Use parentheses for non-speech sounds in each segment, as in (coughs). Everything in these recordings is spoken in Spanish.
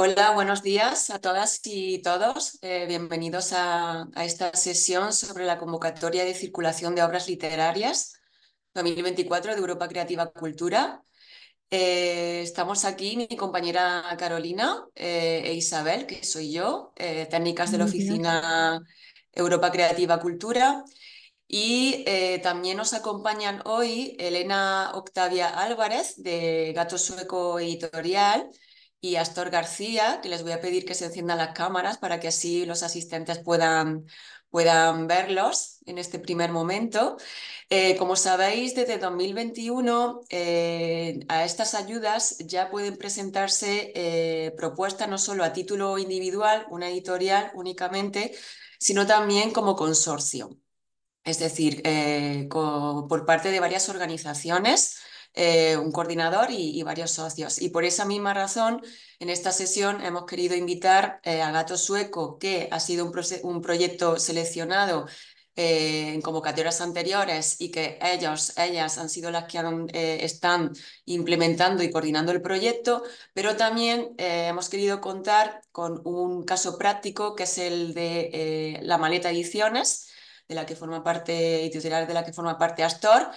Hola, buenos días a todas y todos. Eh, bienvenidos a, esta sesión sobre la convocatoria de circulación de obras literarias 2024 de Europa Creativa Cultura. Eh, estamos aquí mi compañera Carolina eh, e Isabel, que soy yo, técnicas de la oficina Europa Creativa Cultura. Y también nos acompañan hoy Elena Octavia Álvarez de Gato Sueco Editorial y Astor García, que les voy a pedir que se enciendan las cámaras para que así los asistentes puedan, puedan verlos en este primer momento. Eh, como sabéis, desde 2021 eh, a estas ayudas ya pueden presentarse eh, propuestas no solo a título individual, una editorial únicamente, sino también como consorcio, es decir, por parte de varias organizaciones eh, un coordinador y, varios socios. Y por esa misma razón, en esta sesión hemos querido invitar eh, a Gato Sueco, que ha sido un, proyecto seleccionado eh, en convocatorias anteriores y que ellos, ellas han sido las que están implementando y coordinando el proyecto, pero también hemos querido contar con un caso práctico que es el de la maleta ediciones, de la que forma parte titular de la que forma parte Astor,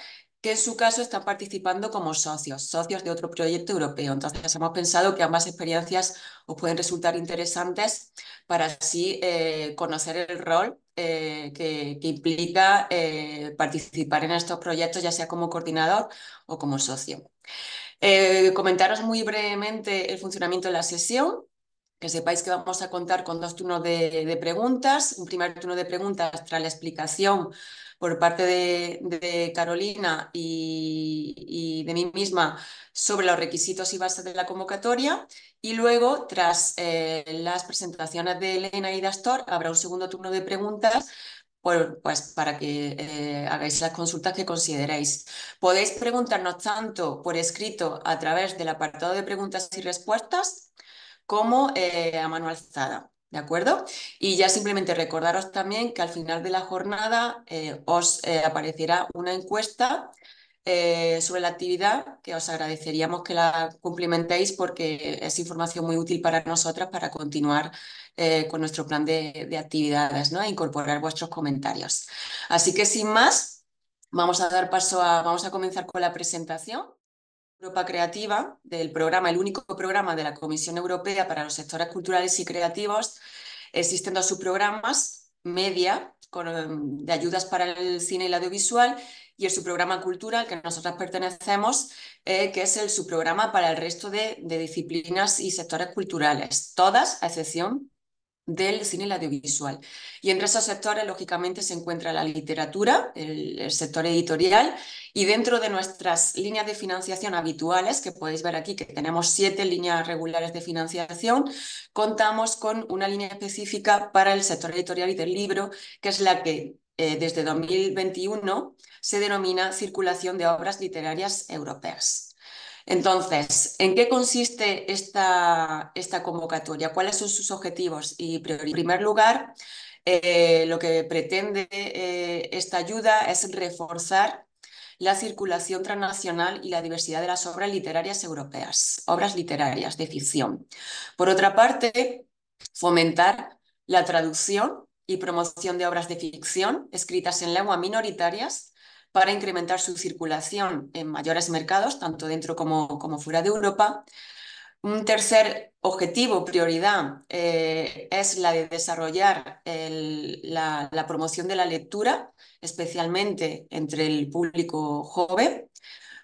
que en su caso están participando como socios, socios de otro proyecto europeo. Entonces, hemos pensado que ambas experiencias os pueden resultar interesantes para así eh, conocer el rol eh, que, implica eh, participar en estos proyectos, ya sea como coordinador o como socio. comentaros muy brevemente el funcionamiento de la sesión que sepáis que vamos a contar con dos turnos de, de, preguntas. Un primer turno de preguntas tras la explicación por parte de, Carolina y, de mí misma sobre los requisitos y bases de la convocatoria. Y luego, tras eh, las presentaciones de Elena y Astor, habrá un segundo turno de preguntas pues para que eh, hagáis las consultas que consideréis. Podéis preguntarnos tanto por escrito a través del apartado de preguntas y respuestas como eh, a mano alzada. ¿De acuerdo? Y ya simplemente recordaros también que al final de la jornada eh, os eh, aparecerá una encuesta eh, sobre la actividad que os agradeceríamos que la cumplimentéis porque es información muy útil para nosotras para continuar con nuestro plan de, actividades ¿no? e incorporar vuestros comentarios. Así que sin más, vamos a dar paso a, vamos a comenzar con la presentación. Europa Creativa, del programa, el único programa de la Comisión Europea para los sectores culturales y creativos, existen dos subprogramas, Media, eh, de ayudas para el cine y el audiovisual, y el subprograma Cultura, que nosotros pertenecemos, eh, que es el subprograma para el resto de, de disciplinas y sectores culturales, todas, a excepción del cine y el audiovisual. Y entre esos sectores, lógicamente, se encuentra la literatura, el, sector editorial, y dentro de nuestras líneas de financiación habituales, que podéis ver aquí que tenemos siete líneas regulares de financiación, contamos con una línea específica para el sector editorial y del libro, que es la que eh, desde 2021 se denomina Circulación de Obras Literarias Europeas. Entonces, ¿en qué consiste esta, esta convocatoria? ¿Cuáles son sus objetivos y prioridades? En primer lugar, eh, lo que pretende eh, esta ayuda es reforzar la circulación transnacional y la diversidad de las obras literarias europeas, obras literarias de ficción. Por otra parte, fomentar la traducción y promoción de obras de ficción escritas en lengua minoritarias para incrementar su circulación en mayores mercados, tanto dentro como, fuera de Europa. Un tercer objetivo, prioridad, eh, es la de desarrollar la, promoción de la lectura, especialmente entre el público joven.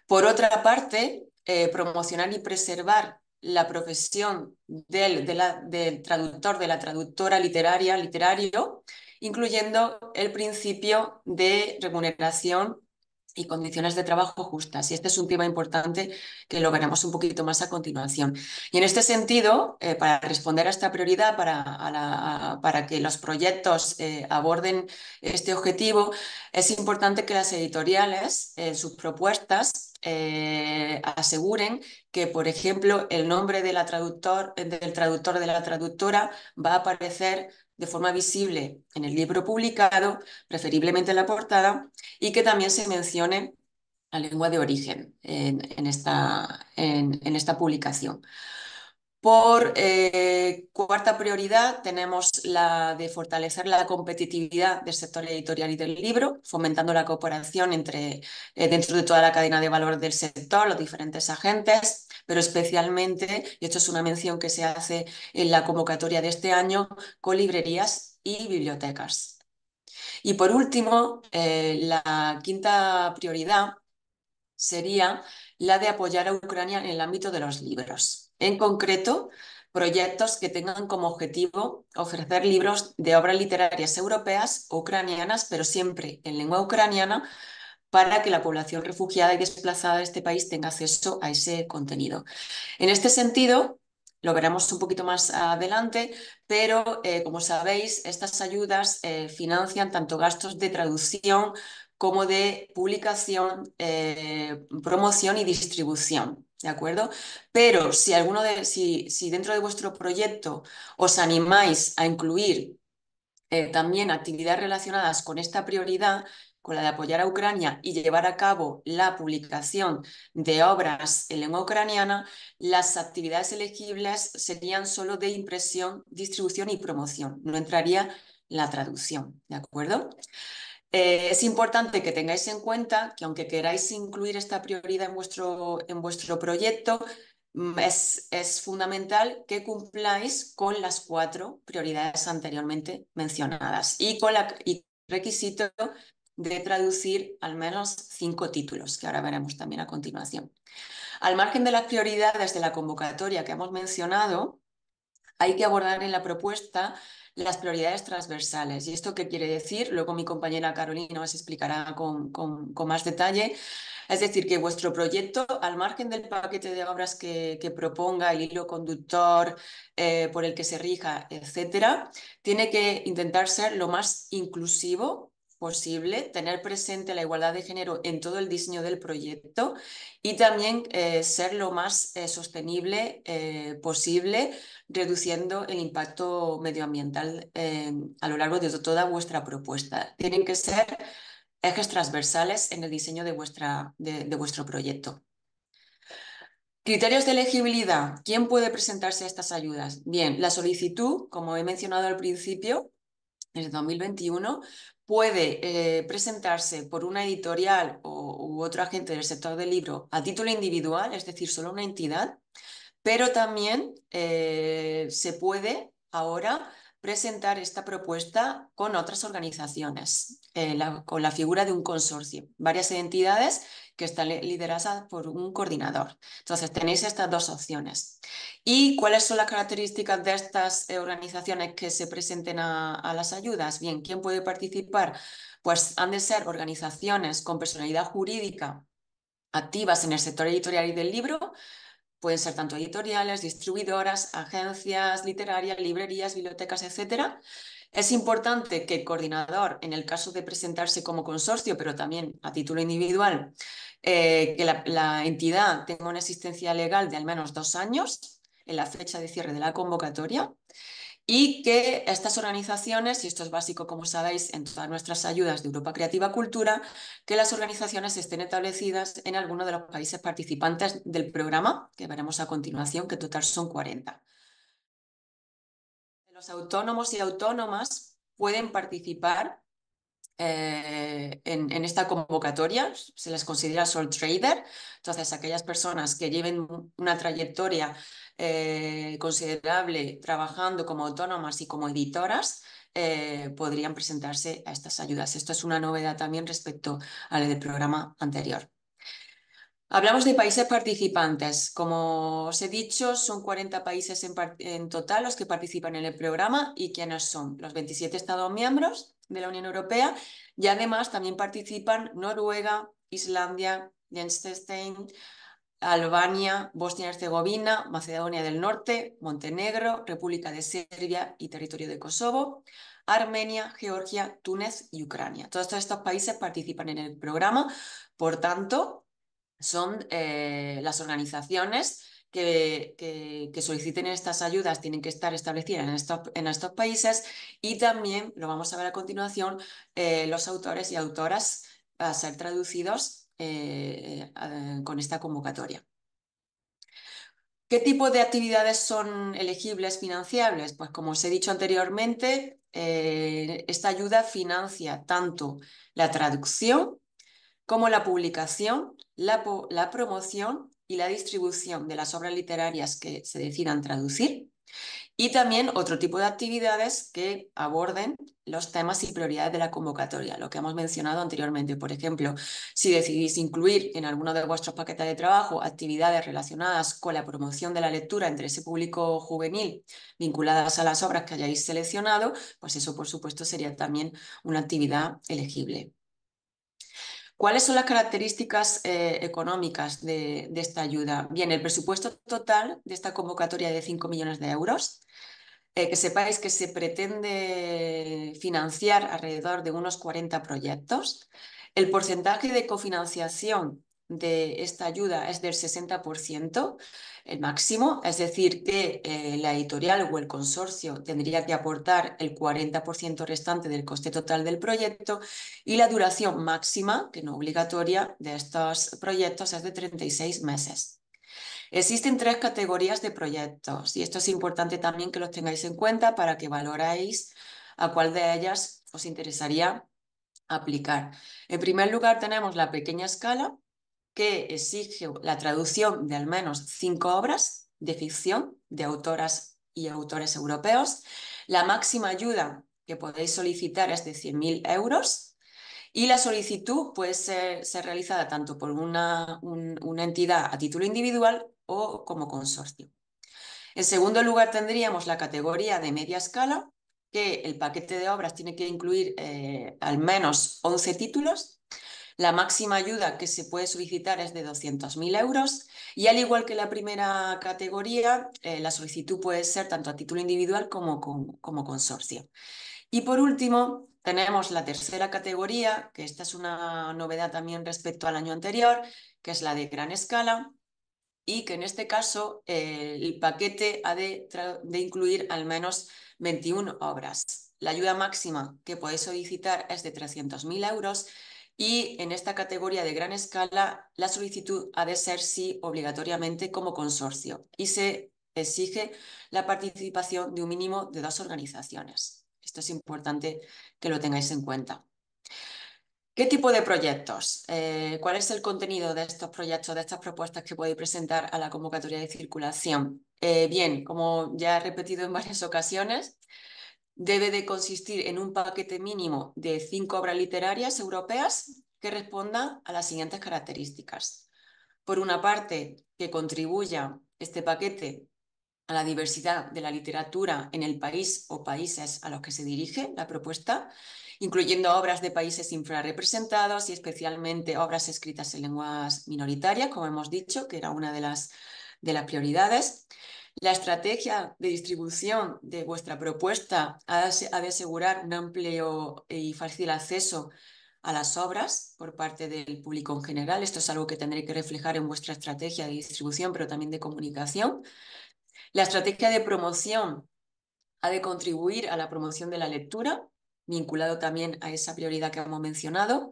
Por otra parte, eh, promocionar y preservar la profesión del, traductor, de la traductora literaria, literario, incluyendo el principio de remuneración y condiciones de trabajo justas. Y este es un tema importante que lo veremos un poquito más a continuación. Y en este sentido, eh, para responder a esta prioridad, para, para que los proyectos eh, aborden este objetivo, es importante que las editoriales, en sus propuestas, eh, aseguren que, por ejemplo, el nombre de la traductor, del traductor de la traductora va a aparecer de forma visible en el libro publicado, preferiblemente en la portada, y que también se mencione la lengua de origen en, esta, en, esta, publicación. Por eh, cuarta prioridad tenemos la de fortalecer la competitividad del sector editorial y del libro, fomentando la cooperación entre, eh, dentro de toda la cadena de valor del sector, los diferentes agentes, pero especialmente, y esto es una mención que se hace en la convocatoria de este año, con librerías y bibliotecas. Y por último, eh, la quinta prioridad sería la de apoyar a Ucrania en el ámbito de los libros. En concreto, proyectos que tengan como objetivo ofrecer libros de obras literarias europeas, ucranianas, pero siempre en lengua ucraniana, para que la población refugiada y desplazada de este país tenga acceso a ese contenido. En este sentido, lo veremos un poquito más adelante, pero eh, como sabéis, estas ayudas eh, financian tanto gastos de traducción como de publicación, eh, promoción y distribución. ¿De acuerdo? Pero si, alguno de, si, dentro de vuestro proyecto os animáis a incluir también actividades relacionadas con esta prioridad, con la de apoyar a Ucrania y llevar a cabo la publicación de obras en lengua ucraniana, las actividades elegibles serían solo de impresión, distribución y promoción. No entraría la traducción, ¿de acuerdo? Eh, es importante que tengáis en cuenta que aunque queráis incluir esta prioridad en vuestro, en vuestro proyecto, mm, es, es, fundamental que cumpláis con las cuatro prioridades anteriormente mencionadas y con el requisito de traducir al menos cinco títulos, que ahora veremos también a continuación. Al margen de las prioridades de la convocatoria que hemos mencionado, hay que abordar en la propuesta las prioridades transversales. ¿Y esto qué quiere decir? Luego mi compañera Carolina os explicará con, más detalle. Es decir, que vuestro proyecto, al margen del paquete de obras que, proponga, el hilo conductor eh, por el que se rija, etcétera, tiene que intentar ser lo más inclusivo posible, tener presente la igualdad de género en todo el diseño del proyecto y también eh, ser lo más eh, sostenible eh, posible, reduciendo el impacto medioambiental a lo largo de toda vuestra propuesta. Tienen que ser ejes transversales en el diseño de, vuestra, de vuestro proyecto. Criterios de elegibilidad. ¿Quién puede presentarse a estas ayudas? Bien, la solicitud, como he mencionado al principio, desde 2021 puede eh, presentarse por una editorial o, u otro agente del sector del libro a título individual, es decir, solo una entidad, pero también eh, se puede ahora presentar esta propuesta con otras organizaciones, eh, con la figura de un consorcio, varias entidades que está liderada por un coordinador. Entonces, tenéis estas dos opciones. ¿Y cuáles son las características de estas eh, organizaciones que se presenten a, las ayudas? Bien, ¿quién puede participar? Pues han de ser organizaciones con personalidad jurídica activas en el sector editorial y del libro, pueden ser tanto editoriales, distribuidoras, agencias literarias, librerías, bibliotecas, etc. Es importante que el coordinador, en el caso de presentarse como consorcio, pero también a título individual, eh, que la, entidad tenga una existencia legal de al menos dos años en la fecha de cierre de la convocatoria y que estas organizaciones, y esto es básico como sabéis en todas nuestras ayudas de Europa Creativa Cultura, que las organizaciones estén establecidas en alguno de los países participantes del programa, que veremos a continuación, que en total son 40. Los autónomos y autónomas pueden participar eh, en, esta convocatoria, se les considera sol trader, entonces aquellas personas que lleven una trayectoria eh, considerable trabajando como autónomas y como editoras, eh, podrían presentarse a estas ayudas. Esto es una novedad también respecto al del programa anterior. Hablamos de países participantes. Como os he dicho, son 40 países en total los que participan en el programa y quiénes son los 27 Estados miembros, de la Unión Europea y además también participan Noruega, Islandia, Liechtenstein, Albania, Bosnia y Herzegovina, Macedonia del Norte, Montenegro, República de Serbia y territorio de Kosovo, Armenia, Georgia, Túnez y Ucrania. Todos estos países participan en el programa, por tanto, son eh, las organizaciones que, soliciten estas ayudas tienen que estar establecidas en estos, países y también, lo vamos a ver a continuación, eh, los autores y autoras a ser traducidos eh, con esta convocatoria. ¿Qué tipo de actividades son elegibles, financiables? Pues como os he dicho anteriormente, eh, esta ayuda financia tanto la traducción como la publicación, la promoción y la distribución de las obras literarias que se decidan traducir y también otro tipo de actividades que aborden los temas y prioridades de la convocatoria, lo que hemos mencionado anteriormente. Por ejemplo, si decidís incluir en alguno de vuestros paquetes de trabajo actividades relacionadas con la promoción de la lectura entre ese público juvenil vinculadas a las obras que hayáis seleccionado, pues eso por supuesto sería también una actividad elegible. ¿Cuáles son las características eh, económicas de, esta ayuda? Bien, el presupuesto total de esta convocatoria de 5 millones de euros. Eh, que sepáis que se pretende financiar alrededor de unos 40 proyectos. El porcentaje de cofinanciación de esta ayuda es del 60% el máximo, es decir, que eh, la editorial o el consorcio tendría que aportar el 40% restante del coste total del proyecto y la duración máxima, que no obligatoria, de estos proyectos es de 36 meses. Existen tres categorías de proyectos y esto es importante también que los tengáis en cuenta para que valoráis a cuál de ellas os interesaría aplicar. En primer lugar tenemos la pequeña escala, que exige la traducción de al menos cinco obras de ficción de autoras y autores europeos. La máxima ayuda que podéis solicitar es de 100.000 euros y la solicitud puede ser, realizada tanto por una, entidad a título individual o como consorcio. En segundo lugar, tendríamos la categoría de media escala, que el paquete de obras tiene que incluir eh, al menos 11 títulos la máxima ayuda que se puede solicitar es de 200.000 euros y al igual que la primera categoría, eh, la solicitud puede ser tanto a título individual como, como consorcio. Y por último, tenemos la tercera categoría, que esta es una novedad también respecto al año anterior, que es la de gran escala y que en este caso eh, el paquete ha de, de incluir al menos 21 obras. La ayuda máxima que podéis solicitar es de 300.000 euros y en esta categoría de gran escala, la solicitud ha de ser sí obligatoriamente como consorcio y se exige la participación de un mínimo de dos organizaciones. Esto es importante que lo tengáis en cuenta. ¿Qué tipo de proyectos? Eh, ¿Cuál es el contenido de estos proyectos, de estas propuestas que podéis presentar a la convocatoria de circulación? Eh, bien, como ya he repetido en varias ocasiones, debe de consistir en un paquete mínimo de cinco obras literarias europeas que respondan a las siguientes características. Por una parte, que contribuya este paquete a la diversidad de la literatura en el país o países a los que se dirige la propuesta, incluyendo obras de países infrarrepresentados y especialmente obras escritas en lenguas minoritarias, como hemos dicho, que era una de las, de las prioridades. La estrategia de distribución de vuestra propuesta ha de asegurar un amplio eh, y fácil acceso a las obras por parte del público en general. Esto es algo que tendré que reflejar en vuestra estrategia de distribución, pero también de comunicación. La estrategia de promoción ha de contribuir a la promoción de la lectura, vinculado también a esa prioridad que hemos mencionado.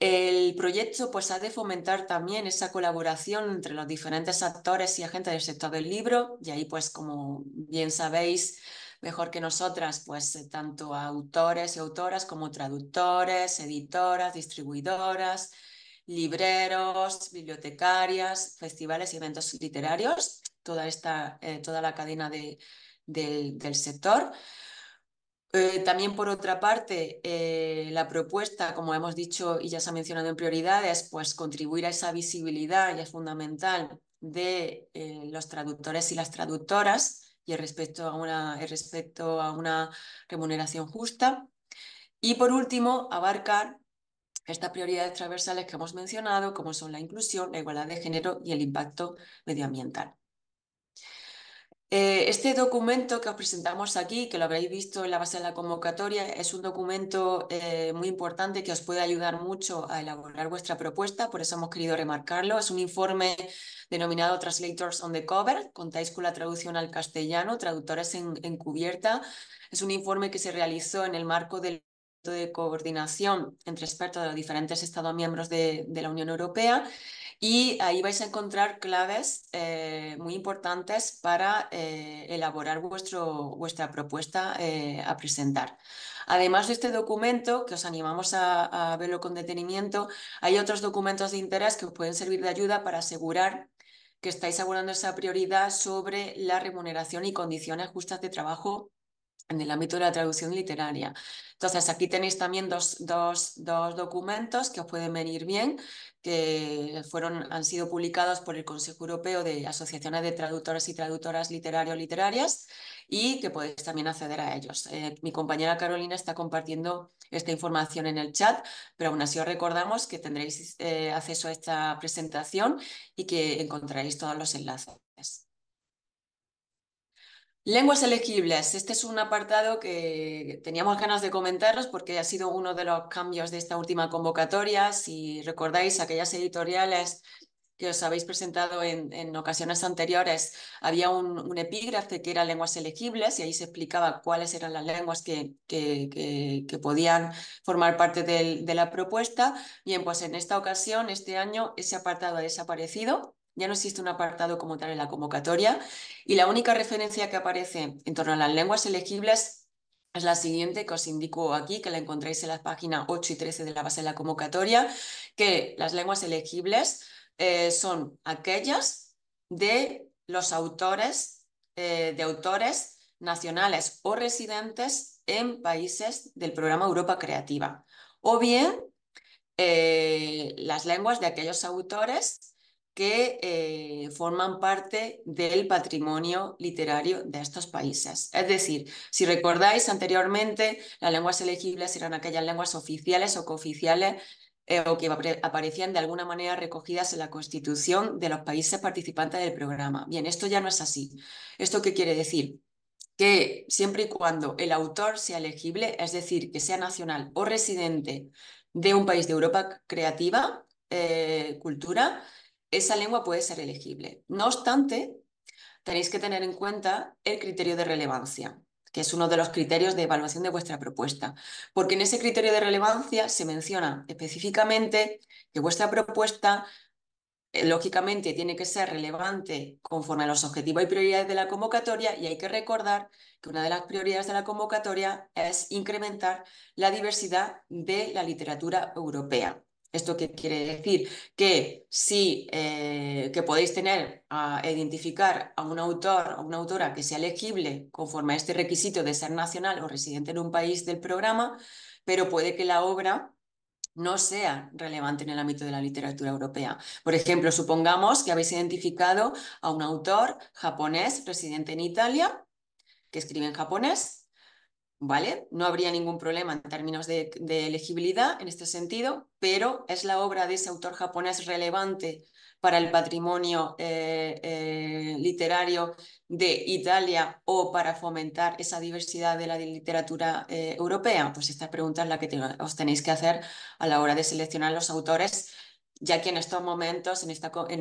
El proyecto pues, ha de fomentar también esa colaboración entre los diferentes actores y agentes del sector del libro, y ahí, pues, como bien sabéis, mejor que nosotras, pues eh, tanto autores y autoras como traductores, editoras, distribuidoras, libreros, bibliotecarias, festivales y eventos literarios, toda, esta, eh, toda la cadena del sector. Eh, también, por otra parte, eh, la propuesta, como hemos dicho y ya se ha mencionado en prioridades, pues contribuir a esa visibilidad, y es fundamental, de eh, los traductores y las traductoras y respecto respecto a una remuneración justa. Y por último, abarcar estas prioridades transversales que hemos mencionado, como son la inclusión, la igualdad de género y el impacto medioambiental. Eh, este documento que os presentamos aquí, que lo habréis visto en la base de la convocatoria, es un documento eh, muy importante que os puede ayudar mucho a elaborar vuestra propuesta, por eso hemos querido remarcarlo. Es un informe denominado Translators on the Cover, contáis con la traducción al castellano, traductores en, cubierta. Es un informe que se realizó en el marco del de coordinación entre expertos de los diferentes Estados miembros de la Unión Europea y ahí vais a encontrar claves eh, muy importantes para eh, elaborar vuestro, vuestra propuesta eh, a presentar. Además de este documento, que os animamos a, a verlo con detenimiento, hay otros documentos de interés que os pueden servir de ayuda para asegurar que estáis abordando esa prioridad sobre la remuneración y condiciones justas de trabajo en el ámbito de la traducción literaria. Entonces, aquí tenéis también dos, documentos que os pueden venir bien, que fueron, han sido publicados por el Consejo Europeo de Asociaciones de Traductores y Traductoras Literario-Literarias y que podéis también acceder a ellos. Eh, mi compañera Carolina está compartiendo esta información en el chat, pero aún así os recordamos que tendréis eh, acceso a esta presentación y que encontraréis todos los enlaces. Lenguas elegibles. Este es un apartado que teníamos ganas de comentaros porque ha sido uno de los cambios de esta última convocatoria. Si recordáis aquellas editoriales que os habéis presentado en, ocasiones anteriores, había un, epígrafe que era lenguas elegibles y ahí se explicaba cuáles eran las lenguas que, podían formar parte de la propuesta. Bien, pues en esta ocasión, este año, ese apartado ha desaparecido ya no existe un apartado como tal en la convocatoria y la única referencia que aparece en torno a las lenguas elegibles es la siguiente que os indico aquí, que la encontráis en las páginas 8 y 13 de la base de la convocatoria, que las lenguas elegibles eh, son aquellas de los autores, eh, de autores nacionales o residentes en países del programa Europa Creativa, o bien eh, las lenguas de aquellos autores que eh, forman parte del patrimonio literario de estos países. Es decir, si recordáis anteriormente, las lenguas elegibles eran aquellas lenguas oficiales o cooficiales eh, o que aparecían de alguna manera recogidas en la constitución de los países participantes del programa. Bien, esto ya no es así. ¿Esto qué quiere decir? Que siempre y cuando el autor sea elegible, es decir, que sea nacional o residente de un país de Europa creativa, eh, cultura, esa lengua puede ser elegible. No obstante, tenéis que tener en cuenta el criterio de relevancia, que es uno de los criterios de evaluación de vuestra propuesta, porque en ese criterio de relevancia se menciona específicamente que vuestra propuesta eh, lógicamente tiene que ser relevante conforme a los objetivos y prioridades de la convocatoria y hay que recordar que una de las prioridades de la convocatoria es incrementar la diversidad de la literatura europea. ¿Esto qué quiere decir? Que sí eh, que podéis tener a identificar a un autor o una autora que sea elegible conforme a este requisito de ser nacional o residente en un país del programa, pero puede que la obra no sea relevante en el ámbito de la literatura europea. Por ejemplo, supongamos que habéis identificado a un autor japonés residente en Italia que escribe en japonés no habría ningún problema en términos de, elegibilidad en este sentido, pero es la obra de ese autor japonés relevante para el patrimonio eh, eh, literario de Italia o para fomentar esa diversidad de la literatura eh, europea? Pues esta pregunta es la que os tenéis que hacer a la hora de seleccionar los autores ya que en estos momentos, en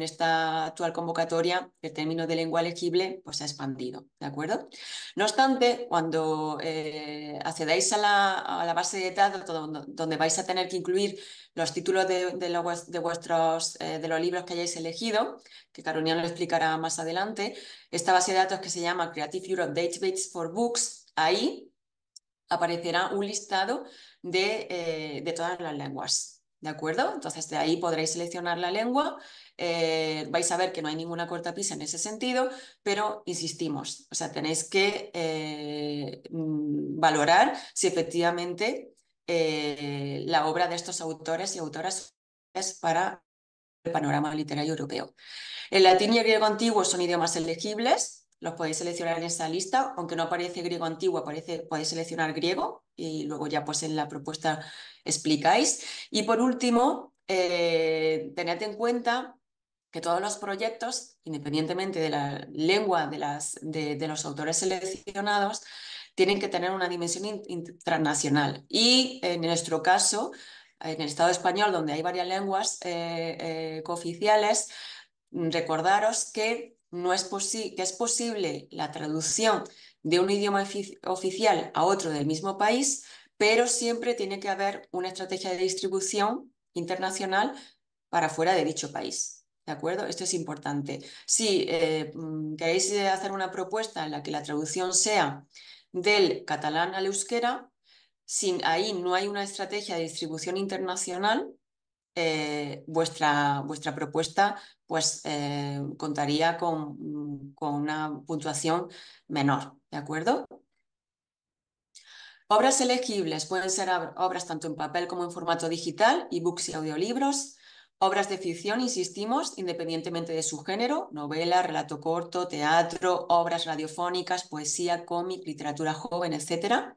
esta, actual convocatoria, el término de lengua elegible pues, se ha expandido. ¿de acuerdo? No obstante, cuando eh, accedáis a la, base de datos donde, vais a tener que incluir los títulos de, eh, los, vuestros, libros que hayáis elegido, que Carolina lo explicará más adelante, esta base de datos que se llama Creative Europe Database for Books, ahí aparecerá un listado de eh, todas las lenguas ¿De acuerdo? Entonces de ahí podréis seleccionar la lengua. Eh, vais a ver que no hay ninguna cortapisa en ese sentido, pero insistimos, o sea, tenéis que eh, mm, valorar si efectivamente eh, la obra de estos autores y autoras es para el panorama literario europeo. El latín y el griego antiguo son idiomas elegibles, los podéis seleccionar en esa lista, aunque no aparece griego antiguo, aparece, podéis seleccionar griego y luego ya pues en la propuesta explicáis. Y por último, eh, tened en cuenta que todos los proyectos, independientemente de la lengua de, las, de, los autores seleccionados, tienen que tener una dimensión internacional. Y eh, en nuestro caso, en el Estado español, donde hay varias lenguas eh, eh cooficiales, mm, recordaros que no es que es posible la traducción de un idioma oficial a otro del mismo país, pero siempre tiene que haber una estrategia de distribución internacional para fuera de dicho país. ¿De acuerdo? Esto es importante. Si eh, mm, queréis eh, hacer una propuesta en la que la traducción sea del catalán al euskera, sin, ahí no hay una estrategia de distribución internacional, eh, vuestra, propuesta pues eh, contaría con, con, una puntuación menor, ¿de acuerdo? Obras elegibles pueden ser obras tanto en papel como en formato digital, ebooks y audiolibros. Obras de ficción, insistimos, independientemente de su género, novela, relato corto, teatro, obras radiofónicas, poesía, cómic, literatura joven, etc.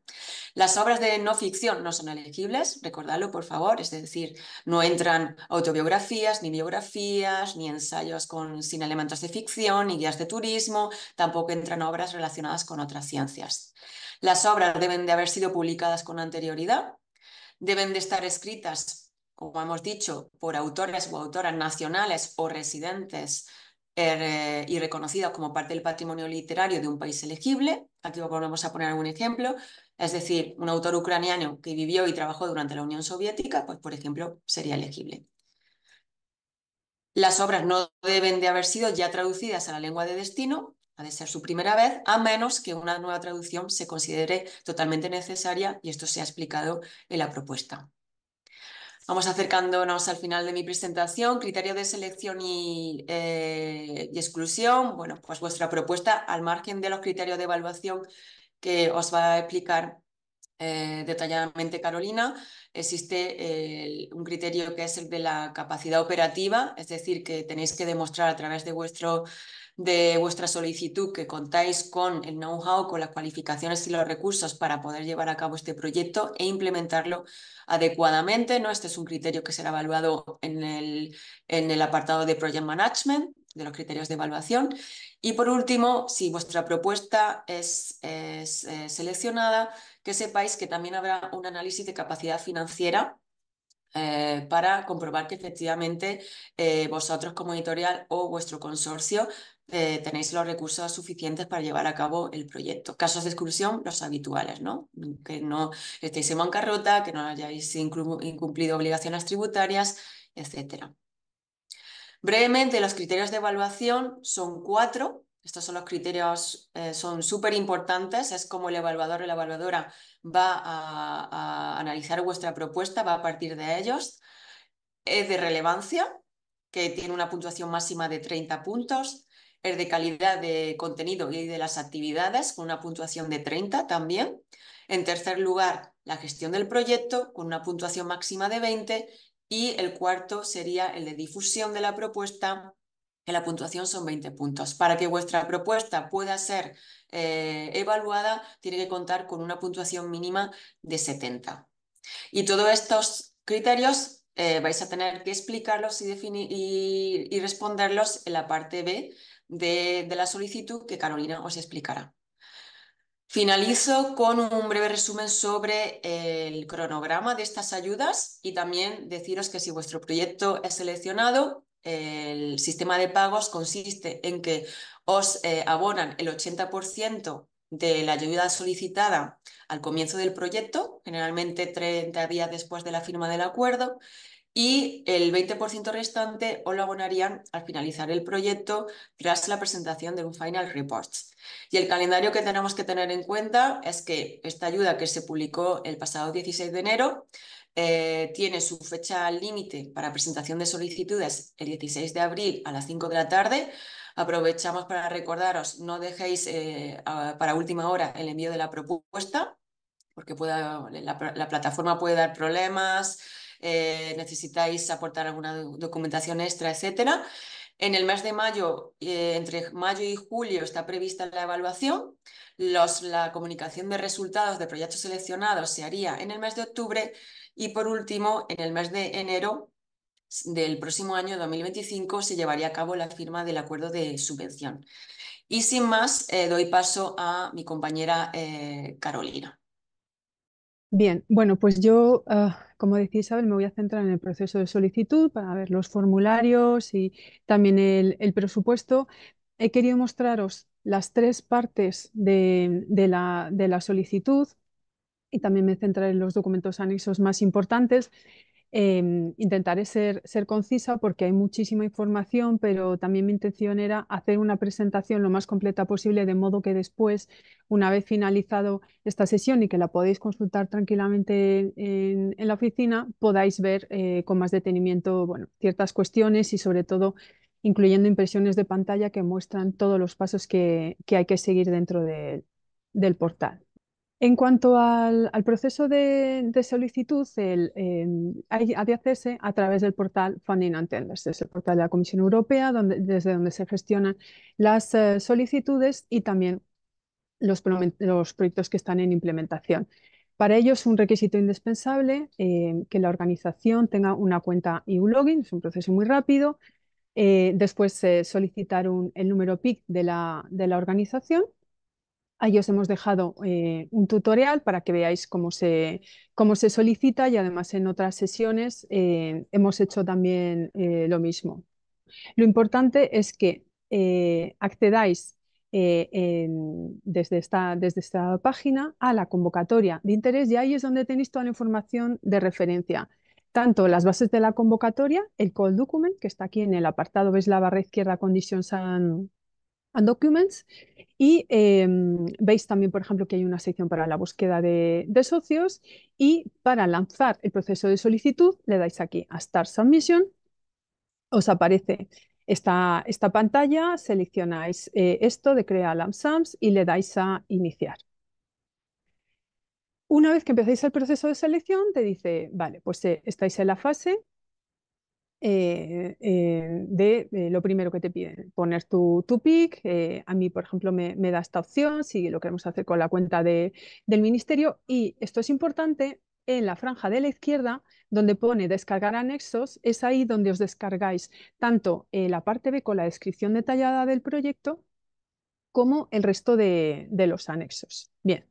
Las obras de no ficción no son elegibles, recordadlo por favor, es decir, no entran autobiografías, ni biografías, ni ensayos con, sin elementos de ficción, ni guías de turismo, tampoco entran obras relacionadas con otras ciencias. Las obras deben de haber sido publicadas con anterioridad, deben de estar escritas como hemos dicho, por autores o autoras nacionales o residentes er, eh, y reconocidas como parte del patrimonio literario de un país elegible. Aquí volvemos a poner algún ejemplo. Es decir, un autor ucraniano que vivió y trabajó durante la Unión Soviética, pues por ejemplo, sería elegible. Las obras no deben de haber sido ya traducidas a la lengua de destino, ha de ser su primera vez, a menos que una nueva traducción se considere totalmente necesaria y esto se ha explicado en la propuesta. Vamos acercándonos al final de mi presentación. Criterio de selección eh, y, exclusión. Bueno, pues vuestra propuesta al margen de los criterios de evaluación que os va a explicar eh, detalladamente Carolina. Existe eh, un criterio que es el de la capacidad operativa, es decir, que tenéis que demostrar a través de vuestro de vuestra solicitud, que contáis con el know-how, con las cualificaciones y los recursos para poder llevar a cabo este proyecto e implementarlo adecuadamente. ¿no? Este es un criterio que será evaluado en el, en el apartado de Project Management de los criterios de evaluación. Y por último, si vuestra propuesta es, eh, seleccionada, que sepáis que también habrá un análisis de capacidad financiera eh, para comprobar que efectivamente eh, vosotros como editorial o vuestro consorcio eh, tenéis los recursos suficientes para llevar a cabo el proyecto. Casos de exclusión, los habituales, Que no estéis en bancarrota, que no hayáis incumplido obligaciones tributarias, etc. Brevemente, los criterios de evaluación son cuatro. Estos son los criterios, eh, son súper importantes. Es como el evaluador o la evaluadora va a analizar vuestra propuesta, va a partir de ellos. Es de relevancia, que tiene una puntuación máxima de 30 puntos el de calidad de contenido y de las actividades, con una puntuación de 30 también. En tercer lugar, la gestión del proyecto, con una puntuación máxima de 20. Y el cuarto sería el de difusión de la propuesta, que la puntuación son 20 puntos. Para que vuestra propuesta pueda ser eh, evaluada, tiene que contar con una puntuación mínima de 70. Y todos estos criterios eh, vais a tener que explicarlos y, definir, y responderlos en la parte B de, la solicitud que Carolina os explicará. Finalizo con un breve resumen sobre el cronograma de estas ayudas y también deciros que si vuestro proyecto es seleccionado, el sistema de pagos consiste en que os eh, abonan el 80% de la ayuda solicitada al comienzo del proyecto, generalmente 30 días después de la firma del acuerdo, y el 20% restante os lo abonarían al finalizar el proyecto tras la presentación de un final report. Y el calendario que tenemos que tener en cuenta es que esta ayuda que se publicó el pasado 16 de enero eh, tiene su fecha límite para presentación de solicitudes el 16 de abril a las 5 de la tarde. Aprovechamos para recordaros, no dejéis eh, para última hora el envío de la propuesta, porque la plataforma puede dar problemas, eh, necesitáis aportar alguna documentación extra, etcétera. En el mes de mayo, eh, entre mayo y julio, está prevista la evaluación. Los, la comunicación de resultados de proyectos seleccionados se haría en el mes de octubre y, por último, en el mes de enero del próximo año 2025 se llevaría a cabo la firma del acuerdo de subvención. Y sin más, eh, doy paso a mi compañera Carolina. Bien, bueno, pues yo ah, como decía Isabel, me voy a centrar en el proceso de solicitud para ver los formularios y también el, presupuesto. He querido mostraros las tres partes de la solicitud y también me centraré en los documentos anexos más importantes. Em, intentaré ser, concisa porque hay muchísima información, pero también mi intención era hacer una presentación lo más completa posible, de modo que después, una vez finalizado esta sesión y que la podéis consultar tranquilamente en, la oficina, podáis ver eh, con más detenimiento ciertas cuestiones y sobre todo incluyendo impresiones de pantalla que muestran todos los pasos que, hay que seguir dentro del portal. En cuanto al, proceso de, solicitud, em, hay, ha de hacerse a través del portal Funding and Tenders, es el portal de la Comisión Europea, donde, desde donde se gestionan las eh, solicitudes y también los, proyectos que están en implementación. Para ello es un requisito indispensable em, que la organización tenga una cuenta y un login es un proceso muy rápido, eh, después eh, solicitar un, el número PIC de la organización Ahí os hemos dejado eh, un tutorial para que veáis cómo se, se solicita y además en otras sesiones eh, hemos hecho también eh, lo mismo. Lo importante es que accedáis desde, esta, desde esta página a la convocatoria de interés y ahí es donde tenéis toda la información de referencia. Tanto las bases de la convocatoria, el call document, que está aquí en el apartado, veis la barra izquierda, condiciones. and, Documents. Y em, veis también, por ejemplo, que hay una sección para la búsqueda de, socios y para lanzar el proceso de solicitud le dais aquí a Start Submission, os aparece esta, esta pantalla, seleccionáis eh, esto de crear LAMSAMS y le dais a iniciar. Una vez que empezáis el proceso de selección, te dice, vale, pues eh, estáis en la fase eh, eh, de eh, lo primero que te piden. Poner tu, tu PIC, a mí, por ejemplo, me, da esta opción si lo queremos hacer con la cuenta del ministerio. Y esto es importante en la franja de la izquierda, donde pone descargar anexos, es ahí donde os descargáis tanto la parte B con la descripción detallada del proyecto como el resto de, de los anexos. Bien.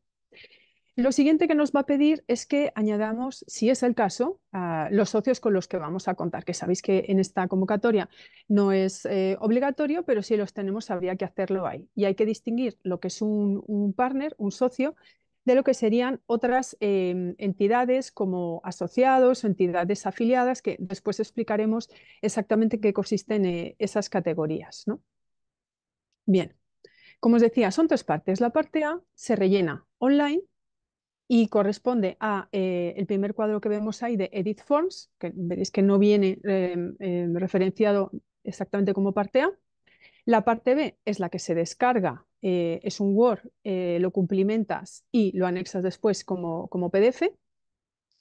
Lo siguiente que nos va a pedir es que añadamos, si es el caso, a los socios con los que vamos a contar, que sabéis que en esta convocatoria no es eh, obligatorio, pero si los tenemos habría que hacerlo ahí. Y hay que distinguir lo que es un, partner, un socio, de lo que serían otras em, entidades como asociados o entidades afiliadas, que después explicaremos exactamente qué consisten eh, esas categorías. Bien, como os decía, son tres partes. La parte A se rellena online y corresponde a eh, el primer cuadro que vemos ahí de Edit Forms, que veréis que no viene em, em, referenciado exactamente como parte A. La parte B es la que se descarga, eh, es un Word, eh, lo cumplimentas y lo anexas después como, como PDF.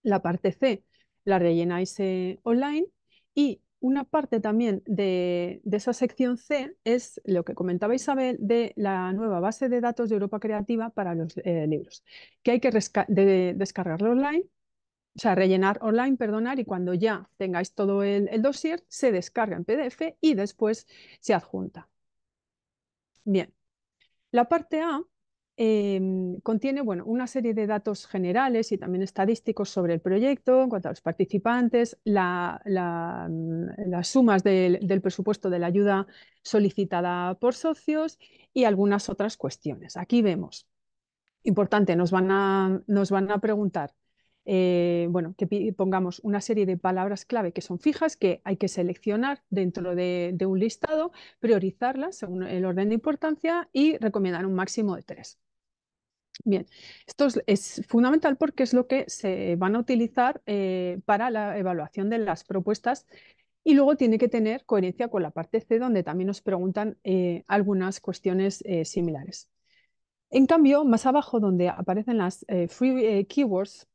La parte C la rellenáis online y una parte también de, esa sección C es lo que comentaba Isabel de la nueva base de datos de Europa Creativa para los eh, libros, que hay que descargarlo online, o sea, rellenar online, perdonar, y cuando ya tengáis todo el, el dossier, se descarga en PDF y después se adjunta. Bien, la parte A Em, contiene una serie de datos generales y también estadísticos sobre el proyecto, en cuanto a los participantes, mm, las sumas del, presupuesto de la ayuda solicitada por socios y algunas otras cuestiones. Aquí vemos, importante, nos van a, nos van a preguntar. Eh, bueno, que pongamos una serie de palabras clave que son fijas, que hay que seleccionar dentro de un listado, priorizarlas según el orden de importancia y recomendar un máximo de tres. Bien, esto es, fundamental porque es lo que se van a utilizar eh, para la evaluación de las propuestas y luego tiene que tener coherencia con la parte C, donde también nos preguntan eh, algunas cuestiones eh, similares. En cambio, más abajo, donde aparecen las free keywords,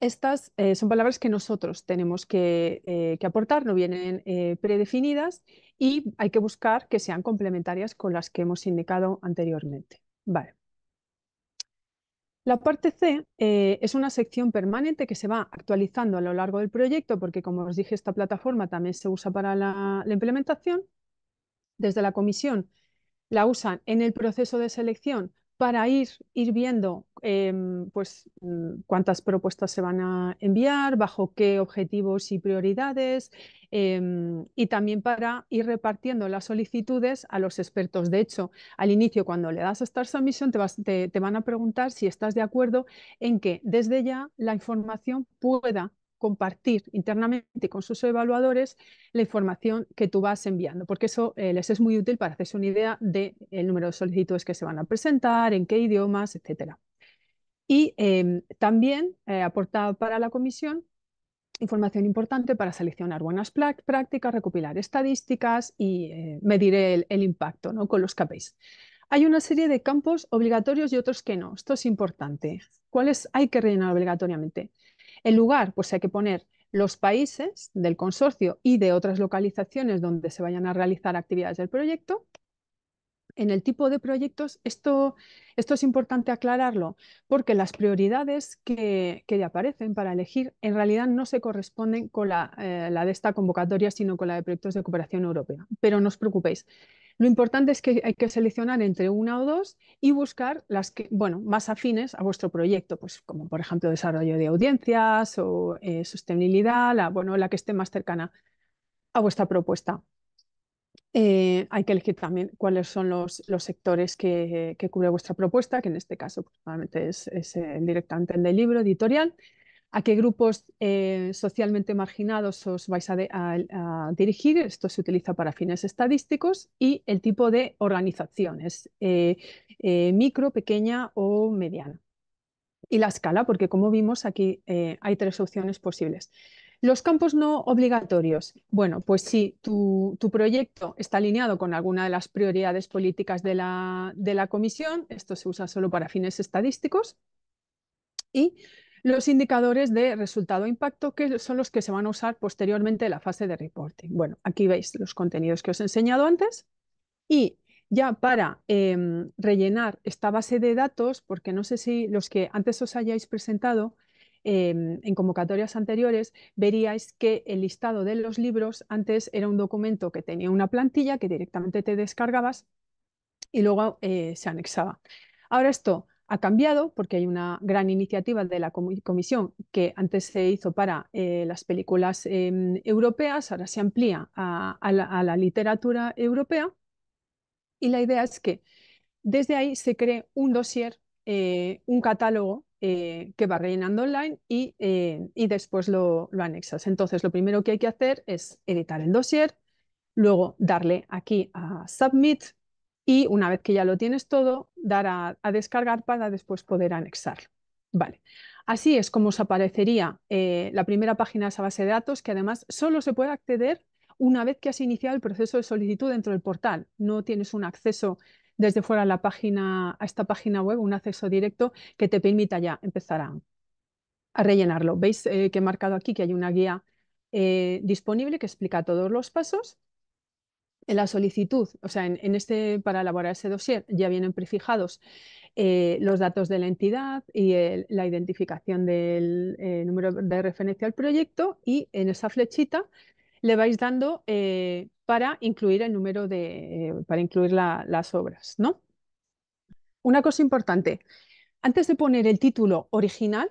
estas son palabras que nosotros tenemos que, que aportar, no vienen predefinidas y hay que buscar que sean complementarias con las que hemos indicado anteriormente. Vale. La parte C eh, es una sección permanente que se va actualizando a lo largo del proyecto porque, como os dije, esta plataforma también se usa para la implementación. Desde la comisión la usan en el proceso de selección para ir, ir viendo em, pues, mm, cuántas propuestas se van a enviar, bajo qué objetivos y prioridades, em, y también para ir repartiendo las solicitudes a los expertos. De hecho, al inicio, cuando le das a Star Submission, te, te van a preguntar si estás de acuerdo en que desde ya la información pueda compartir internamente con sus evaluadores la información que tú vas enviando, porque eso eh, les es muy útil para hacerse una idea del número de solicitudes que se van a presentar, en qué idiomas, etc. Y em, también eh, aporta para la comisión información importante para seleccionar buenas prácticas, recopilar estadísticas y eh, medir el, impacto ¿no? con los KPIs. Hay una serie de campos obligatorios y otros que no. Esto es importante. ¿Cuáles hay que rellenar obligatoriamente? El lugar, pues hay que poner los países del consorcio y de otras localizaciones donde se vayan a realizar actividades del proyecto en el tipo de proyectos, esto, es importante aclararlo, porque las prioridades que, aparecen para elegir en realidad no se corresponden con eh, la, de esta convocatoria, sino con la de proyectos de cooperación europea. Pero no os preocupéis. Lo importante es que hay que seleccionar entre una o dos y buscar las que, bueno, más afines a vuestro proyecto, pues como por ejemplo desarrollo de audiencias o eh, sostenibilidad, la, bueno, la que esté más cercana a vuestra propuesta. Eh, hay que elegir también cuáles son los, sectores que, cubre vuestra propuesta, que en este caso probablemente pues, es, el eh, directamente el del libro editorial, a qué grupos eh, socialmente marginados os vais a, dirigir, esto se utiliza para fines estadísticos, y el tipo de organizaciones, micro, pequeña o mediana. Y la escala, porque como vimos aquí hay tres opciones posibles. Los campos no obligatorios. Bueno, pues si tu, proyecto está alineado con alguna de las prioridades políticas de la, de la comisión, esto se usa solo para fines estadísticos, y los indicadores de resultado e impacto, que son los que se van a usar posteriormente en la fase de reporting. Bueno, aquí veis los contenidos que os he enseñado antes, y ya para em, rellenar esta base de datos, porque no sé si los que antes os hayáis presentado, Em, en convocatorias anteriores, veríais que el listado de los libros antes era un documento que tenía una plantilla que directamente te descargabas y luego eh, se anexaba. Ahora esto ha cambiado porque hay una gran iniciativa de la comisión que antes se hizo para eh, las películas em, europeas, ahora se amplía a, la, literatura europea y la idea es que desde ahí se cree un dossier, eh, un catálogo eh, que va rellenando online y, eh, después lo, anexas. Entonces, lo primero que hay que hacer es editar el dossier, luego darle aquí a Submit y una vez que ya lo tienes todo, dar a, descargar para después poder anexarlo. Vale, así es como os aparecería eh, la primera página de esa base de datos que además solo se puede acceder una vez que has iniciado el proceso de solicitud dentro del portal. No tienes un acceso desde fuera la página, a esta página web, un acceso directo que te permita ya empezar a, rellenarlo. Veis eh, que he marcado aquí que hay una guía eh, disponible que explica todos los pasos. En la solicitud, o sea, en, este, para elaborar ese dossier ya vienen prefijados eh, los datos de la entidad y la identificación del número de referencia al proyecto y en esa flechita le vais dando para incluir el número de, eh, para incluir las obras, ¿no? Una cosa importante, antes de poner el título original,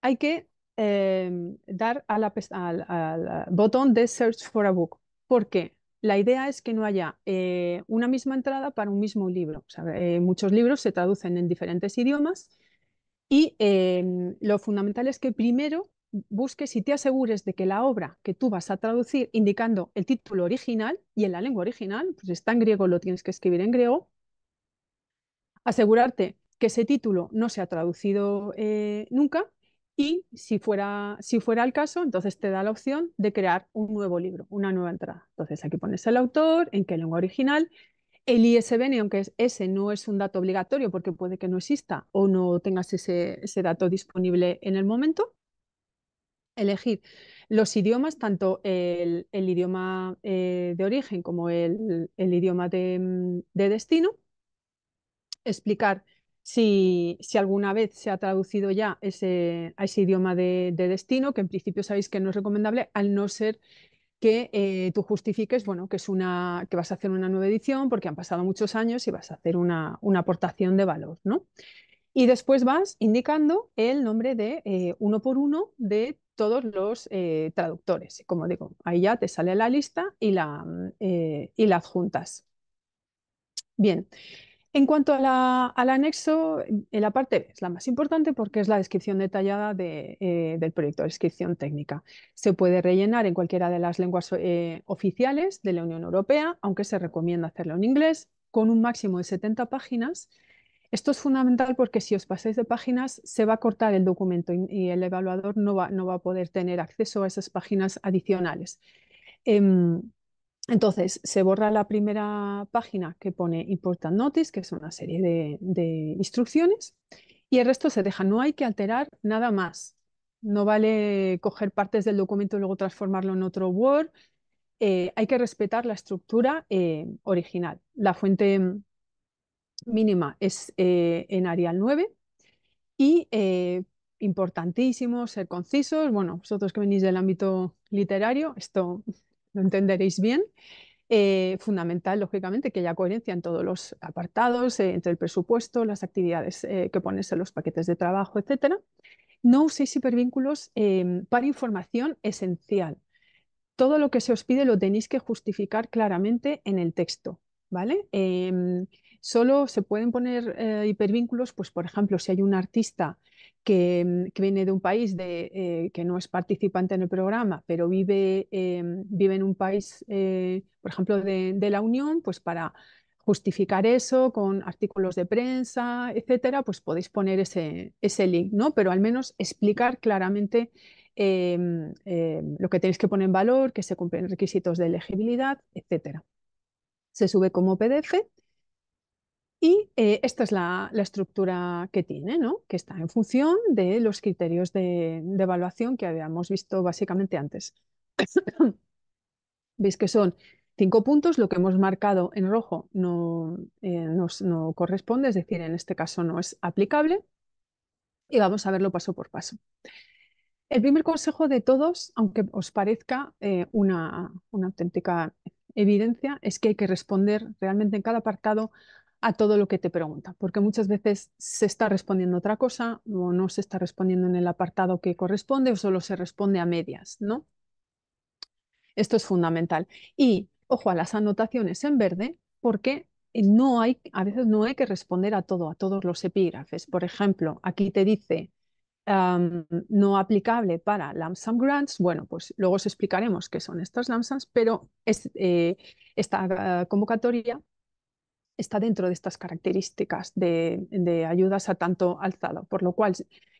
hay que eh, dar al, botón de Search for a Book, porque la idea es que no haya eh, una misma entrada para un mismo libro. muchos libros se traducen en diferentes idiomas y lo fundamental es que primero busques y te asegures de que la obra que tú vas a traducir, indicando el título original y en la lengua original, pues está en griego, lo tienes que escribir en griego, asegurarte que ese título no se ha traducido eh, nunca y si fuera, si fuera el caso, entonces te da la opción de crear un nuevo libro, una nueva entrada. Entonces aquí pones el autor, en qué lengua original, el ISBN, aunque ese no es un dato obligatorio porque puede que no exista o no tengas ese dato disponible en el momento, elegir los idiomas, tanto el, idioma eh, de origen como el, idioma mm, de, destino, explicar si, alguna vez se ha traducido ya ese, a ese idioma de, destino, que en principio sabéis que no es recomendable, al no ser que eh, tú justifiques bueno, que, es una, que vas a hacer una nueva edición porque han pasado muchos años y vas a hacer una, aportación de valor. ¿no? Y después vas indicando el nombre de eh, uno por uno de todos los eh, traductores. Como digo, ahí ya te sale la lista y la, mm, eh, adjuntas. Bien, en cuanto al anexo, eh, la parte B es la más importante porque es la descripción detallada del proyecto, descripción técnica. Se puede rellenar en cualquiera de las lenguas oficiales de la Unión Europea, aunque se recomienda hacerlo en inglés, con un máximo de 70 páginas esto es fundamental porque si os pasáis de páginas se va a cortar el documento y, el evaluador no va, a poder tener acceso a esas páginas adicionales. Em, entonces, se borra la primera página que pone Important Notice, que es una serie de, instrucciones, y el resto se deja. No hay que alterar nada más. No vale coger partes del documento y luego transformarlo en otro Word. Eh, hay que respetar la estructura eh, original. La fuente mínima es eh, en Arial 9 y eh, importantísimo ser concisos. Bueno, vosotros que venís del ámbito literario, esto lo entenderéis bien. Eh, fundamental, lógicamente, que haya coherencia en todos los apartados, entre el presupuesto, las actividades que pones en los paquetes de trabajo, etcétera No uséis hipervínculos para información esencial. Todo lo que se os pide lo tenéis que justificar claramente en el texto, ¿vale? Solo se pueden poner eh, hipervínculos, pues por ejemplo, si hay un artista que, mm, viene de un país eh, que no es participante en el programa, pero vive, em, en un país, eh, por ejemplo, de, la Unión, pues para justificar eso con artículos de prensa, etcétera, pues podéis poner ese, ese link, ¿no? Pero al menos explicar claramente em, em, lo que tenéis que poner en valor, que se cumplen requisitos de elegibilidad, etcétera se sube como PDF y eh, esta es la, estructura que tiene, que está en función de los criterios de, evaluación que habíamos visto básicamente antes. (coughs) Veis que son cinco puntos, lo que hemos marcado en rojo no, eh, no corresponde, es decir, en este caso no es aplicable. Y vamos a verlo paso por paso. El primer consejo de todos, aunque os parezca eh, una, una auténtica evidencia, es que hay que responder realmente en cada apartado a todo lo que te pregunta, porque muchas veces se está respondiendo otra cosa o no se está respondiendo en el apartado que corresponde o solo se responde a medias, ¿no? Esto es fundamental. Y ojo a las anotaciones en verde, porque no hay, a veces no hay que responder a todo, a todos los epígrafes. Por ejemplo, aquí te dice no aplicable para LAMSAM grants. Bueno, pues luego os explicaremos qué son estas LAMSAMs, pero eh, esta ah, convocatoria está dentro de estas características de, ayudas a tanto alzado, por lo cual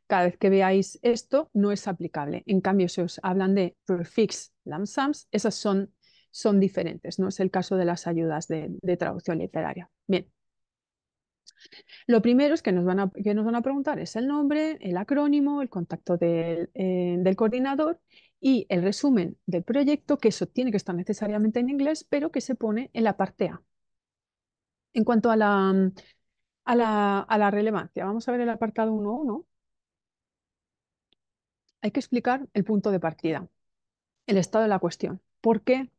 cada vez que veáis esto no es aplicable. En cambio, si os hablan de prefix lam sums, esas son, son diferentes, no es el caso de las ayudas de, traducción literaria. Bien. Lo primero es que nos, van a, que nos van a preguntar es el nombre, el acrónimo, el contacto del, eh, del coordinador y el resumen del proyecto, que eso tiene que estar necesariamente en inglés, pero que se pone en la parte A. En cuanto mm, a la, a la, relevancia, vamos a ver el apartado 1.1. Hay que explicar el punto de partida, el estado de la cuestión. ¿Por qué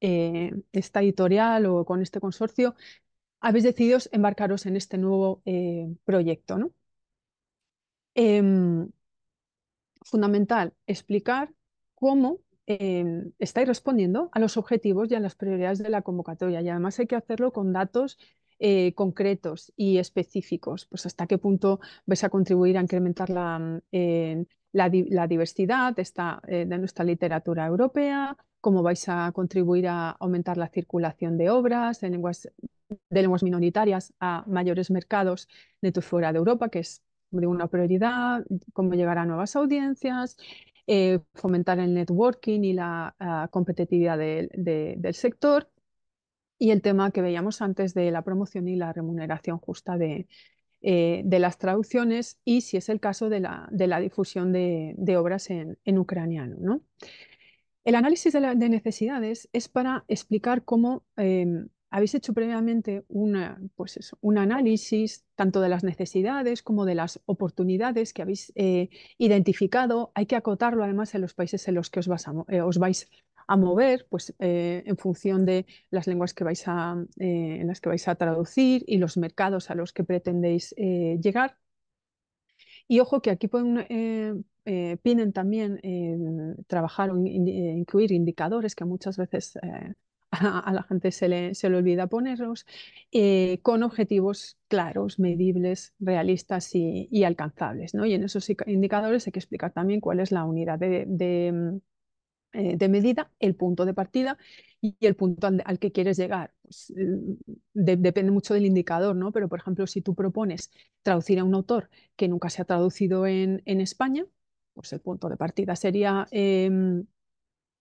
eh, esta editorial o con este consorcio habéis decidido embarcaros en este nuevo eh, proyecto? Em, fundamental explicar cómo Em, estáis respondiendo a los objetivos y a las prioridades de la convocatoria y además hay que hacerlo con datos eh, concretos y específicos, pues hasta qué punto vais a contribuir a incrementar la, mm, la, diversidad eh, de, nuestra literatura europea, cómo vais a contribuir a aumentar la circulación de obras de lenguas, de minoritarias a mayores mercados de fuera de Europa, que es de una prioridad, cómo llegar a nuevas audiencias, eh, fomentar el networking y la, ah, competitividad del sector y el tema que veíamos antes de la promoción y la remuneración justa de, eh, las traducciones y, si es el caso, de la, de la difusión de, obras en, ucraniano. ¿no? El análisis de, necesidades es para explicar cómo em, habéis hecho previamente pues eso, un análisis tanto de las necesidades como de las oportunidades que habéis eh, identificado. Hay que acotarlo además en los países en los que os, vas eh, os vais a mover, pues eh, en función de las lenguas que vais en las que vais a traducir y los mercados a los que pretendéis llegar. Y ojo que aquí pueden, piden también trabajar o incluir indicadores que muchas veces a, la gente se le, olvida ponerlos, eh, con objetivos claros, medibles, realistas y, alcanzables. ¿no? Y en esos indicadores hay que explicar también cuál es la unidad de, mm, eh, medida, el punto de partida y el punto al, que quieres llegar. Pues, mm, depende mucho del indicador, ¿no? pero por ejemplo, si tú propones traducir a un autor que nunca se ha traducido en, España, pues el punto de partida sería... Em,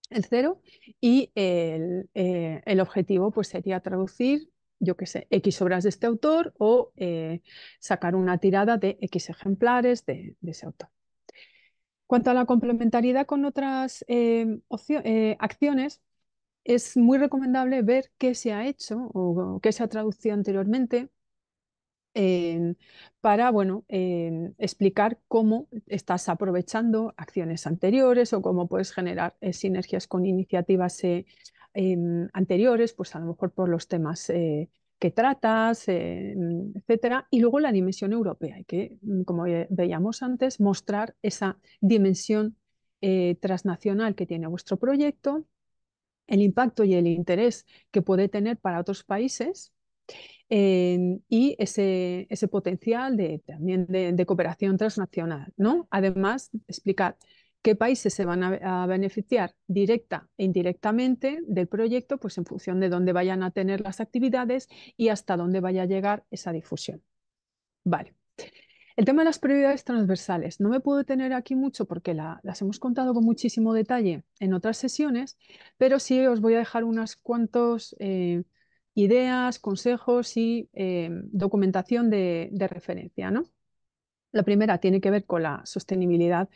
el cero, y eh, el, objetivo pues, sería traducir, yo qué sé, X obras de este autor o eh, sacar una tirada de X ejemplares de, ese autor. Cuanto a la complementariedad con otras eh, acciones, es muy recomendable ver qué se ha hecho o qué se ha traducido anteriormente para bueno, explicar cómo estás aprovechando acciones anteriores o cómo puedes generar eh, sinergias con iniciativas eh, em, anteriores, pues a lo mejor por los temas eh, que tratas, em, etcétera. Y luego la dimensión europea, que mm, como veíamos antes, mostrar esa dimensión transnacional que tiene vuestro proyecto, el impacto y el interés que puede tener para otros países y ese, ese potencial también de, cooperación transnacional. ¿no? Además, explicar qué países se van a, beneficiar directa e indirectamente del proyecto, pues en función de dónde vayan a tener las actividades y hasta dónde vaya a llegar esa difusión. Vale. El tema de las prioridades transversales. No me puedo tener aquí mucho porque las hemos contado con muchísimo detalle en otras sesiones, pero sí os voy a dejar unos cuantos eh, ideas, consejos y eh, documentación de, referencia. La primera tiene que ver con la sostenibilidad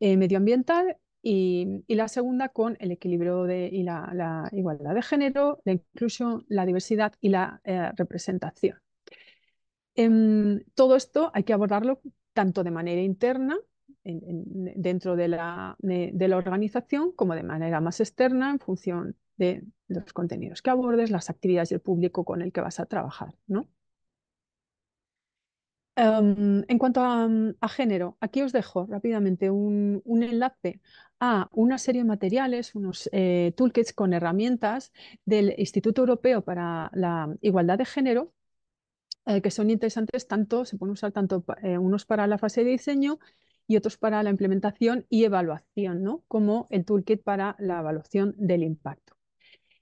eh, medioambiental y, la segunda con el equilibrio de, y la, igualdad de género, la inclusión, la diversidad y la eh, representación. En em, todo esto hay que abordarlo tanto de manera interna dentro de la, organización como de manera más externa en función de los contenidos que abordes, las actividades del público con el que vas a trabajar. Em, en cuanto a, género, aquí os dejo rápidamente un, enlace a una serie de materiales, unos eh, toolkits con herramientas del Instituto Europeo para la Igualdad de Género, eh, que son interesantes tanto, se pueden usar tanto eh, unos para la fase de diseño y otros para la implementación y evaluación, ¿no? como el toolkit para la evaluación del impacto.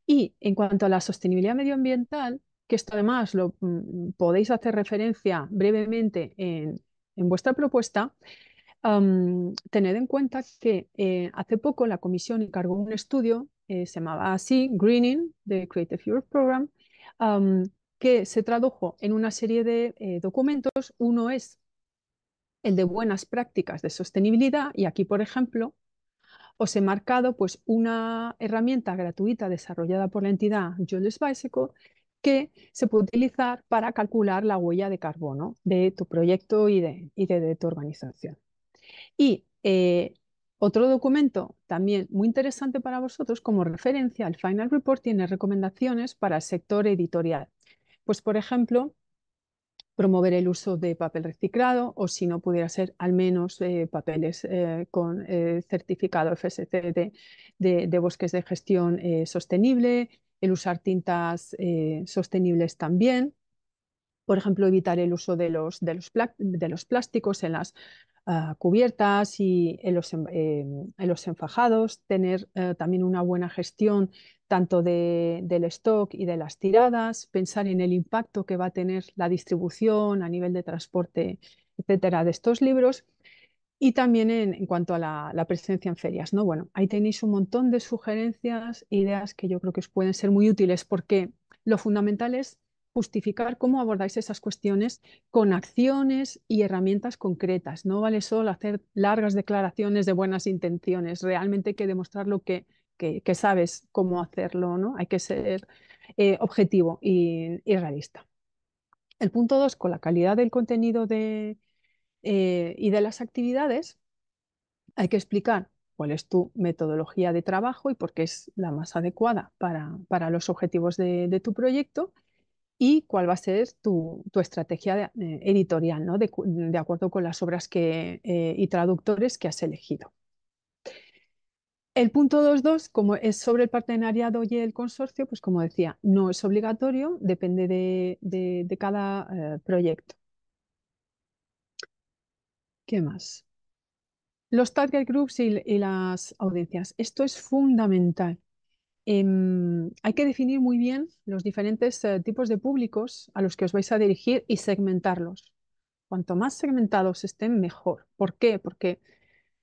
Y en cuanto a la sostenibilidad medioambiental, que esto además lo mm, podéis hacer referencia brevemente en, vuestra propuesta, tened en cuenta que eh, hace poco la comisión encargó un estudio, eh, se llamaba así, Greening, the Creative Europe Program, que se tradujo en una serie de eh, documentos. Uno es el de buenas prácticas de sostenibilidad y aquí, por ejemplo, os he marcado pues, una herramienta gratuita desarrollada por la entidad Jules Bicycle que se puede utilizar para calcular la huella de carbono de tu proyecto y de, tu organización. Y eh, otro documento también muy interesante para vosotros como referencia, el Final Report, tiene recomendaciones para el sector editorial. Pues, por ejemplo, promover el uso de papel reciclado o si no pudiera ser al menos eh, papeles eh, con eh, certificado FSC de, bosques de gestión sostenible, el usar tintas sostenibles también, por ejemplo, evitar el uso de los, de los, plásticos en las ah, cubiertas y en los, em, enfajados, tener también una buena gestión tanto de, del stock y de las tiradas, pensar en el impacto que va a tener la distribución a nivel de transporte, etcétera, de estos libros. Y también en, cuanto a la, presencia en ferias, ¿no? Bueno, ahí tenéis un montón de sugerencias, ideas que yo creo que os pueden ser muy útiles porque lo fundamental es justificar cómo abordáis esas cuestiones con acciones y herramientas concretas. No vale solo hacer largas declaraciones de buenas intenciones, realmente hay que demostrar lo que que, sabes cómo hacerlo, ¿no? Hay que ser eh, objetivo y, realista. El punto dos, con la calidad del contenido eh, y de las actividades, hay que explicar cuál es tu metodología de trabajo y por qué es la más adecuada para, los objetivos de, tu proyecto y cuál va a ser tu, tu estrategia eh, editorial, ¿no? de, acuerdo con las obras que, y traductores que has elegido. El punto 2.2, como es sobre el partenariado y el consorcio, pues como decía, no es obligatorio, depende de, cada eh, proyecto. ¿Qué más? Los target groups y, las audiencias. Esto es fundamental. Em, hay que definir muy bien los diferentes eh, tipos de públicos a los que os vais a dirigir y segmentarlos. Cuanto más segmentados estén, mejor. ¿Por qué? Porque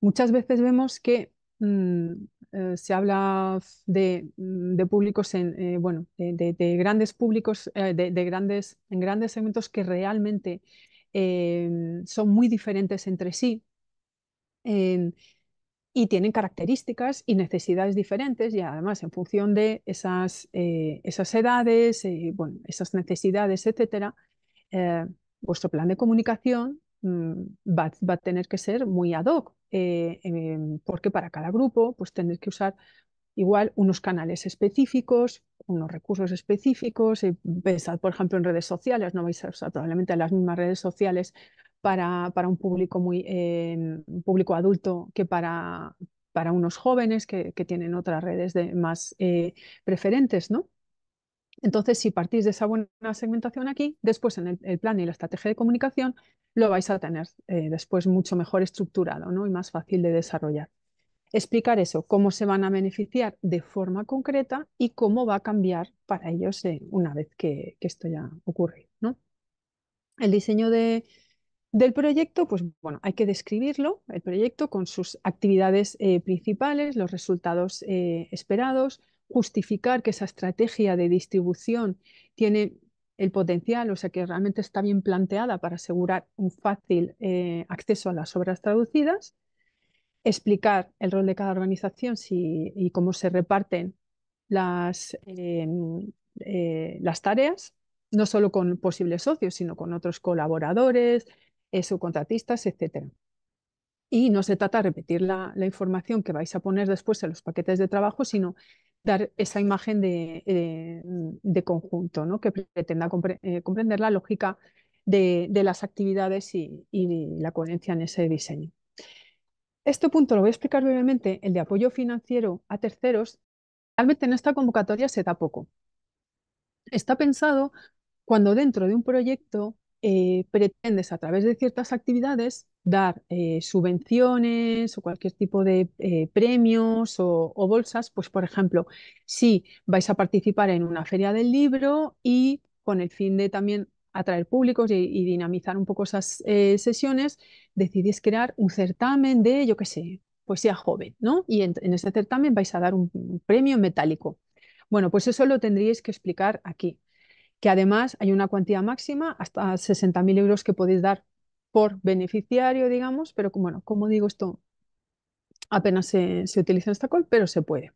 muchas veces vemos que Mm, eh, se habla mm, de, públicos eh, bueno de, grandes públicos eh, de, grandes en grandes segmentos que realmente em, son muy diferentes entre sí em, y tienen características y necesidades diferentes y además en función de esas, esas edades bueno esas necesidades etcétera vuestro plan de comunicación mm, va, va a tener que ser muy ad hoc eh, em, porque para cada grupo pues tendréis que usar igual unos canales específicos, unos recursos específicos, eh, pensad por ejemplo en redes sociales, no vais a usar probablemente las mismas redes sociales para, para un público muy em, público adulto que para, para unos jóvenes que, que tienen otras redes más eh, preferentes, ¿no? Entonces, si partís de esa buena segmentación aquí, después en el, plan y la estrategia de comunicación lo vais a tener eh, después mucho mejor estructurado ¿no? y más fácil de desarrollar. Explicar eso, cómo se van a beneficiar de forma concreta y cómo va a cambiar para ellos eh, una vez que, esto ya ocurre. El diseño del proyecto, pues bueno, hay que describirlo, el proyecto con sus actividades eh, principales, los resultados esperados, justificar que esa estrategia de distribución tiene el potencial, o sea que realmente está bien planteada para asegurar un fácil eh, acceso a las obras traducidas, explicar el rol de cada organización y cómo se reparten las, em, eh, las tareas, no solo con posibles socios, sino con otros colaboradores, eh, subcontratistas, etc. Y no se trata de repetir la información que vais a poner después en los paquetes de trabajo, sino dar esa imagen de, eh, conjunto, que pretenda eh, comprender la lógica de, las actividades y, la coherencia en ese diseño. Este punto lo voy a explicar brevemente, el de apoyo financiero a terceros, realmente en esta convocatoria se da poco. Está pensado cuando dentro de un proyecto eh, pretendes a través de ciertas actividades dar eh, subvenciones o cualquier tipo de eh, premios o, bolsas, pues por ejemplo, si vais a participar en una feria del libro y con el fin de también atraer públicos y, dinamizar un poco esas eh, sesiones, decidís crear un certamen de, yo qué sé, poesía joven, ¿no? Y en, ese certamen vais a dar un, un premio metálico. Bueno, pues eso lo tendríais que explicar aquí que además hay una cuantía máxima, hasta 60.000 euros que podéis dar por beneficiario, digamos, pero como, bueno, como digo, esto apenas se, utiliza en col, pero se puede.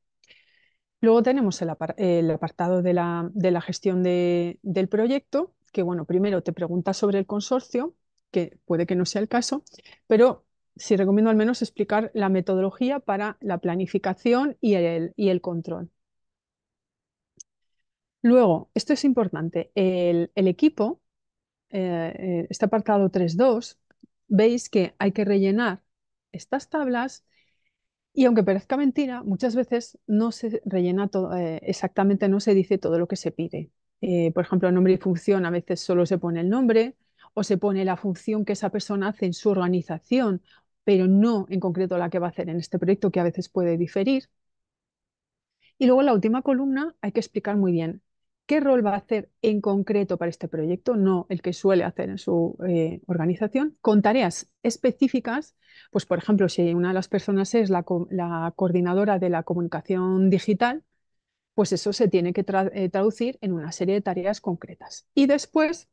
Luego tenemos el, apartado de la, de la gestión del proyecto, que bueno, primero te pregunta sobre el consorcio, que puede que no sea el caso, pero sí recomiendo al menos explicar la metodología para la planificación y el, y el control. Luego, esto es importante, el, el equipo eh, eh, este apartado 3.2, veis que hay que rellenar estas tablas y aunque parezca mentira, muchas veces no se rellena todo, eh, exactamente, no se dice todo lo que se pide. por ejemplo, nombre y función, a veces solo se pone el nombre o se pone la función que esa persona hace en su organización, pero no en concreto la que va a hacer en este proyecto, que a veces puede diferir. Y luego la última columna hay que explicar muy bien qué rol va a hacer en concreto para este proyecto, no el que suele hacer en su eh, organización, con tareas específicas, pues por ejemplo, si una de las personas es la, coordinadora de la comunicación digital, pues eso se tiene que eh, traducir en una serie de tareas concretas. Y después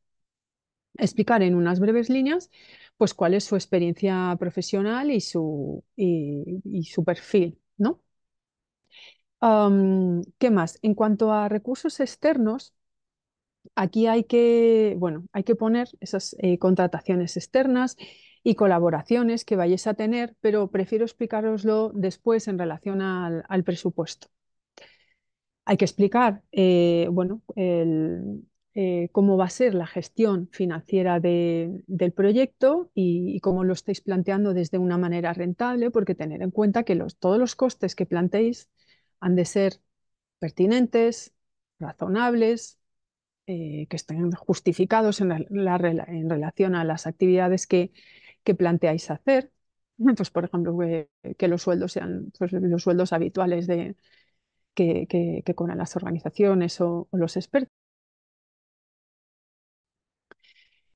explicar en unas breves líneas pues cuál es su experiencia profesional y su, y su perfil ¿Qué más? En cuanto a recursos externos, aquí hay que, bueno, hay que poner esas eh, contrataciones externas y colaboraciones que vayáis a tener, pero prefiero explicaroslo después en relación al, presupuesto. Hay que explicar, eh, bueno, eh, cómo va a ser la gestión financiera del proyecto y, cómo lo estáis planteando desde una manera rentable, porque tener en cuenta que los, todos los costes que planteéis han de ser pertinentes, razonables, eh, que estén justificados en, relación a las actividades que, planteáis hacer. Pues, por ejemplo, que, los sueldos sean pues, los sueldos habituales de, que, que, cobran las organizaciones o los expertos.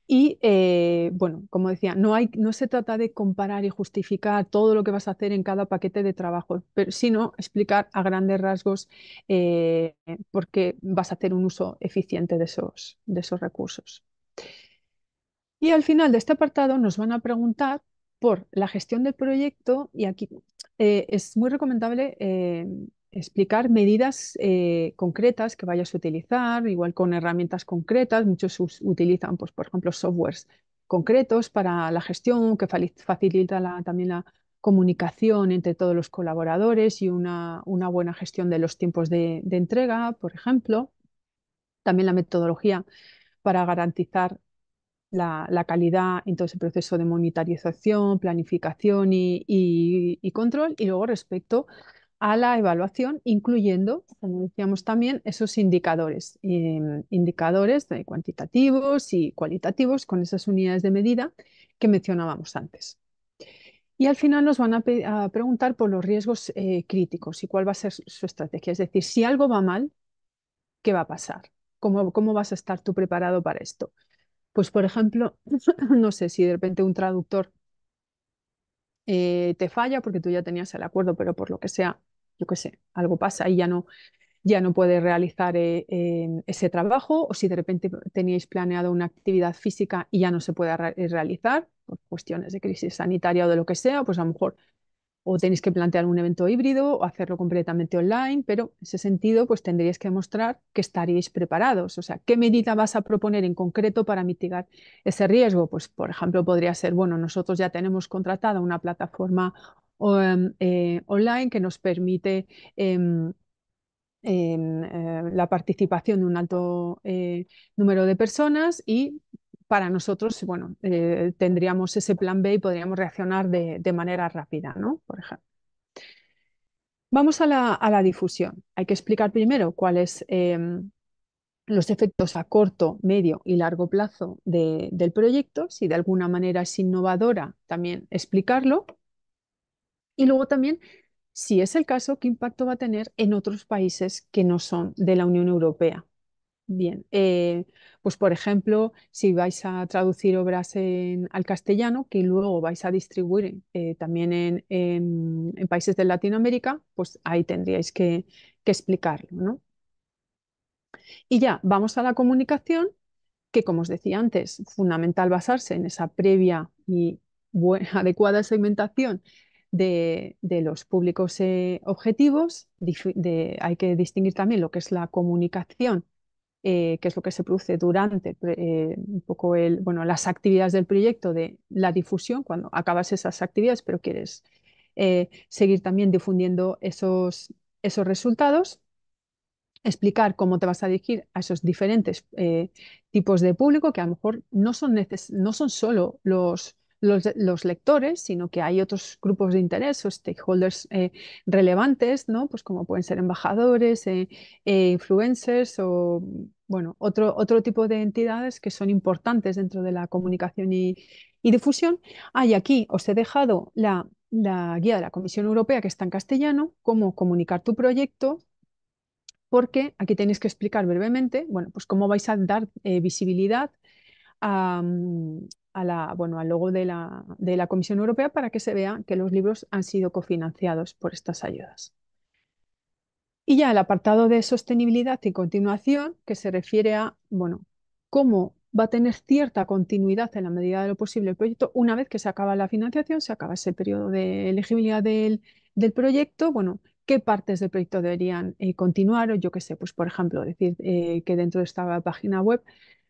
Y eh, bueno, como decía, no, hay, no se trata de comparar y justificar todo lo que vas a hacer en cada paquete de trabajo, pero, sino explicar a grandes rasgos eh, por qué vas a hacer un uso eficiente de esos, de esos recursos. Y al final de este apartado nos van a preguntar por la gestión del proyecto y aquí eh, es muy recomendable explicar medidas eh, concretas que vayas a utilizar, igual con herramientas concretas. Muchos utilizan, pues, por ejemplo, softwares concretos para la gestión, que facilita la, también la comunicación entre todos los colaboradores y una, buena gestión de los tiempos de, entrega, por ejemplo. También la metodología para garantizar la, calidad en todo ese proceso de monitorización, planificación y, y, control. Y luego respecto a la evaluación, incluyendo, como decíamos también, esos indicadores, indicadores cuantitativos y cualitativos con esas unidades de medida que mencionábamos antes. Y al final nos van a, preguntar por los riesgos eh, críticos y cuál va a ser su estrategia. Es decir, si algo va mal, ¿qué va a pasar? ¿Cómo, vas a estar tú preparado para esto? Pues, por ejemplo, (clears throat) no sé si de repente un traductor eh, te falla porque tú ya tenías el acuerdo, pero por lo que sea yo qué sé, algo pasa y ya no, ya no puede realizar eh, em, ese trabajo o si de repente teníais planeado una actividad física y ya no se puede eh, realizar por cuestiones de crisis sanitaria o de lo que sea, pues a lo mejor o tenéis que plantear un evento híbrido o hacerlo completamente online, pero en ese sentido pues tendríais que demostrar que estaríais preparados, o sea, ¿qué medida vas a proponer en concreto para mitigar ese riesgo? Pues por ejemplo podría ser, bueno, nosotros ya tenemos contratada una plataforma Em, eh, online que nos permite em, em, eh, la participación de un alto eh, número de personas y para nosotros, bueno, tendríamos ese plan B y podríamos reaccionar de, manera rápida, ¿no? Por ejemplo. Vamos a la, difusión. Hay que explicar primero cuáles eh, los efectos a corto, medio y largo plazo del proyecto. Si de alguna manera es innovadora, también explicarlo. Y luego también, si es el caso, ¿qué impacto va a tener en otros países que no son de la Unión Europea? Bien, eh, pues por ejemplo, si vais a traducir obras al castellano, que luego vais a distribuir eh, también en, países de Latinoamérica, pues ahí tendríais que, explicarlo, Y ya, vamos a la comunicación, que como os decía antes, fundamental basarse en esa previa y (laughs) adecuada segmentación de, los públicos eh, objetivos. hay que distinguir también lo que es la comunicación, eh, que es lo que se produce durante eh, un poco el, bueno, las actividades del proyecto, de la difusión, cuando acabas esas actividades, pero quieres seguir también difundiendo esos, esos resultados explicar cómo te vas a dirigir a esos diferentes tipos de público que a lo mejor no son, no son solo los, los, lectores, sino que hay otros grupos de interés o stakeholders eh, relevantes, ¿no? Pues como pueden ser embajadores, eh, eh, influencers o bueno, otro, otro tipo de entidades que son importantes dentro de la comunicación y, difusión. Hay ah, aquí os he dejado la, guía de la Comisión Europea que está en castellano, cómo comunicar tu proyecto porque aquí tenéis que explicar brevemente, bueno, pues cómo vais a dar visibilidad a, a la, bueno, al logo de la, Comisión Europea para que se vea que los libros han sido cofinanciados por estas ayudas. Y ya el apartado de sostenibilidad y continuación, que se refiere a, bueno, cómo va a tener cierta continuidad en la medida de lo posible el proyecto. Una vez que se acaba la financiación, se acaba ese periodo de elegibilidad del, proyecto, bueno, qué partes del proyecto deberían eh, continuar, o yo qué sé, pues por ejemplo, decir eh, que dentro de esta página web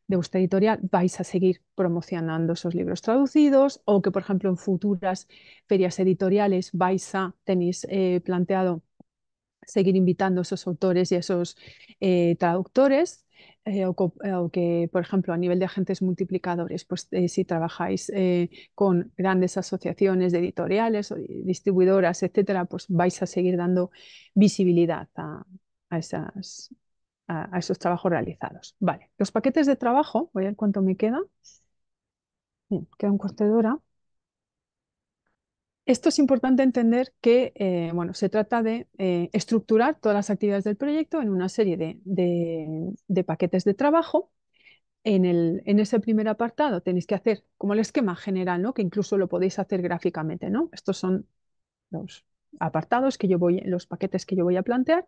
de vuestra editorial vais a seguir promocionando esos libros traducidos o que, por ejemplo, en futuras ferias editoriales vais a, tenéis eh, planteado seguir invitando a esos autores y a esos eh, traductores eh, o, que, por ejemplo, a nivel de agentes multiplicadores, pues si trabajáis con grandes asociaciones de editoriales, distribuidoras, etcétera, pues vais a seguir dando visibilidad a, a esas a, esos trabajos realizados. Vale, los paquetes de trabajo, voy a ver cuánto me queda. queda un corte Esto es importante entender que eh, bueno, se trata de eh, estructurar todas las actividades del proyecto en una serie de, paquetes de trabajo. En, el, en, ese primer apartado tenéis que hacer como el esquema general, ¿no? que incluso lo podéis hacer gráficamente. ¿no? Estos son los apartados que yo voy, los paquetes que yo voy a plantear.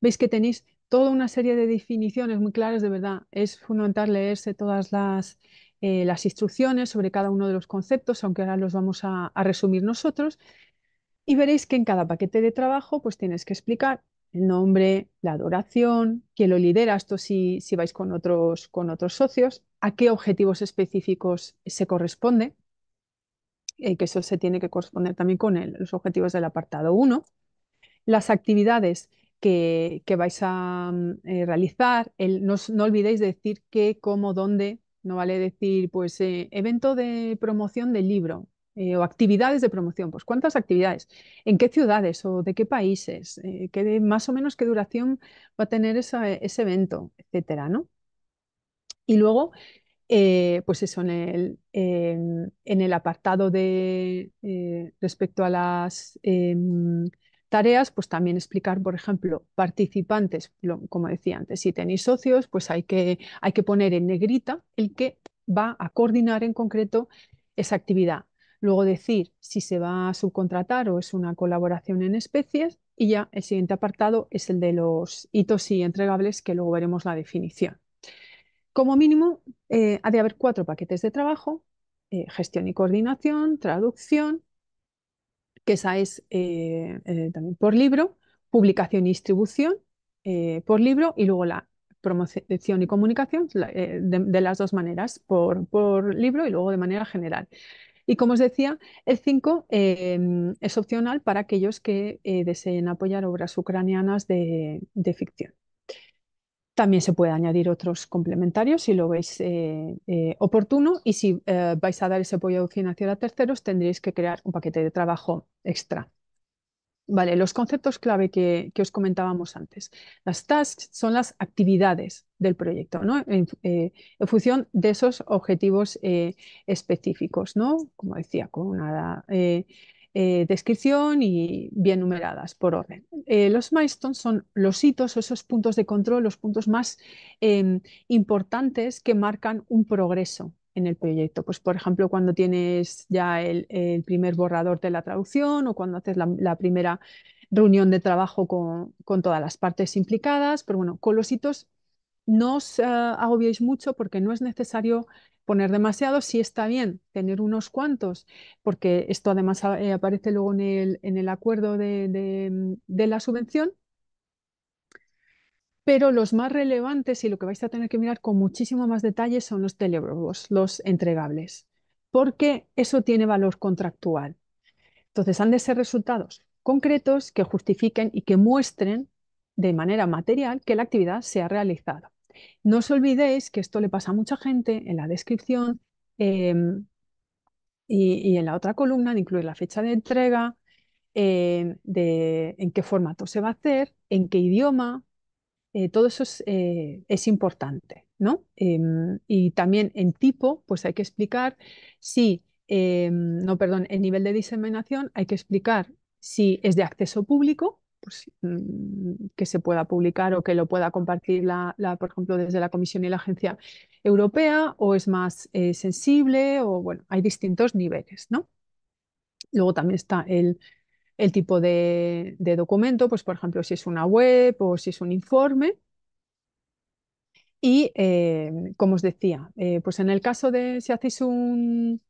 Veis que tenéis toda una serie de definiciones muy claras, de verdad. Es fundamental leerse todas las, eh, instrucciones sobre cada uno de los conceptos, aunque ahora los vamos a, resumir nosotros. Y veréis que en cada paquete de trabajo pues tienes que explicar el nombre, la adoración, quién lo lidera, esto si, si vais con otros, con otros socios, a qué objetivos específicos se corresponde, eh, que eso se tiene que corresponder también con el, los objetivos del apartado 1, las actividades que, vais a mm, eh, realizar. no, olvidéis decir qué, cómo, dónde. No vale decir, pues, eh, evento de promoción del libro eh, o actividades de promoción. Pues, ¿cuántas actividades? ¿En qué ciudades o de qué países? ¿qué más o menos qué duración va a tener ese evento, etcétera, ¿no? Y luego, pues eso, en el, apartado de respecto a las em, tareas, pues también explicar, por ejemplo, participantes, como decía antes, si tenéis socios, pues hay que, hay que poner en negrita el que va a coordinar en concreto esa actividad. Luego decir si se va a subcontratar o es una colaboración en especies y ya el siguiente apartado es el de los hitos y entregables que luego veremos la definición. Como mínimo eh, ha de haber cuatro paquetes de trabajo, eh, gestión y coordinación, traducción, que esa es eh, eh, también por libro, publicación y distribución eh, por libro y luego la promoción y comunicación de, las dos maneras, por, libro y luego de manera general. Y como os decía, el 5 es opcional para aquellos que deseen apoyar obras ucranianas de ficción. También se puede añadir otros complementarios si lo veis eh, eh, oportuno y si eh, vais a dar ese apoyo financiero a terceros tendréis que crear un paquete de trabajo extra. Vale, los conceptos clave que, os comentábamos antes. Las tasks son las actividades del proyecto, ¿no? En, en función de esos objetivos específicos, ¿no? Como decía, con una eh, descripción y bien numeradas por orden. Eh, los milestones son los hitos, esos puntos de control, los puntos más em, importantes que marcan un progreso en el proyecto. Pues, por ejemplo, cuando tienes ya el, primer borrador de la traducción o cuando haces la, primera reunión de trabajo con, todas las partes implicadas, pero bueno, con los hitos no os eh, agobiéis mucho porque no es necesario poner demasiado, sí está bien, tener unos cuantos, porque esto además eh, aparece luego en el, en el acuerdo de, la subvención, pero los más relevantes y lo que vais a tener que mirar con muchísimo más detalle son los deliverables, los entregables, porque eso tiene valor contractual. Entonces han de ser resultados concretos que justifiquen y que muestren de manera material que la actividad se ha realizado. No os olvidéis que esto le pasa a mucha gente en la descripción em, y, en la otra columna de incluir la fecha de entrega, em, en qué formato se va a hacer, en qué idioma, eh, todo eso es, eh, importante, ¿no? Em, y también en tipo, pues hay que explicar si, no, perdón, en nivel de diseminación hay que explicar si es de acceso público, pues, mm, que se pueda publicar o que lo pueda compartir, la, por ejemplo, desde la Comisión y la Agencia Europea, o es más eh, sensible, o bueno, hay distintos niveles, ¿no? Luego también está el, tipo de, documento, pues por ejemplo, si es una web o si es un informe. Y eh, como os decía, eh, pues en el caso de si hacéis un,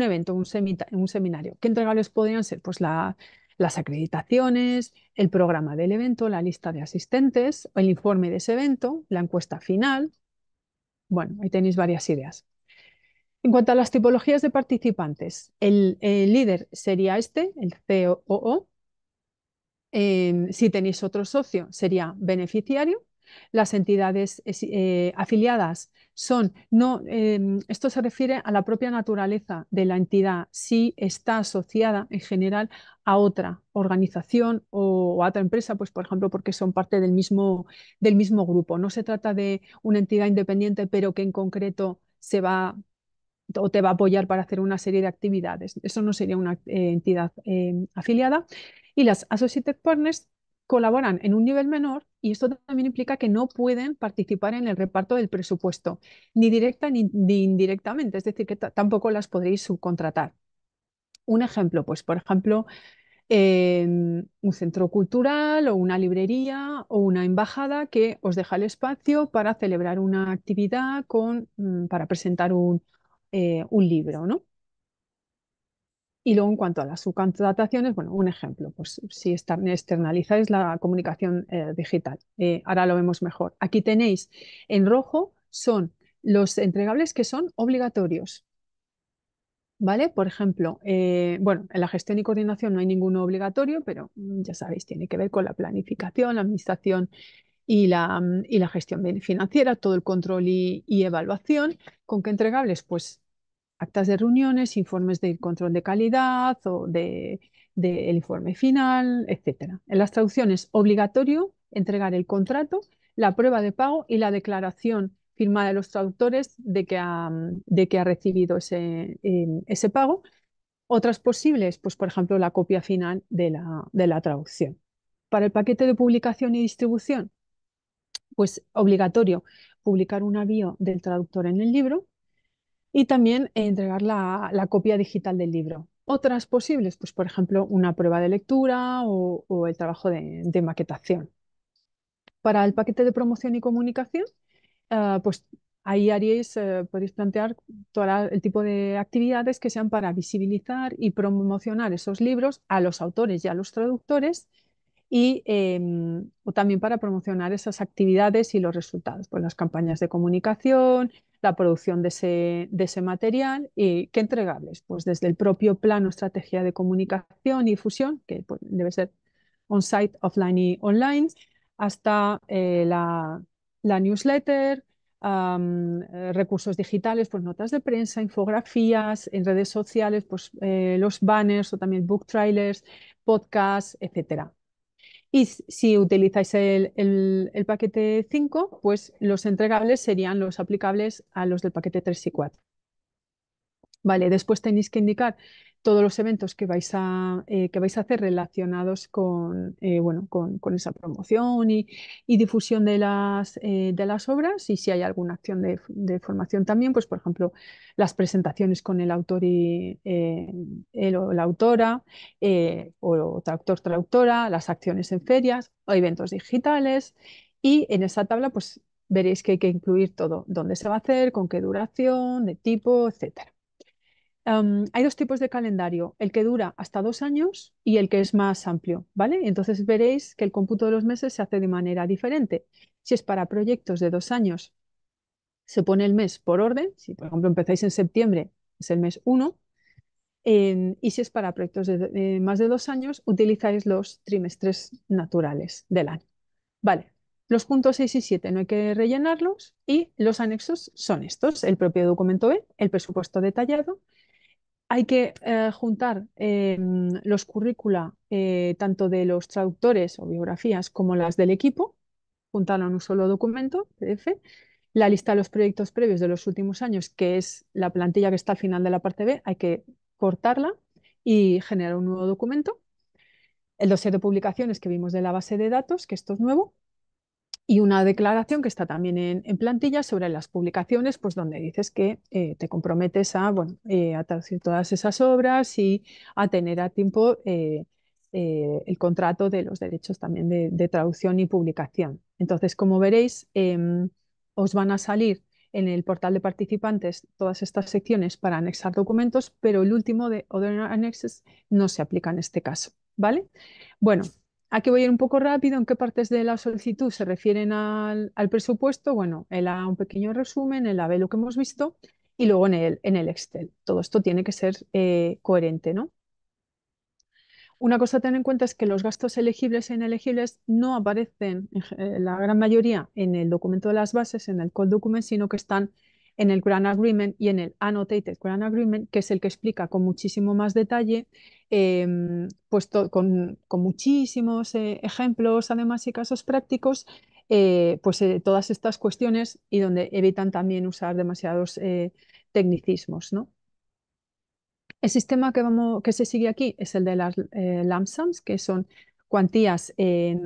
evento, un seminario, ¿qué entregables podrían ser? Pues la, las acreditaciones, el programa del evento, la lista de asistentes, el informe de ese evento, la encuesta final. Bueno, ahí tenéis varias ideas. En cuanto a las tipologías de participantes, el, líder sería este, el COO. Em, si tenéis otro socio, sería beneficiario las entidades eh, eh, afiliadas. Son, no, em, esto se refiere a la propia naturaleza de la entidad, si está asociada en general a otra organización o, a otra empresa, pues por ejemplo, porque son parte del mismo, del mismo grupo. No se trata de una entidad independiente, pero que en concreto se va o te va a apoyar para hacer una serie de actividades. Eso no sería una eh, entidad em, afiliada. Y las Associated Partners colaboran en un nivel menor y esto también implica que no pueden participar en el reparto del presupuesto, ni directa ni, indirectamente, es decir, que tampoco las podréis subcontratar. Un ejemplo, pues por ejemplo, em, un centro cultural o una librería o una embajada que os deja el espacio para celebrar una actividad con, mm, para presentar un, eh, un libro, ¿no? Y luego, en cuanto a las subcontrataciones, bueno, un ejemplo, pues si externalizáis la comunicación eh, digital, eh, ahora lo vemos mejor. Aquí tenéis en rojo son los entregables que son obligatorios. ¿Vale? Por ejemplo, eh, bueno, en la gestión y coordinación no hay ninguno obligatorio, pero mm, ya sabéis, tiene que ver con la planificación, la administración y la, mm, y la gestión financiera, todo el control y, y evaluación. ¿Con qué entregables? Pues actas de reuniones, informes de control de calidad o del de, informe final, etc. En las traducciones, obligatorio entregar el contrato, la prueba de pago y la declaración firmada de los traductores de que ha, de que ha recibido ese, em, ese pago. Otras posibles, pues por ejemplo, la copia final de la, de la traducción. Para el paquete de publicación y distribución, pues obligatorio publicar un avión del traductor en el libro, y también entregar la, copia digital del libro. Otras posibles, pues por ejemplo, una prueba de lectura o, el trabajo de, maquetación. Para el paquete de promoción y comunicación, eh, pues ahí haríais, eh, podéis plantear todo el tipo de actividades que sean para visibilizar y promocionar esos libros a los autores y a los traductores y em, o también para promocionar esas actividades y los resultados, pues las campañas de comunicación, la producción de ese, material y qué entregables, pues desde el propio plano estrategia de comunicación y difusión, que pues, debe ser on-site, offline y online, hasta eh, la, newsletter, eh, recursos digitales, pues notas de prensa, infografías, en redes sociales, pues eh, los banners o también book trailers, podcasts, etcétera. Y si utilizáis el, paquete 5, pues los entregables serían los aplicables a los del paquete 3 y 4. Vale, después tenéis que indicar todos los eventos que vais a, eh, que vais a hacer relacionados con, eh, con, esa promoción y, difusión de las, eh, de las obras y si hay alguna acción de, formación también, pues por ejemplo las presentaciones con el autor y el, o la autora o traductor traductora, las acciones en ferias o eventos digitales y en esa tabla pues veréis que hay que incluir todo, dónde se va a hacer, con qué duración, de tipo, etcétera hay dos tipos de calendario, el que dura hasta dos años y el que es más amplio, ¿vale? Entonces veréis que el cómputo de los meses se hace de manera diferente. Si es para proyectos de dos años, se pone el mes por orden. Si, por ejemplo, empezáis en septiembre, es el mes 1. y si es para proyectos de más de dos años, utilizáis los trimestres naturales del año. Vale, los puntos 6 y 7 no hay que rellenarlos y los anexos son estos, el propio documento B, el presupuesto detallado, hay que eh, juntar em, los currícula, eh, tanto de los traductores o biografías como las del equipo, juntarlo en un solo documento, PDF, la lista de los proyectos previos de los últimos años, que es la plantilla que está al final de la parte B, hay que cortarla y generar un nuevo documento. El dossier de publicaciones que vimos de la base de datos, que esto es nuevo, y una declaración que está también en, plantilla sobre las publicaciones, pues donde dices que eh, te comprometes a, eh, a traducir todas esas obras y a tener a tiempo eh, el contrato de los derechos también de, traducción y publicación. Entonces, como veréis, em, os van a salir en el portal de participantes todas estas secciones para anexar documentos, pero el último de Other Annexes no se aplica en este caso, ¿vale? Bueno, Aquí voy a ir un poco rápido. ¿En qué partes de la solicitud se refieren al, presupuesto? Bueno, el A un pequeño resumen, el A lo que hemos visto y luego en el, en el Excel. Todo esto tiene que ser eh, coherente, ¿no? Una cosa a tener en cuenta es que los gastos elegibles e inelegibles no aparecen en eh, la gran mayoría en el documento de las bases, en el call document, sino que están en el Grand Agreement y en el Annotated Grand Agreement, que es el que explica con muchísimo más detalle, em, pues con, muchísimos eh, ejemplos, además y casos prácticos, eh, pues eh, todas estas cuestiones y donde evitan también usar demasiados tecnicismos, ¿no? El sistema que, vamos, que se sigue aquí es el de las sums, que son cuantías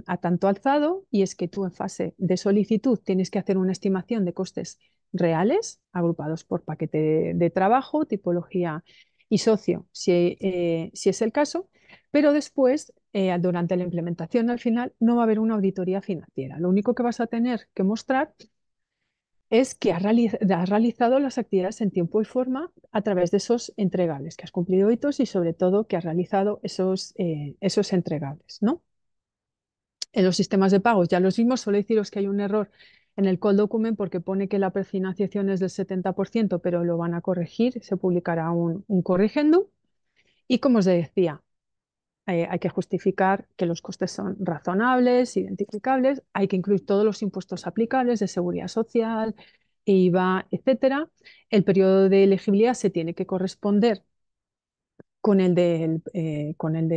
a tanto alzado y es que tú en fase de solicitud tienes que hacer una estimación de costes reales, agrupados por paquete de, trabajo, tipología y socio, si, eh, es el caso, pero después, eh, durante la implementación al final, no va a haber una auditoría financiera. Lo único que vas a tener que mostrar es que has, realizado las actividades en tiempo y forma a través de esos entregables, que has cumplido hitos y sobre todo que has realizado esos, eh, esos entregables. ¿no? En los sistemas de pagos ya los vimos, solo deciros que hay un error en el call document porque pone que la prefinanciación es del 70%, pero lo van a corregir, se publicará un, un corrigendum. Y como os decía, eh, hay que justificar que los costes son razonables, identificables, hay que incluir todos los impuestos aplicables de seguridad social, IVA, etc. El periodo de elegibilidad se tiene que corresponder con el, del, eh, con el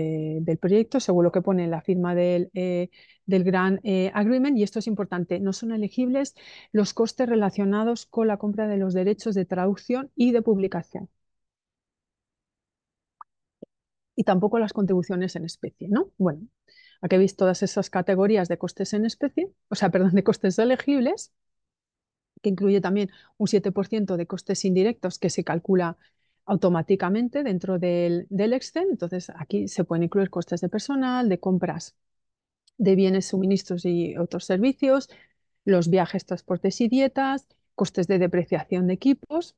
del proyecto, según lo que pone la firma del, eh, Gran eh, Agreement, y esto es importante, no son elegibles los costes relacionados con la compra de los derechos de traducción y de publicación. Y tampoco las contribuciones en especie, ¿no? Bueno, aquí veis todas esas categorías de costes en especie, o sea, (laughs) perdón, de costes elegibles, que incluye también un 7% de costes indirectos que se calcula automáticamente dentro del, del Excel. Entonces, aquí se pueden incluir costes de personal, de compras de bienes, suministros y otros servicios, los viajes, transportes y dietas, costes de depreciación de equipos,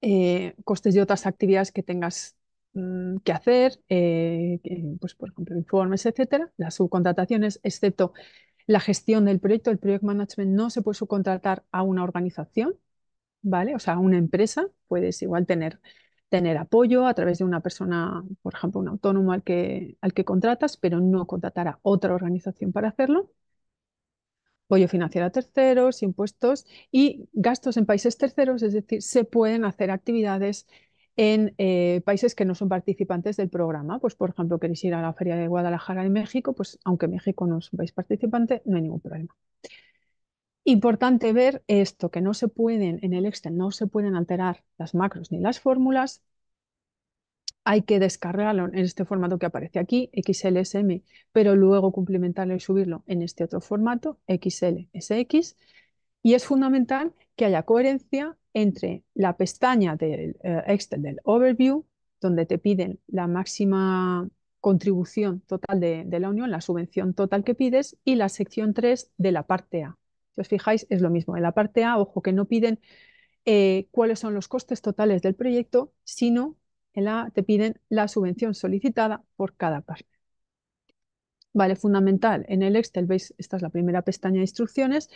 eh, costes de otras actividades que tengas mm, que hacer, eh, pues, por ejemplo, informes, etcétera, las subcontrataciones, excepto la gestión del proyecto, el project management no se puede subcontratar a una organización, ¿vale? O sea, una empresa puedes igual tener, tener apoyo a través de una persona, por ejemplo, un autónomo al que, contratas, pero no contratar a otra organización para hacerlo. Apoyo financiero a terceros, impuestos y gastos en países terceros, es decir, se pueden hacer actividades en eh, países que no son participantes del programa. Pues, por ejemplo, queréis ir a la Feria de Guadalajara en México, pues aunque México no es un país participante, no hay ningún problema. Importante ver esto, que no se pueden, en el Excel no se pueden alterar las macros ni las fórmulas. Hay que descargarlo en este formato que aparece aquí, XLSM, pero luego complementarlo y subirlo en este otro formato, XLSX. Y es fundamental que haya coherencia entre la pestaña del eh, Excel del Overview, donde te piden la máxima contribución total de, de, la unión, la subvención total que pides, y la sección 3 de la parte A, si os fijáis, es lo mismo. En la parte A, ojo, que no piden eh, cuáles son los costes totales del proyecto, sino en te piden la subvención solicitada por cada parte. Vale, fundamental. En el Excel, veis, esta es la primera pestaña de instrucciones.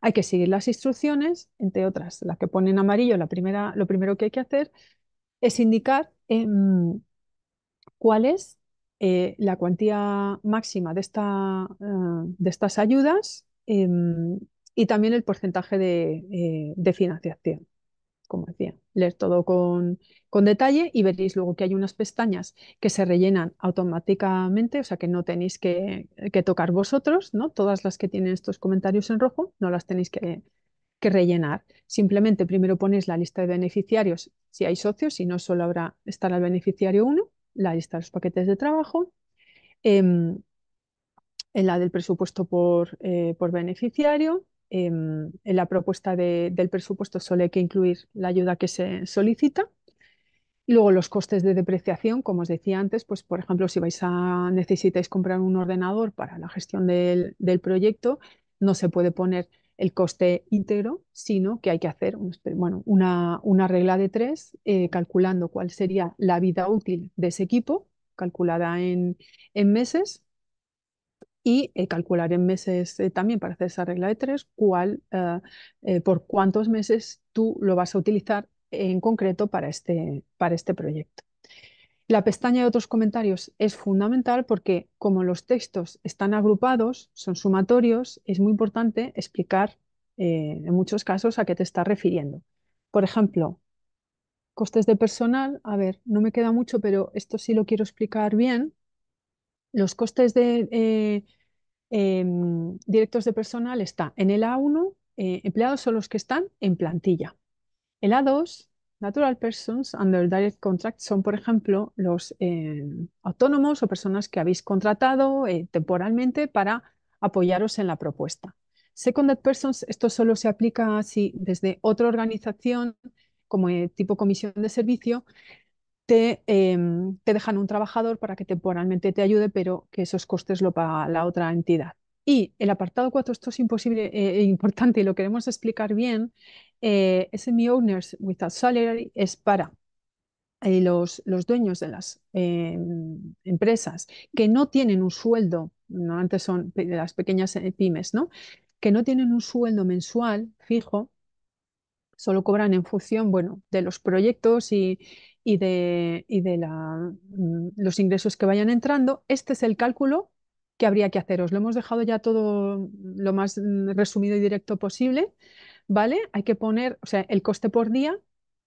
Hay que seguir las instrucciones, entre otras, la que ponen amarillo, la primera, lo primero que hay que hacer es indicar cuál es eh, la cuantía máxima de, esta, eh, de estas ayudas, em, y también el porcentaje eh, de, financiación. Como decía, leer todo con, detalle y veréis luego que hay unas pestañas que se rellenan automáticamente, o sea que no tenéis que, tocar vosotros, ¿no? Todas las que tienen estos comentarios en rojo no las tenéis que, rellenar. Simplemente primero ponéis la lista de beneficiarios, si hay socios, y no solo habrá, estar el beneficiario 1, la lista de los paquetes de trabajo, em, en la del presupuesto por, eh, por beneficiario, Em, en la propuesta del presupuesto solo hay que incluir la ayuda que se solicita. Y luego los costes de depreciación, como os decía antes, pues por ejemplo, si vais a necesitáis comprar un ordenador para la gestión del, proyecto, no se puede poner el coste íntegro, sino que hay que hacer bueno, una, regla de tres, eh, calculando cuál sería la vida útil de ese equipo, calculada en, en meses, y eh, calcular en meses eh, también para hacer esa regla de tres cuál, eh, por cuántos meses tú lo vas a utilizar en concreto para este, para este proyecto. La pestaña de otros comentarios es fundamental porque como los textos están agrupados, son sumatorios, es muy importante explicar en muchos casos a qué te estás refiriendo. Por ejemplo, costes de personal, a ver, no me queda mucho, pero esto sí lo quiero explicar bien. Los costes de, Em, directos de personal está en el A1, eh, empleados son los que están en plantilla. El A2, natural persons under direct contract, son, por ejemplo, los em, autónomos o personas que habéis contratado eh, temporalmente para apoyaros en la propuesta. Seconded persons, esto solo se aplica si desde otra organización, como eh, tipo comisión de servicio, Em, te, dejan un trabajador para que temporalmente te ayude, pero que esos costes lo paga la otra entidad. Y el apartado 4, esto es imposible, eh, eh, (laughs) importante y lo queremos explicar bien, eh, SME Owners Without Salary es para eh, los, los, dueños de las em, empresas que no tienen un sueldo, no, antes son de las pequeñas pymes, ¿no? que no tienen un sueldo mensual fijo, solo cobran en función bueno, de los proyectos y, y de, de la, mm, los ingresos que vayan entrando, este es el cálculo que habría que haceros. lo hemos dejado ya todo lo más mm, resumido y directo posible, ¿vale? Hay que poner, o sea, el coste por día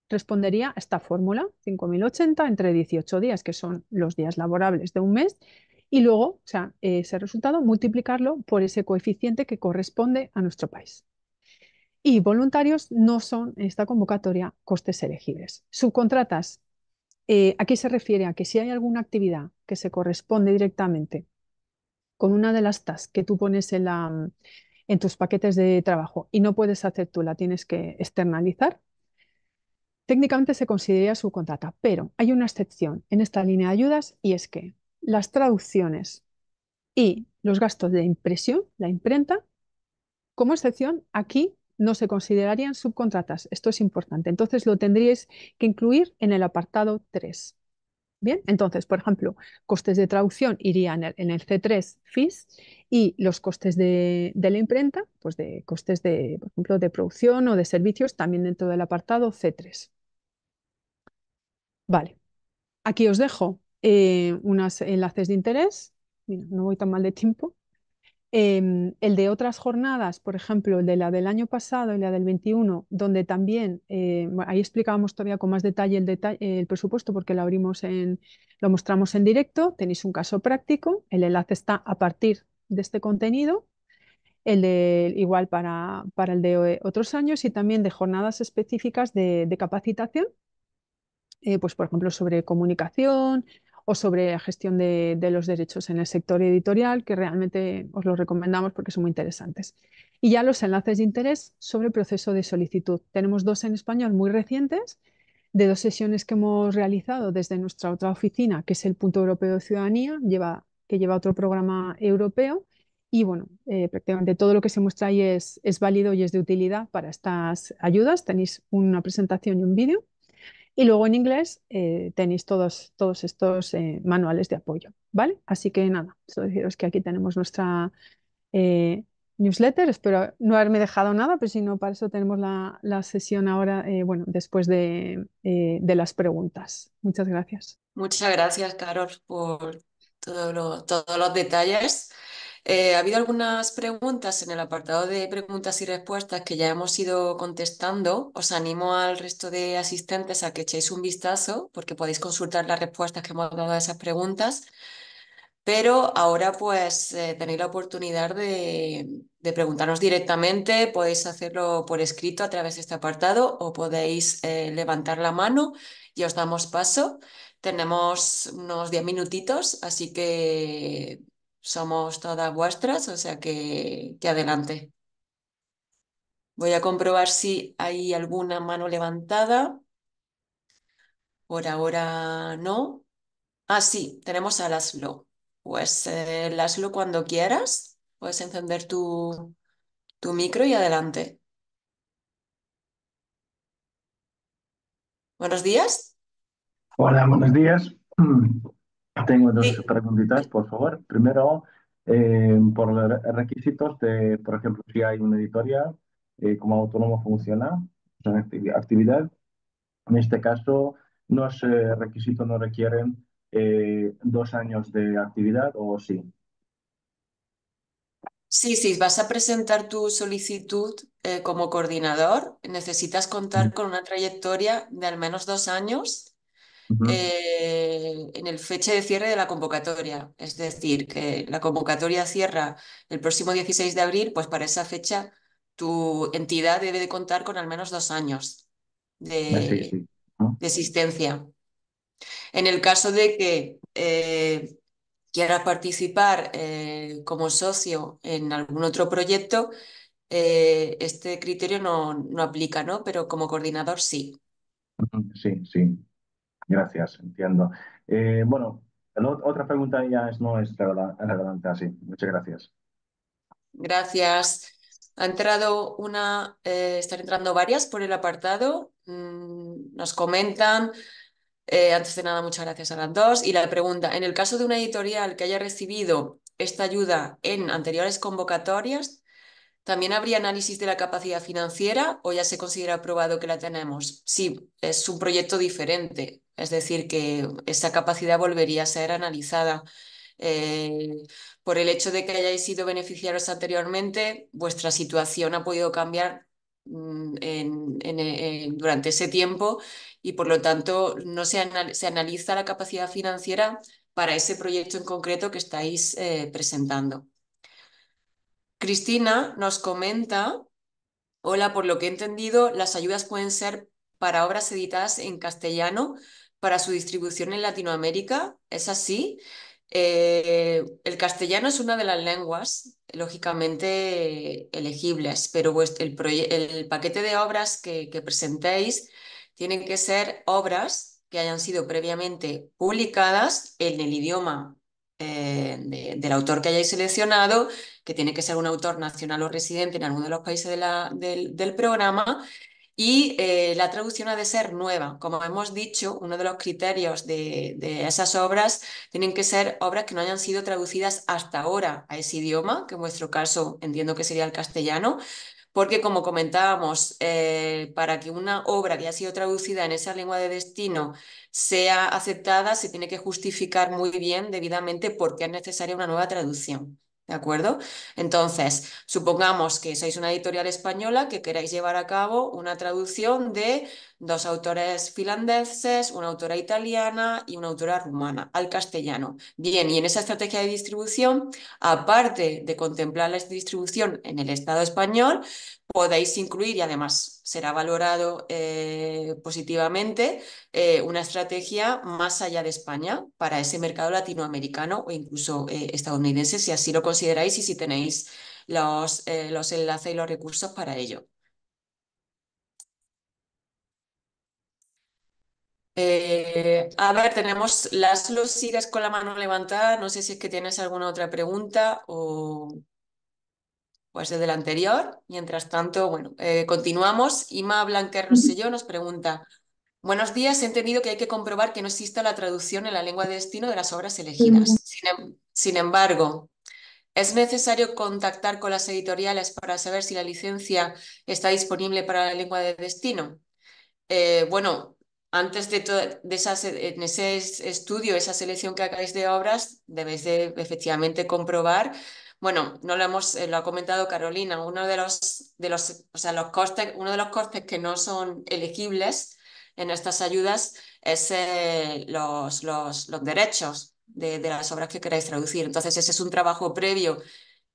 respondería a esta fórmula, 5.080 entre 18 días, que son los días laborables de un mes, y luego, o sea, ese resultado, multiplicarlo por ese coeficiente que corresponde a nuestro país. Y voluntarios no son en esta convocatoria costes elegibles. Subcontratas eh, aquí se refiere? A que si hay alguna actividad que se corresponde directamente con una de las tasks que tú pones en, en tus paquetes de trabajo y no puedes hacer tú, la tienes que externalizar, técnicamente se considera subcontrata, pero hay una excepción en esta línea de ayudas y es que las traducciones y los gastos de impresión, la imprenta, como excepción, aquí no se considerarían subcontratas. Esto es importante. Entonces lo tendríais que incluir en el apartado 3. Bien, entonces, por ejemplo, costes de traducción irían en el C3 FIS y los costes de, la imprenta, pues de costes de, por ejemplo, de producción o de servicios también dentro del apartado C3. Vale, aquí os dejo eh, unos enlaces de interés. no voy tan mal de tiempo. Em, el de otras jornadas, por ejemplo, el de la del año pasado y la del 21, donde también, eh, ahí explicábamos todavía con más detalle el, presupuesto porque lo abrimos en, lo mostramos en directo, tenéis un caso práctico, el enlace está a partir de este contenido, el de igual para, para el de otros años y también de jornadas específicas de, capacitación, eh, pues por ejemplo sobre comunicación, o sobre la gestión de, los derechos en el sector editorial, que realmente os los recomendamos porque son muy interesantes. Y ya los enlaces de interés sobre el proceso de solicitud. Tenemos dos en español muy recientes, de dos sesiones que hemos realizado desde nuestra otra oficina, que es el Punto Europeo de Ciudadanía, lleva, que lleva otro programa europeo. Y bueno, eh, prácticamente todo lo que se muestra ahí es, es válido y es de utilidad para estas ayudas. Tenéis una presentación y un vídeo. Y luego en inglés eh, tenéis todos, todos estos eh, manuales de apoyo, ¿vale? Así que nada, solo deciros que aquí tenemos nuestra eh, newsletter. Espero no haberme dejado nada, pero si no, para eso tenemos la, sesión ahora, bueno, después de, las preguntas. Muchas gracias. Muchas gracias, Carol, por todos los detalles. Eh, ha habido algunas preguntas en el apartado de preguntas y respuestas que ya hemos ido contestando. Os animo al resto de asistentes a que echéis un vistazo porque podéis consultar las respuestas que hemos dado a esas preguntas. Pero ahora pues eh, tenéis la oportunidad de, preguntarnos directamente, podéis hacerlo por escrito a través de este apartado o podéis eh, levantar la mano y os damos paso. Tenemos unos 10 minutitos, así que somos todas vuestras, o sea que, adelante. Voy a comprobar si hay alguna mano levantada. Por ahora no. Ah, sí, tenemos a Laszlo. Pues eh, Laszlo, cuando quieras, puedes encender tu, tu micro y adelante. Buenos días. Hola, buenos días. (clears throat) Tengo dos preguntitas, por favor. Primero, eh, por los requisitos de, por ejemplo, si hay una editorial, eh, como autónomo funciona, esa actividad. En este caso, los requisitos no requieren eh, dos años de actividad o sí. sí, sí, vas a presentar tu solicitud como coordinador, necesitas contar con una trayectoria de al menos dos años eh, en el fecha de cierre de la convocatoria. Es decir, que la convocatoria cierra el próximo 16 de abril, pues para esa fecha tu entidad debe de contar con al menos dos años de, existencia. En el caso de que eh, quieras participar eh, como socio en algún otro proyecto, este criterio no, no, aplica, ¿no? Pero como coordinador sí. Sí, sí. Gracias, entiendo. Eh, bueno, otra pregunta ya es, no es adelante así. Ah, muchas gracias. Gracias. Ha entrado una, eh, están entrando varias por el apartado. Mm, nos comentan. Eh, antes de nada, muchas gracias a las dos. Y la pregunta, en el caso de una editorial que haya recibido esta ayuda en anteriores convocatorias, ¿También habría análisis de la capacidad financiera o ya se considera aprobado que la tenemos? Sí, es un proyecto diferente, es decir, que esa capacidad volvería a ser analizada. Eh, por el hecho de que hayáis sido beneficiarios anteriormente, vuestra situación ha podido cambiar mm, durante ese tiempo y por lo tanto no se, analiza la capacidad financiera para ese proyecto en concreto que estáis eh, presentando. Cristina nos comenta, hola, por lo que he entendido, las ayudas pueden ser para obras editadas en castellano para su distribución en Latinoamérica, ¿es así? Eh, el castellano es una de las lenguas, lógicamente, elegibles, pero el, paquete de obras que, que presentéis tienen que ser obras que hayan sido previamente publicadas en el idioma eh, del autor que hayáis seleccionado, que tiene que ser un autor nacional o residente en alguno de los países del, programa. Y eh, la traducción ha de ser nueva. Como hemos dicho, uno de los criterios de, esas obras tienen que ser obras que no hayan sido traducidas hasta ahora a ese idioma, que en vuestro caso entiendo que sería el castellano, porque como comentábamos, eh, para que una obra que haya sido traducida en esa lengua de destino sea aceptada, se tiene que justificar muy bien debidamente por qué es necesaria una nueva traducción. ¿De acuerdo? Entonces, supongamos que sois una editorial española que queráis llevar a cabo una traducción de dos autores finlandeses, una autora italiana y una autora rumana al castellano. Bien, y en esa estrategia de distribución, aparte de contemplar la distribución en el Estado español, podáis incluir y además será valorado eh, positivamente eh, una estrategia más allá de España para ese mercado latinoamericano o incluso eh, estadounidense, si así lo consideráis y si tenéis los, los enlaces y los recursos para ello. a ver, tenemos las sigues con la mano levantada. No sé si es que tienes alguna otra pregunta o... Pues desde el anterior, mientras tanto, bueno, eh, continuamos. Ima Blanquer Rosselló nos pregunta, buenos días, he entendido que hay que comprobar que no exista la traducción en la lengua de destino de las obras elegidas. Em, sin, embargo, ¿es necesario contactar con las editoriales para saber si la licencia está disponible para la lengua de destino? Eh, bueno, antes de, de en ese estudio, esa selección que hagáis de obras, debéis de efectivamente comprobar bueno, no lo hemos, eh, lo ha comentado Carolina, uno de los, de los, costes, uno de los costes que no son elegibles en estas ayudas es eh, los, derechos de, las obras que queráis traducir. Entonces, ese es un trabajo previo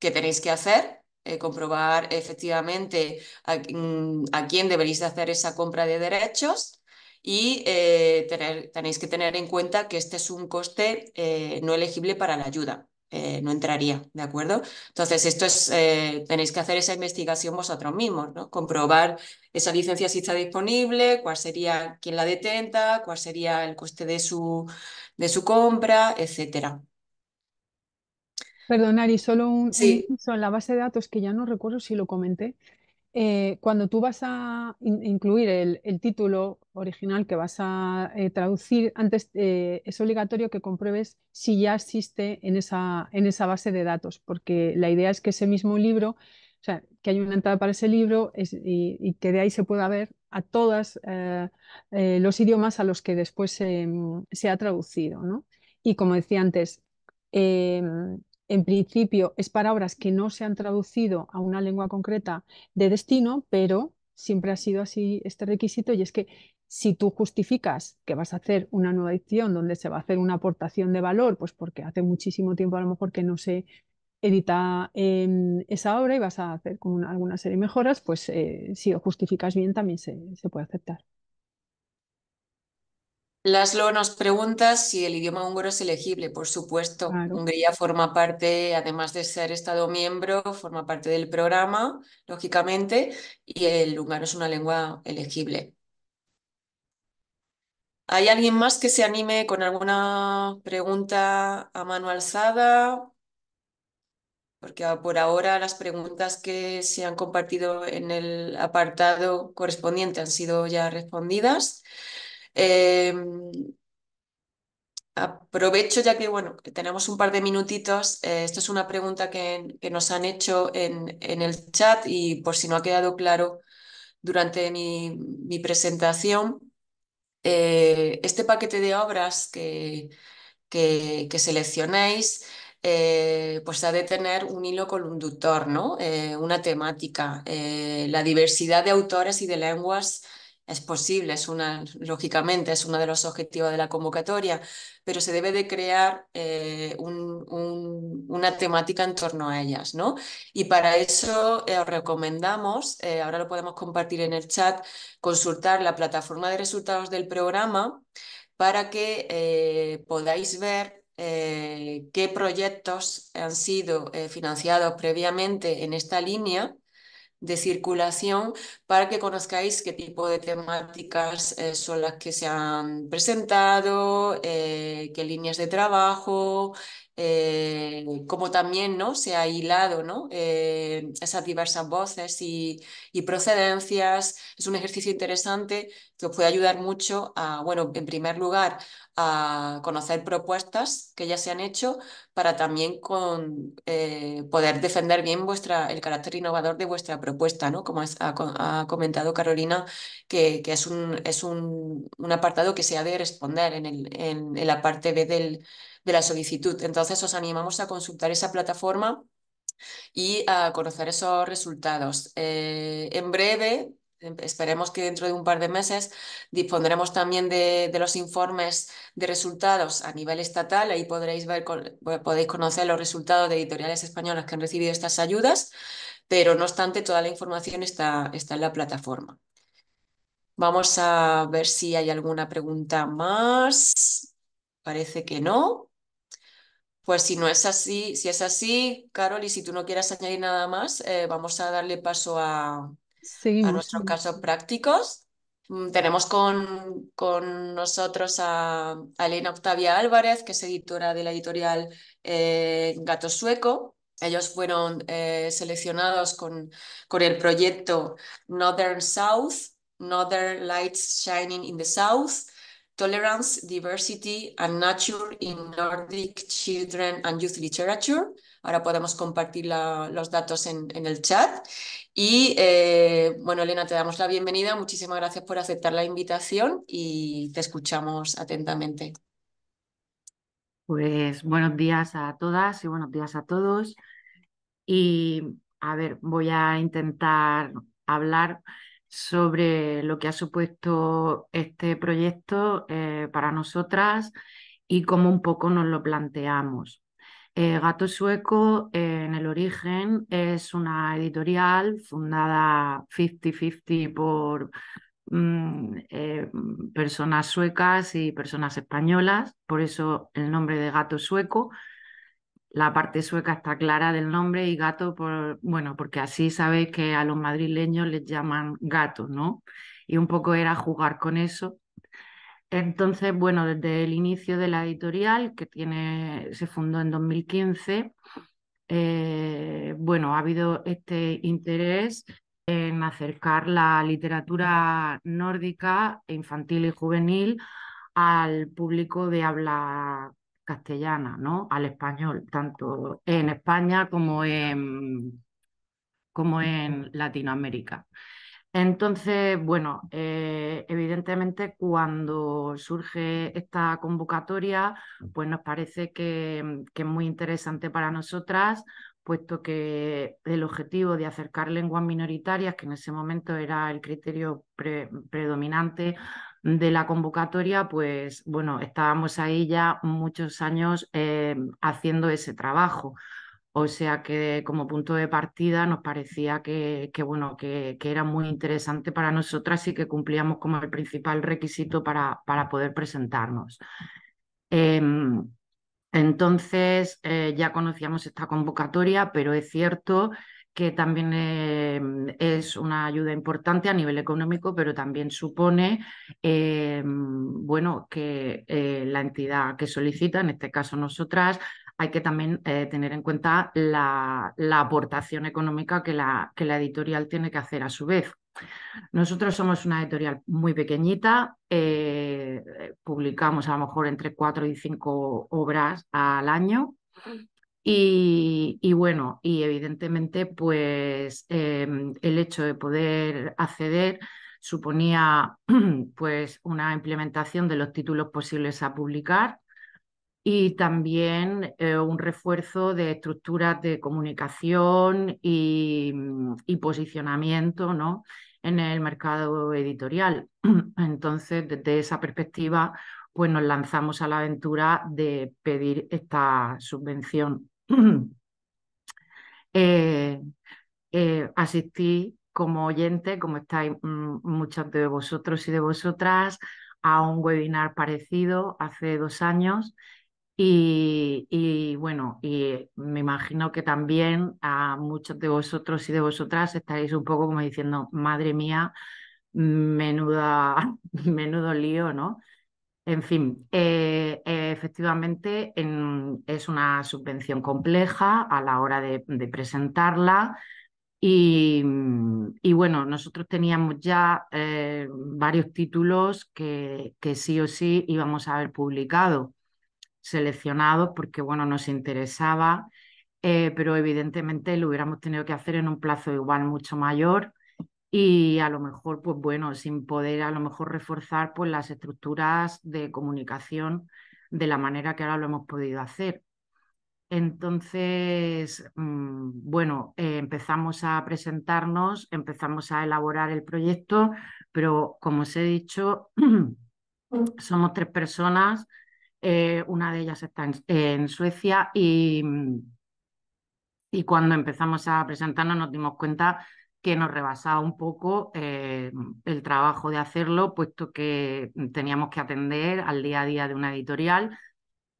que tenéis que hacer, eh, comprobar efectivamente a, mm, quién deberéis hacer esa compra de derechos y tenéis que tener en cuenta que este es un coste no elegible para la ayuda. Eh, no entraría, ¿de acuerdo? Entonces, esto es, eh, tenéis que hacer esa investigación vosotros mismos, ¿no? Comprobar esa licencia si está disponible, cuál sería, quién la detenta, cuál sería el coste de su, de su compra, etcétera. Perdonar, y solo un, sí. la base de datos que ya no recuerdo si lo comenté, eh, cuando tú vas a incluir el, título original que vas a eh, traducir, antes eh, es obligatorio que compruebes si ya existe en esa, en esa base de datos, porque la idea es que ese mismo libro, o sea, que hay una entrada para ese libro y, que de ahí se pueda ver a todos los idiomas a los que después se, ha traducido. Y como decía antes, em, en principio es para obras que no se han traducido a una lengua concreta de destino, pero siempre ha sido así este requisito y es que si tú justificas que vas a hacer una nueva edición donde se va a hacer una aportación de valor, pues porque hace muchísimo tiempo a lo mejor que no se edita em, esa obra y vas a hacer con alguna serie de mejoras, pues eh, si lo justificas bien también se puede aceptar. Laszlo nos pregunta si el idioma húngaro es elegible. Por supuesto, Hungría forma parte, además de ser Estado miembro, forma parte del programa, lógicamente, y el húngaro es una lengua elegible. ¿Hay alguien más que se anime con alguna pregunta a mano alzada? Porque por ahora las preguntas que se han compartido en el apartado correspondiente han sido ya respondidas. Em, aprovecho ya que, bueno, tenemos un par de minutitos. Eh, esto es una pregunta que, nos han hecho en, el chat y por si no ha quedado claro durante mi, presentación, eh, este paquete de obras que, que, seleccionáis, eh, pues ha de tener un hilo conductor, ¿no? una temática, la diversidad de autores y de lenguas es posible, es una, lógicamente es uno de los objetivos de la convocatoria, pero se debe de crear eh, una temática en torno a ellas, ¿no? Y para eso eh, os recomendamos, eh, ahora lo podemos compartir en el chat, consultar la plataforma de resultados del programa para que podáis ver qué proyectos han sido financiados previamente en esta línea de circulación para que conozcáis qué tipo de temáticas eh, son las que se han presentado, eh, qué líneas de trabajo, eh, cómo también ¿no? se ha hilado ¿no? esas diversas voces y, y, procedencias. Es un ejercicio interesante que os puede ayudar mucho a, bueno, en primer lugar, a conocer propuestas que ya se han hecho para también con, eh, poder defender bien vuestra, el carácter innovador de vuestra propuesta, ¿no? Como ha, comentado Carolina, que, es, un, es un, apartado que se ha de responder en, el, en, la parte B del, de la solicitud. Entonces, os animamos a consultar esa plataforma y a conocer esos resultados. Eh, en breve Em, esperemos que dentro de un par de meses dispondremos también de, los informes de resultados a nivel estatal. Ahí podréis ver, podéis conocer los resultados de editoriales españolas que han recibido estas ayudas, pero no obstante, toda la información está, está en la plataforma. Vamos a ver si hay alguna pregunta más. Parece que no. Pues si no es así, si es así, Carol, y si tú no quieras añadir nada más, eh, vamos a darle paso a, a nuestros casos prácticos. Mm, tenemos con, con nosotros a, Elena Octavia Álvarez, que es editora de la editorial eh, Gato Sueco. Ellos fueron eh, seleccionados con, con el proyecto Northern South, Northern Lights Shining in the South, Tolerance, Diversity and Nature in Nordic Children and Youth Literature. Ahora podemos compartir los datos en, en, el chat. Y eh, bueno, Elena, te damos la bienvenida. Muchísimas gracias por aceptar la invitación y te escuchamos atentamente. Pues buenos días a todas y buenos días a todos. Y a ver, voy a intentar hablar sobre lo que ha supuesto este proyecto eh, para nosotras y cómo un poco nos lo planteamos. Eh, gato Sueco, eh, en el origen, es una editorial fundada 50-50 por mm, eh, mm, personas suecas y personas españolas, por eso el nombre de Gato Sueco. La parte sueca está clara del nombre y gato, por, bueno, porque así sabéis que a los madrileños les llaman gato, ¿no? Y un poco era jugar con eso entonces, bueno, desde el inicio de la editorial, que tiene, se fundó en 2015, eh, bueno, ha habido este interés en acercar la literatura nórdica, infantil y juvenil, al público de habla castellana, ¿no? Al español, tanto en España como como en Latinoamérica. Entonces, bueno, eh, evidentemente cuando surge esta convocatoria, pues nos parece que, es muy interesante para nosotras, puesto que el objetivo de acercar lenguas minoritarias, que en ese momento era el criterio predominante de la convocatoria, pues bueno, estábamos ahí ya muchos años eh, haciendo ese trabajo. O sea que como punto de partida nos parecía que, bueno, que, era muy interesante para nosotras y que cumplíamos como el principal requisito para, para poder presentarnos. Em, entonces eh, ya conocíamos esta convocatoria, pero es cierto que también em, es una ayuda importante a nivel económico, pero también supone em, bueno, que eh, la entidad que solicita, en este caso nosotras, hay que también eh, tener en cuenta la, aportación económica que la, que la editorial tiene que hacer a su vez. Nosotros somos una editorial muy pequeñita, eh, eh, publicamos a lo mejor entre cuatro y cinco obras al año. Y, bueno, y evidentemente, pues em, el hecho de poder acceder suponía (clears throat) pues una implementación de los títulos posibles a publicar y también eh, un refuerzo de estructuras de comunicación y, mm, posicionamiento ¿no? en el mercado editorial. (clears throat) Entonces, desde esa perspectiva, pues nos lanzamos a la aventura de pedir esta subvención. (clears throat) Eh, eh, asistí como oyente, como estáis mm, muchos de vosotros y de vosotras, a un webinar parecido hace dos años y, bueno, y me imagino que también a muchos de vosotros y de vosotras estaréis un poco como diciendo, madre mía, menuda, (laughs) menudo lío, ¿no? En fin, eh, eh, efectivamente es una subvención compleja a la hora de, presentarla y, bueno, nosotros teníamos ya eh, varios títulos que, que, sí o sí íbamos a haber publicado seleccionados porque bueno, nos interesaba, eh, pero evidentemente lo hubiéramos tenido que hacer en un plazo igual mucho mayor y a lo mejor, pues bueno, sin poder a lo mejor reforzar pues, las estructuras de comunicación de la manera que ahora lo hemos podido hacer. Entonces, mm, bueno, eh, empezamos a presentarnos, empezamos a elaborar el proyecto, pero como os he dicho, (clears throat) somos tres personas eh, una de ellas está en, Suecia y, y, cuando empezamos a presentarnos nos dimos cuenta que nos rebasaba un poco eh, el trabajo de hacerlo, puesto que teníamos que atender al día a día de una editorial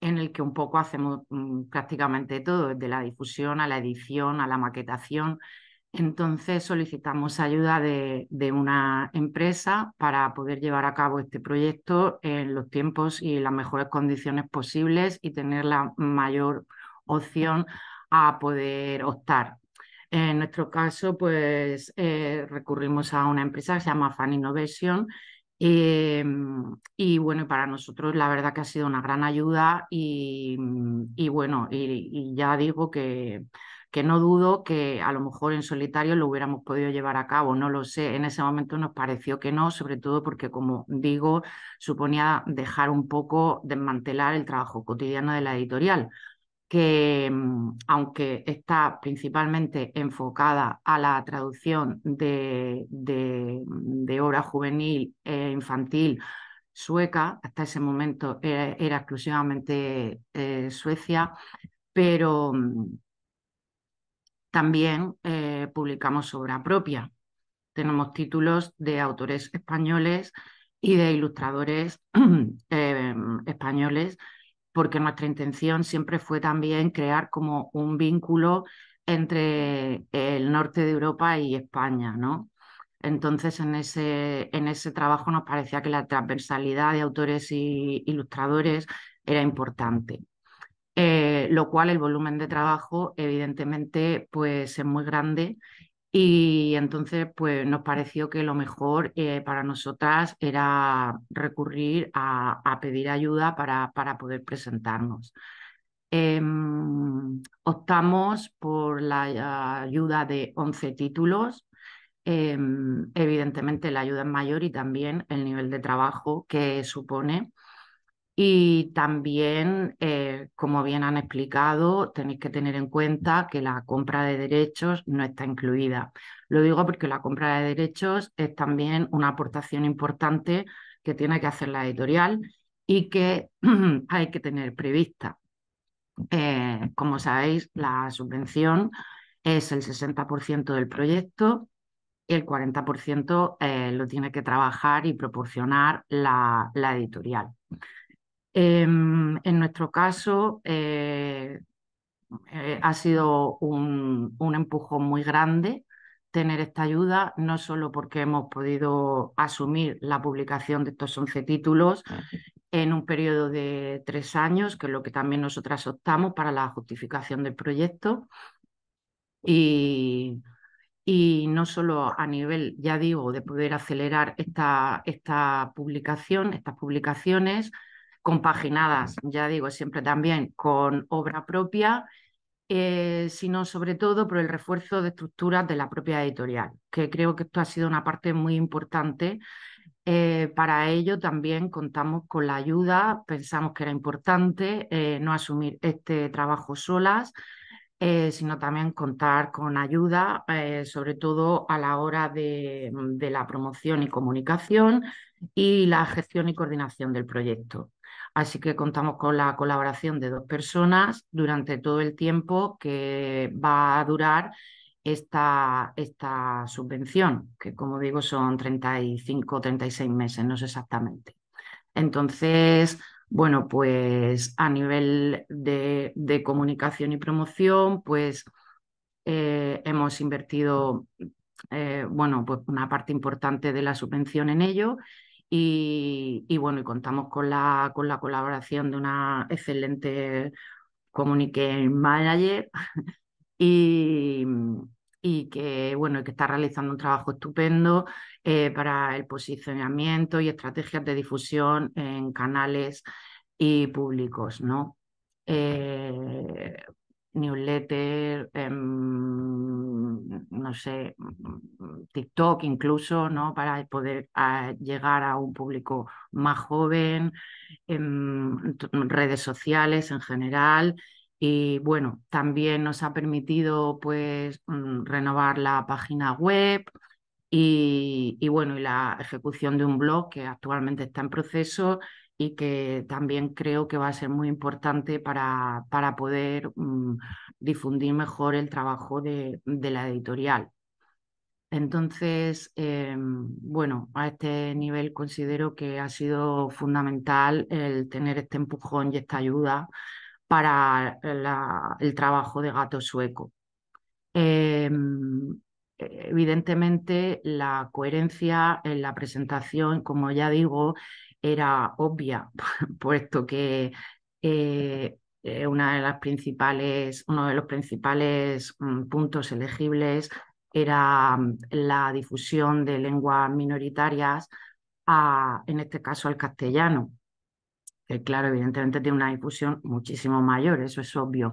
en el que un poco hacemos mm, prácticamente todo, desde la difusión a la edición, a la maquetación, entonces solicitamos ayuda de, una empresa para poder llevar a cabo este proyecto en los tiempos y las mejores condiciones posibles y tener la mayor opción a poder optar. En nuestro caso, pues eh, recurrimos a una empresa que se llama Fan Innovation eh, y bueno, para nosotros la verdad que ha sido una gran ayuda y, bueno, y ya digo que que no dudo que a lo mejor en solitario lo hubiéramos podido llevar a cabo, no lo sé. En ese momento nos pareció que no, sobre todo porque, como digo, suponía dejar un poco, desmantelar el trabajo cotidiano de la editorial, que mm, aunque está principalmente enfocada a la traducción de, mm, de, obra juvenil e infantil, sueca, hasta ese momento era, exclusivamente eh, Suecia, pero mm, también eh, publicamos obra propia. Tenemos títulos de autores españoles y de ilustradores (clears throat) eh, españoles, porque nuestra intención siempre fue también crear como un vínculo entre el norte de Europa y España, ¿no? Entonces, en ese, en ese trabajo nos parecía que la transversalidad de autores y ilustradores era importante. Eh, lo cual el volumen de trabajo evidentemente pues es muy grande y entonces pues nos pareció que lo mejor eh, para nosotras era recurrir a, pedir ayuda para, poder presentarnos. Em, optamos por la ayuda de 11 títulos. Em, evidentemente la ayuda es mayor y también el nivel de trabajo que supone y también, eh, como bien han explicado, tenéis que tener en cuenta que la compra de derechos no está incluida. Lo digo porque la compra de derechos es también una aportación importante que tiene que hacer la editorial y que (clears throat) hay que tener prevista. Eh, como sabéis, la subvención es el 60% del proyecto y el 40% eh, lo tiene que trabajar y proporcionar la editorial. Em, en nuestro caso, eh, eh, ha sido un, un, empujón muy grande tener esta ayuda, no solo porque hemos podido asumir la publicación de estos 11 títulos ah, en un periodo de tres años, que es lo que también nosotras optamos para la justificación del proyecto, y, y no solo a nivel, ya digo, de poder acelerar esta, esta publicación, estas publicaciones, compaginadas, ya digo, siempre también con obra propia, eh, sino sobre todo por el refuerzo de estructuras de la propia editorial, que creo que esto ha sido una parte muy importante. Eh, para ello también contamos con la ayuda, pensamos que era importante eh, no asumir este trabajo solas, sino también contar con ayuda, sobre todo a la hora de la promoción y comunicación y la gestión y coordinación del proyecto. Así que contamos con la colaboración de dos personas durante todo el tiempo que va a durar esta, esta subvención, que como digo son 35 o 36 meses, no sé exactamente. Entonces, bueno, pues a nivel de, comunicación y promoción, pues eh, hemos invertido, eh, bueno, pues una parte importante de la subvención en ello y, bueno, y contamos con la, con la colaboración de una excelente communication manager (laughs) y, y que, bueno, que está realizando un trabajo estupendo eh, para el posicionamiento y estrategias de difusión en canales y públicos, ¿no? Eh, newsletter, em, no sé, mm, TikTok incluso, ¿no? Para poder ah, llegar a un público más joven, em, redes sociales en general. Y bueno, también nos ha permitido pues mm, renovar la página web y, y bueno, y la ejecución de un blog que actualmente está en proceso y que también creo que va a ser muy importante para, para poder mm, difundir mejor el trabajo de, la editorial. Entonces, eh, bueno, a este nivel considero que ha sido fundamental el tener este empujón y esta ayuda para el trabajo de Gato Sueco. Eh, evidentemente, la coherencia en la presentación, como ya digo, era obvia, (laughs) puesto que eh, eh, una de las principales, uno de los principales mm, puntos elegibles era mm, la difusión de lenguas minoritarias, a, en este caso al castellano, que claro, evidentemente tiene una difusión muchísimo mayor, eso es obvio.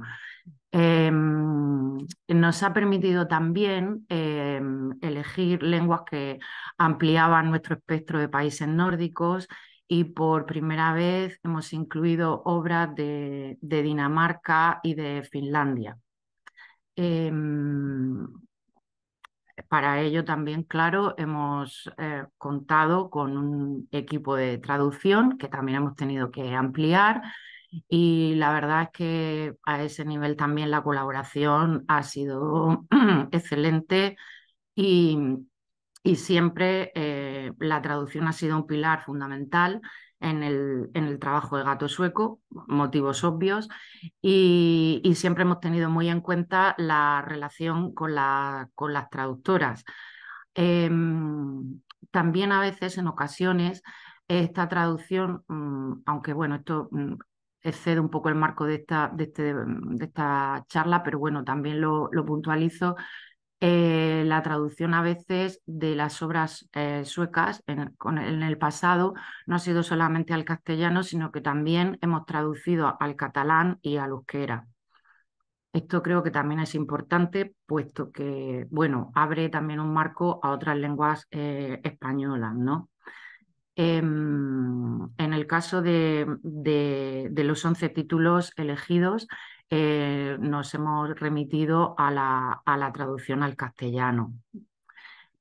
Em, nos ha permitido también em, elegir lenguas que ampliaban nuestro espectro de países nórdicos y por primera vez hemos incluido obras de, Dinamarca y de Finlandia. Em, para ello también, claro, hemos eh, contado con un equipo de traducción que también hemos tenido que ampliar y la verdad es que a ese nivel también la colaboración ha sido (clears throat) excelente y y siempre eh, la traducción ha sido un pilar fundamental en el, en el trabajo de Gato Sueco, motivos obvios, y, siempre hemos tenido muy en cuenta la relación con, la, con las traductoras. Em, también a veces, en ocasiones, esta traducción, mm, aunque bueno, esto mm, excede un poco el marco de esta, este, de, esta charla, pero bueno, también lo, lo puntualizo, eh, la traducción a veces de las obras eh, suecas en, el pasado no ha sido solamente al castellano, sino que también hemos traducido al catalán y al euskera. Esto creo que también es importante, puesto que, bueno, abre también un marco a otras lenguas eh, españolas, ¿no? Em, en el caso de, los once títulos elegidos, eh, nos hemos remitido a la, traducción al castellano,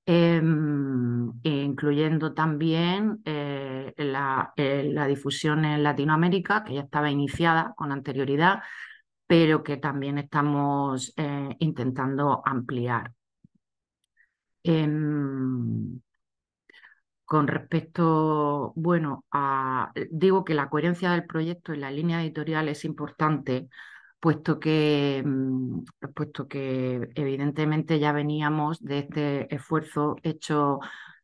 em, incluyendo también eh, eh, la, difusión en Latinoamérica, que ya estaba iniciada con anterioridad, pero que también estamos intentando ampliar. Em, con respecto, bueno, digo que la coherencia del proyecto y la línea editorial es importante puesto que, mm, puesto que evidentemente ya veníamos de este esfuerzo hecho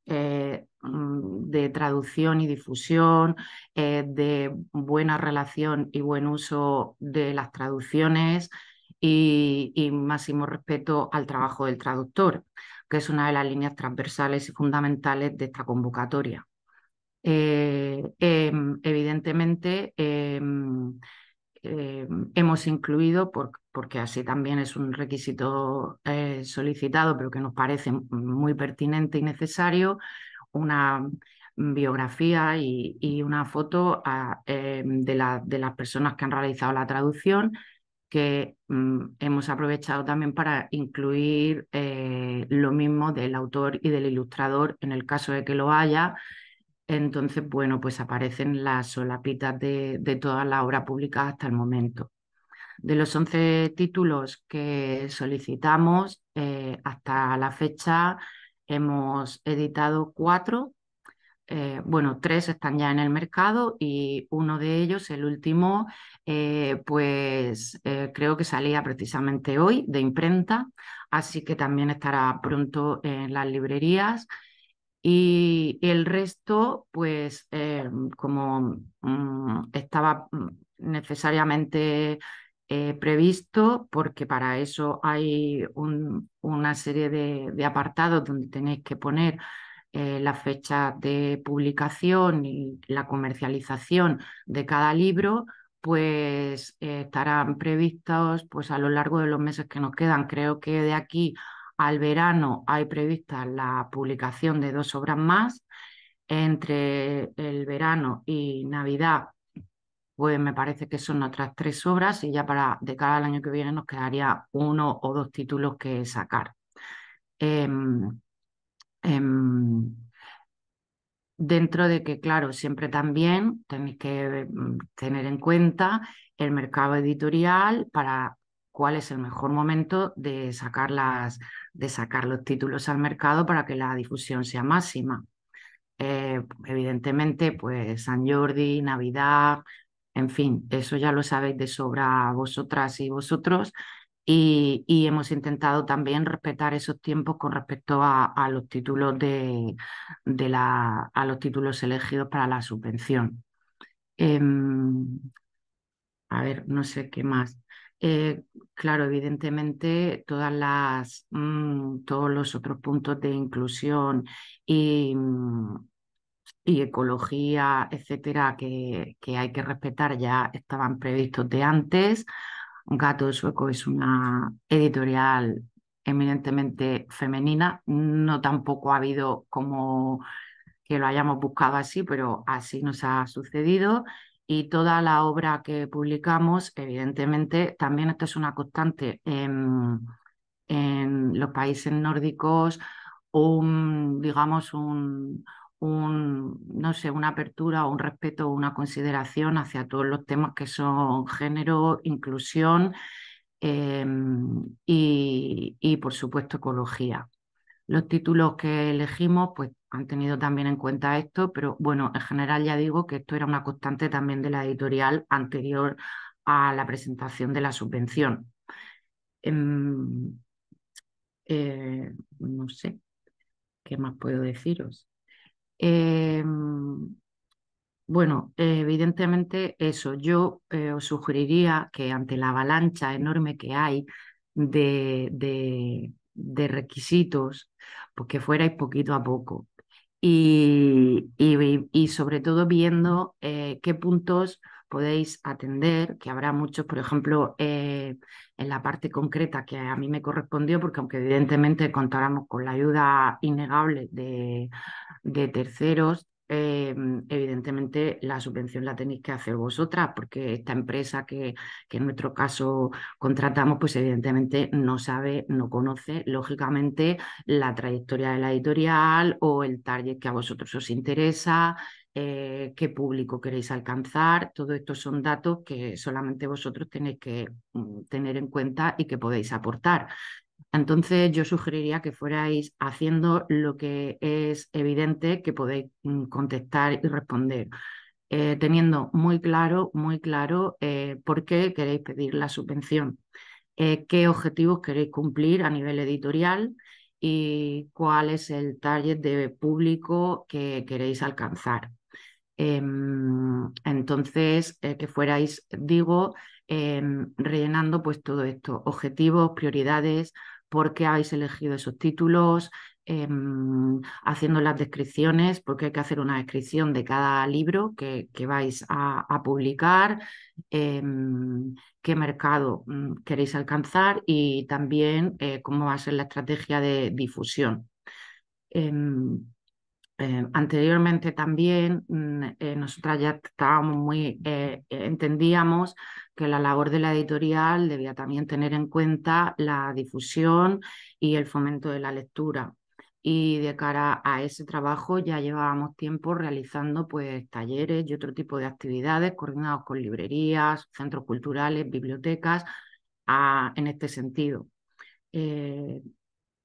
eh, mm, de traducción y difusión, eh, de buena relación y buen uso de las traducciones y, máximo respeto al trabajo del traductor, que es una de las líneas transversales y fundamentales de esta convocatoria. Eh, em, evidentemente, em, eh, hemos incluido, porque así también es un requisito eh, solicitado, pero que nos parece muy pertinente y necesario, una biografía y, una foto eh, de, las personas que han realizado la traducción, que mm, hemos aprovechado también para incluir lo mismo del autor y del ilustrador en el caso de que lo haya entonces, bueno, pues aparecen las solapitas de, de toda la obra pública hasta el momento. De los 11 títulos que solicitamos, eh, hasta la fecha hemos editado cuatro. Eh, bueno, tres están ya en el mercado y uno de ellos, el último, eh, pues creo que salía precisamente hoy de imprenta, así que también estará pronto en las librerías y el resto, pues eh, como mm, estaba mm, necesariamente eh, previsto, porque para eso hay una serie de, apartados donde tenéis que poner eh, la fecha de publicación y la comercialización de cada libro, pues estarán previstos pues, a lo largo de los meses que nos quedan. Creo que de aquí al verano hay prevista la publicación de dos obras más. Entre el verano y Navidad, pues me parece que son otras tres obras y ya para de cada al año que viene nos quedaría uno o dos títulos que sacar. Em, em, dentro de que, claro, siempre también tenéis que mm, tener en cuenta el mercado editorial para cuál es el mejor momento de sacar las, de sacar los títulos al mercado para que la difusión sea máxima. Eh, evidentemente, pues San Jordi, Navidad, en fin, eso ya lo sabéis de sobra vosotras y vosotros. Y, hemos intentado también respetar esos tiempos con respecto a, los títulos de, la, a los títulos elegidos para la subvención. Em, a ver, no sé qué más. Eh, claro, evidentemente todas las, mm, todos los otros puntos de inclusión y, mm, y ecología, etcétera, que, que, hay que respetar ya estaban previstos de antes. Gato Sueco es una editorial eminentemente femenina, no tampoco ha habido como que lo hayamos buscado así, pero así nos ha sucedido y toda la obra que publicamos, evidentemente, también esto es una constante en, los países nórdicos, digamos, un, no sé, una apertura o un respeto o una consideración hacia todos los temas que son género, inclusión em, y, y, por supuesto, ecología. Los títulos que elegimos, pues han tenido también en cuenta esto, pero bueno, en general ya digo que esto era una constante también de la editorial anterior a la presentación de la subvención. Em, eh, no sé, ¿qué más puedo deciros? Em, bueno, evidentemente eso, yo eh, os sugeriría que ante la avalancha enorme que hay de, de requisitos, pues que fuerais poquito a poco y, sobre todo viendo eh, qué puntos podéis atender, que habrá muchos, por ejemplo, eh, en la parte concreta que a mí me correspondió, porque aunque evidentemente contáramos con la ayuda innegable de terceros, Em, evidentemente la subvención la tenéis que hacer vosotras, porque esta empresa que, en nuestro caso contratamos, pues evidentemente no sabe, no conoce, lógicamente, la trayectoria de la editorial o el target que a vosotros os interesa, eh, qué público queréis alcanzar. Todo esto son datos que solamente vosotros tenéis que mm, tener en cuenta y que podéis aportar. Entonces yo sugeriría que fuerais haciendo lo que es evidente que podéis mm, contestar y responder, eh, teniendo muy claro, muy claro eh, por qué queréis pedir la subvención, eh, qué objetivos queréis cumplir a nivel editorial y cuál es el target de público que queréis alcanzar. Em, entonces, que fuerais, digo, em, rellenando pues todo esto, objetivos, prioridades, por qué habéis elegido esos títulos, em, haciendo las descripciones, porque hay que hacer una descripción de cada libro que, vais a, publicar, em, qué mercado mm, queréis alcanzar y también eh, cómo va a ser la estrategia de difusión. Em, eh, anteriormente también mm, eh, nosotras ya estábamos muy, eh, entendíamos que la labor de la editorial debía también tener en cuenta la difusión y el fomento de la lectura. Y de cara a ese trabajo ya llevábamos tiempo realizando pues, talleres y otro tipo de actividades coordinados con librerías, centros culturales, bibliotecas, en este sentido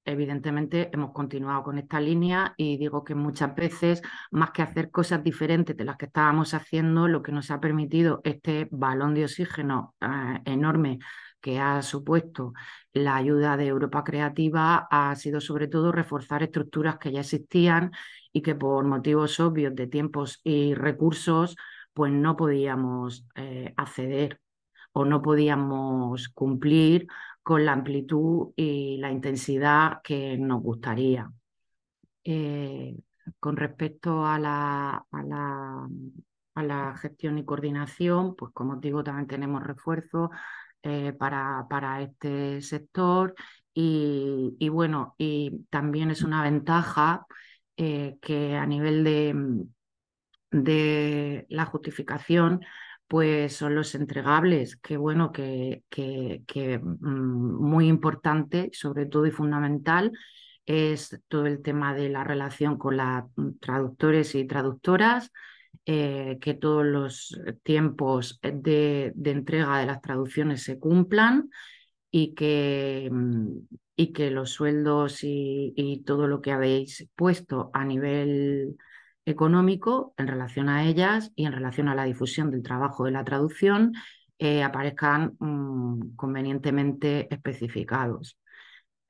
evidentemente hemos continuado con esta línea y digo que muchas veces, más que hacer cosas diferentes de las que estábamos haciendo, lo que nos ha permitido este balón de oxígeno eh, enorme que ha supuesto la ayuda de Europa Creativa ha sido sobre todo reforzar estructuras que ya existían y que por motivos obvios de tiempos y recursos pues no podíamos eh, acceder o no podíamos cumplir con la amplitud y la intensidad que nos gustaría. Eh, con respecto a la, gestión y coordinación, pues como os digo, también tenemos refuerzos eh, para, este sector y, bueno, y también es una ventaja eh, que a nivel de la justificación pues son los entregables, que bueno, que, que, mm, muy importante, sobre todo y fundamental, es todo el tema de la relación con los mm, traductores y traductoras, eh, que todos los tiempos de, de, entrega de las traducciones se cumplan y que, mm, y que los sueldos y todo lo que habéis puesto a nivel económico en relación a ellas y en relación a la difusión del trabajo de la traducción eh, aparezcan mm, convenientemente especificados.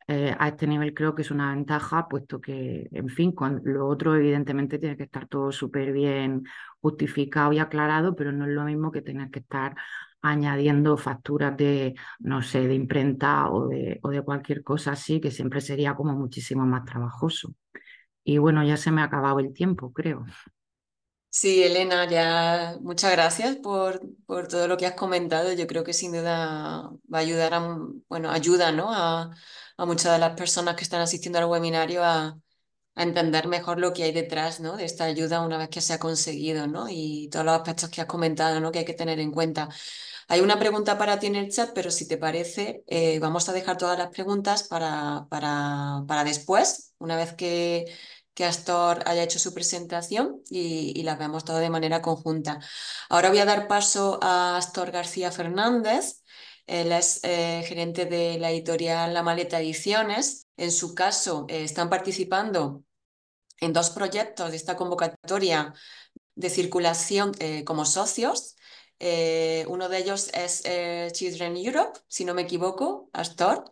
Eh, a este nivel creo que es una ventaja, puesto que, en fin, con lo otro evidentemente tiene que estar todo súper bien justificado y aclarado, pero no es lo mismo que tener que estar añadiendo facturas de, no sé, de imprenta o de, o de cualquier cosa así, que siempre sería como muchísimo más trabajoso. Y bueno, ya se me ha acabado el tiempo, creo. Sí, Elena, ya muchas gracias por, por todo lo que has comentado. Yo creo que sin duda va a ayudar a, bueno, ayuda, ¿no? A, muchas de las personas que están asistiendo al webinario a, entender mejor lo que hay detrás ¿no? de esta ayuda una vez que se ha conseguido ¿no? y todos los aspectos que has comentado ¿no? que hay que tener en cuenta. Hay una pregunta para ti en el chat, pero si te parece, eh, vamos a dejar todas las preguntas para, para, para después, una vez que, que Astor haya hecho su presentación y, las veamos todas de manera conjunta. Ahora voy a dar paso a Astor García Fernández. Él es eh, gerente de la editorial La Maleta Ediciones. En su caso, eh, están participando en dos proyectos de esta convocatoria de circulación como socios. Eh, uno de ellos es eh, Children Europe, si no me equivoco, Astor.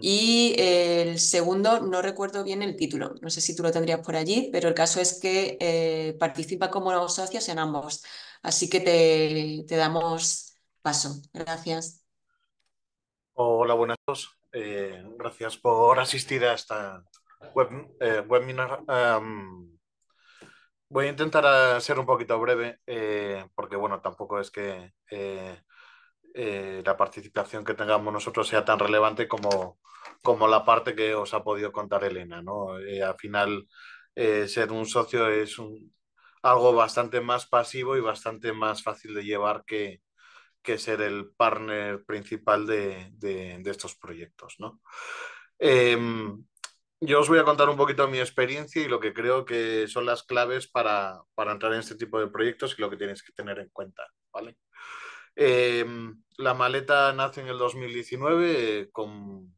Y eh, el segundo, no recuerdo bien el título, no sé si tú lo tendrías por allí, pero el caso es que participa como socios en ambos. Así que te, damos paso. Gracias. Hola, buenas todos gracias por asistir a esta webinar. Voy a intentar ser un poquito breve, eh, porque bueno, tampoco es que eh, eh, la participación que tengamos nosotros sea tan relevante como, como la parte que os ha podido contar Elena. al final, ser un socio es algo bastante más pasivo y bastante más fácil de llevar que, ser el partner principal de, de, estos proyectos. ¿no? Em, yo os voy a contar un poquito mi experiencia y lo que creo que son las claves para, entrar en este tipo de proyectos y lo que tienes que tener en cuenta, ¿vale? Em, la maleta nace en el 2019 eh, con,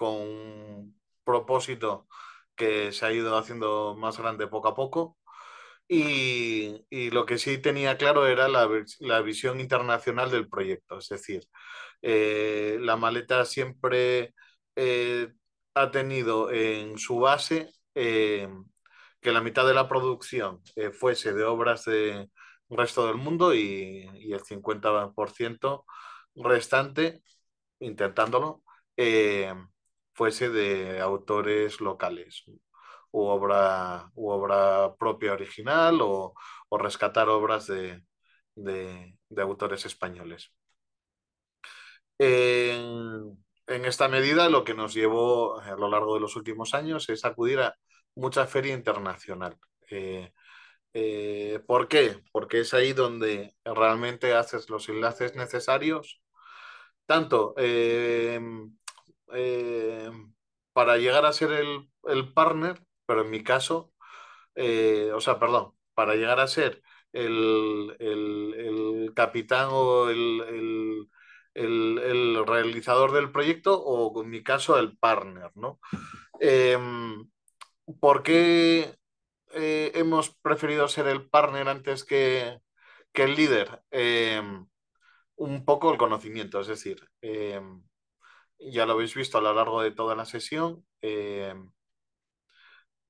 un propósito que se ha ido haciendo más grande poco a poco y, lo que sí tenía claro era la, visión internacional del proyecto, es decir, eh, la maleta siempre... Eh, ha tenido en su base eh, que la mitad de la producción eh, fuese de obras del resto del mundo y, el 50% restante, intentándolo, eh, fuese de autores locales u obra, u obra propia original o, rescatar obras de, de, autores españoles. En esta medida, lo que nos llevó eh, a lo largo de los últimos años es acudir a mucha feria internacional. Eh, eh, ¿Por qué? Porque es ahí donde realmente haces los enlaces necesarios, tanto em, em, para llegar a ser el, partner, pero en mi caso, o sea, perdón, para llegar a ser el capitán o el el, realizador del proyecto o, en mi caso, el partner, ¿no? Em, ¿Por qué eh, hemos preferido ser el partner antes que, el líder? Em, un poco el conocimiento, es decir, em, ya lo habéis visto a lo largo de toda la sesión,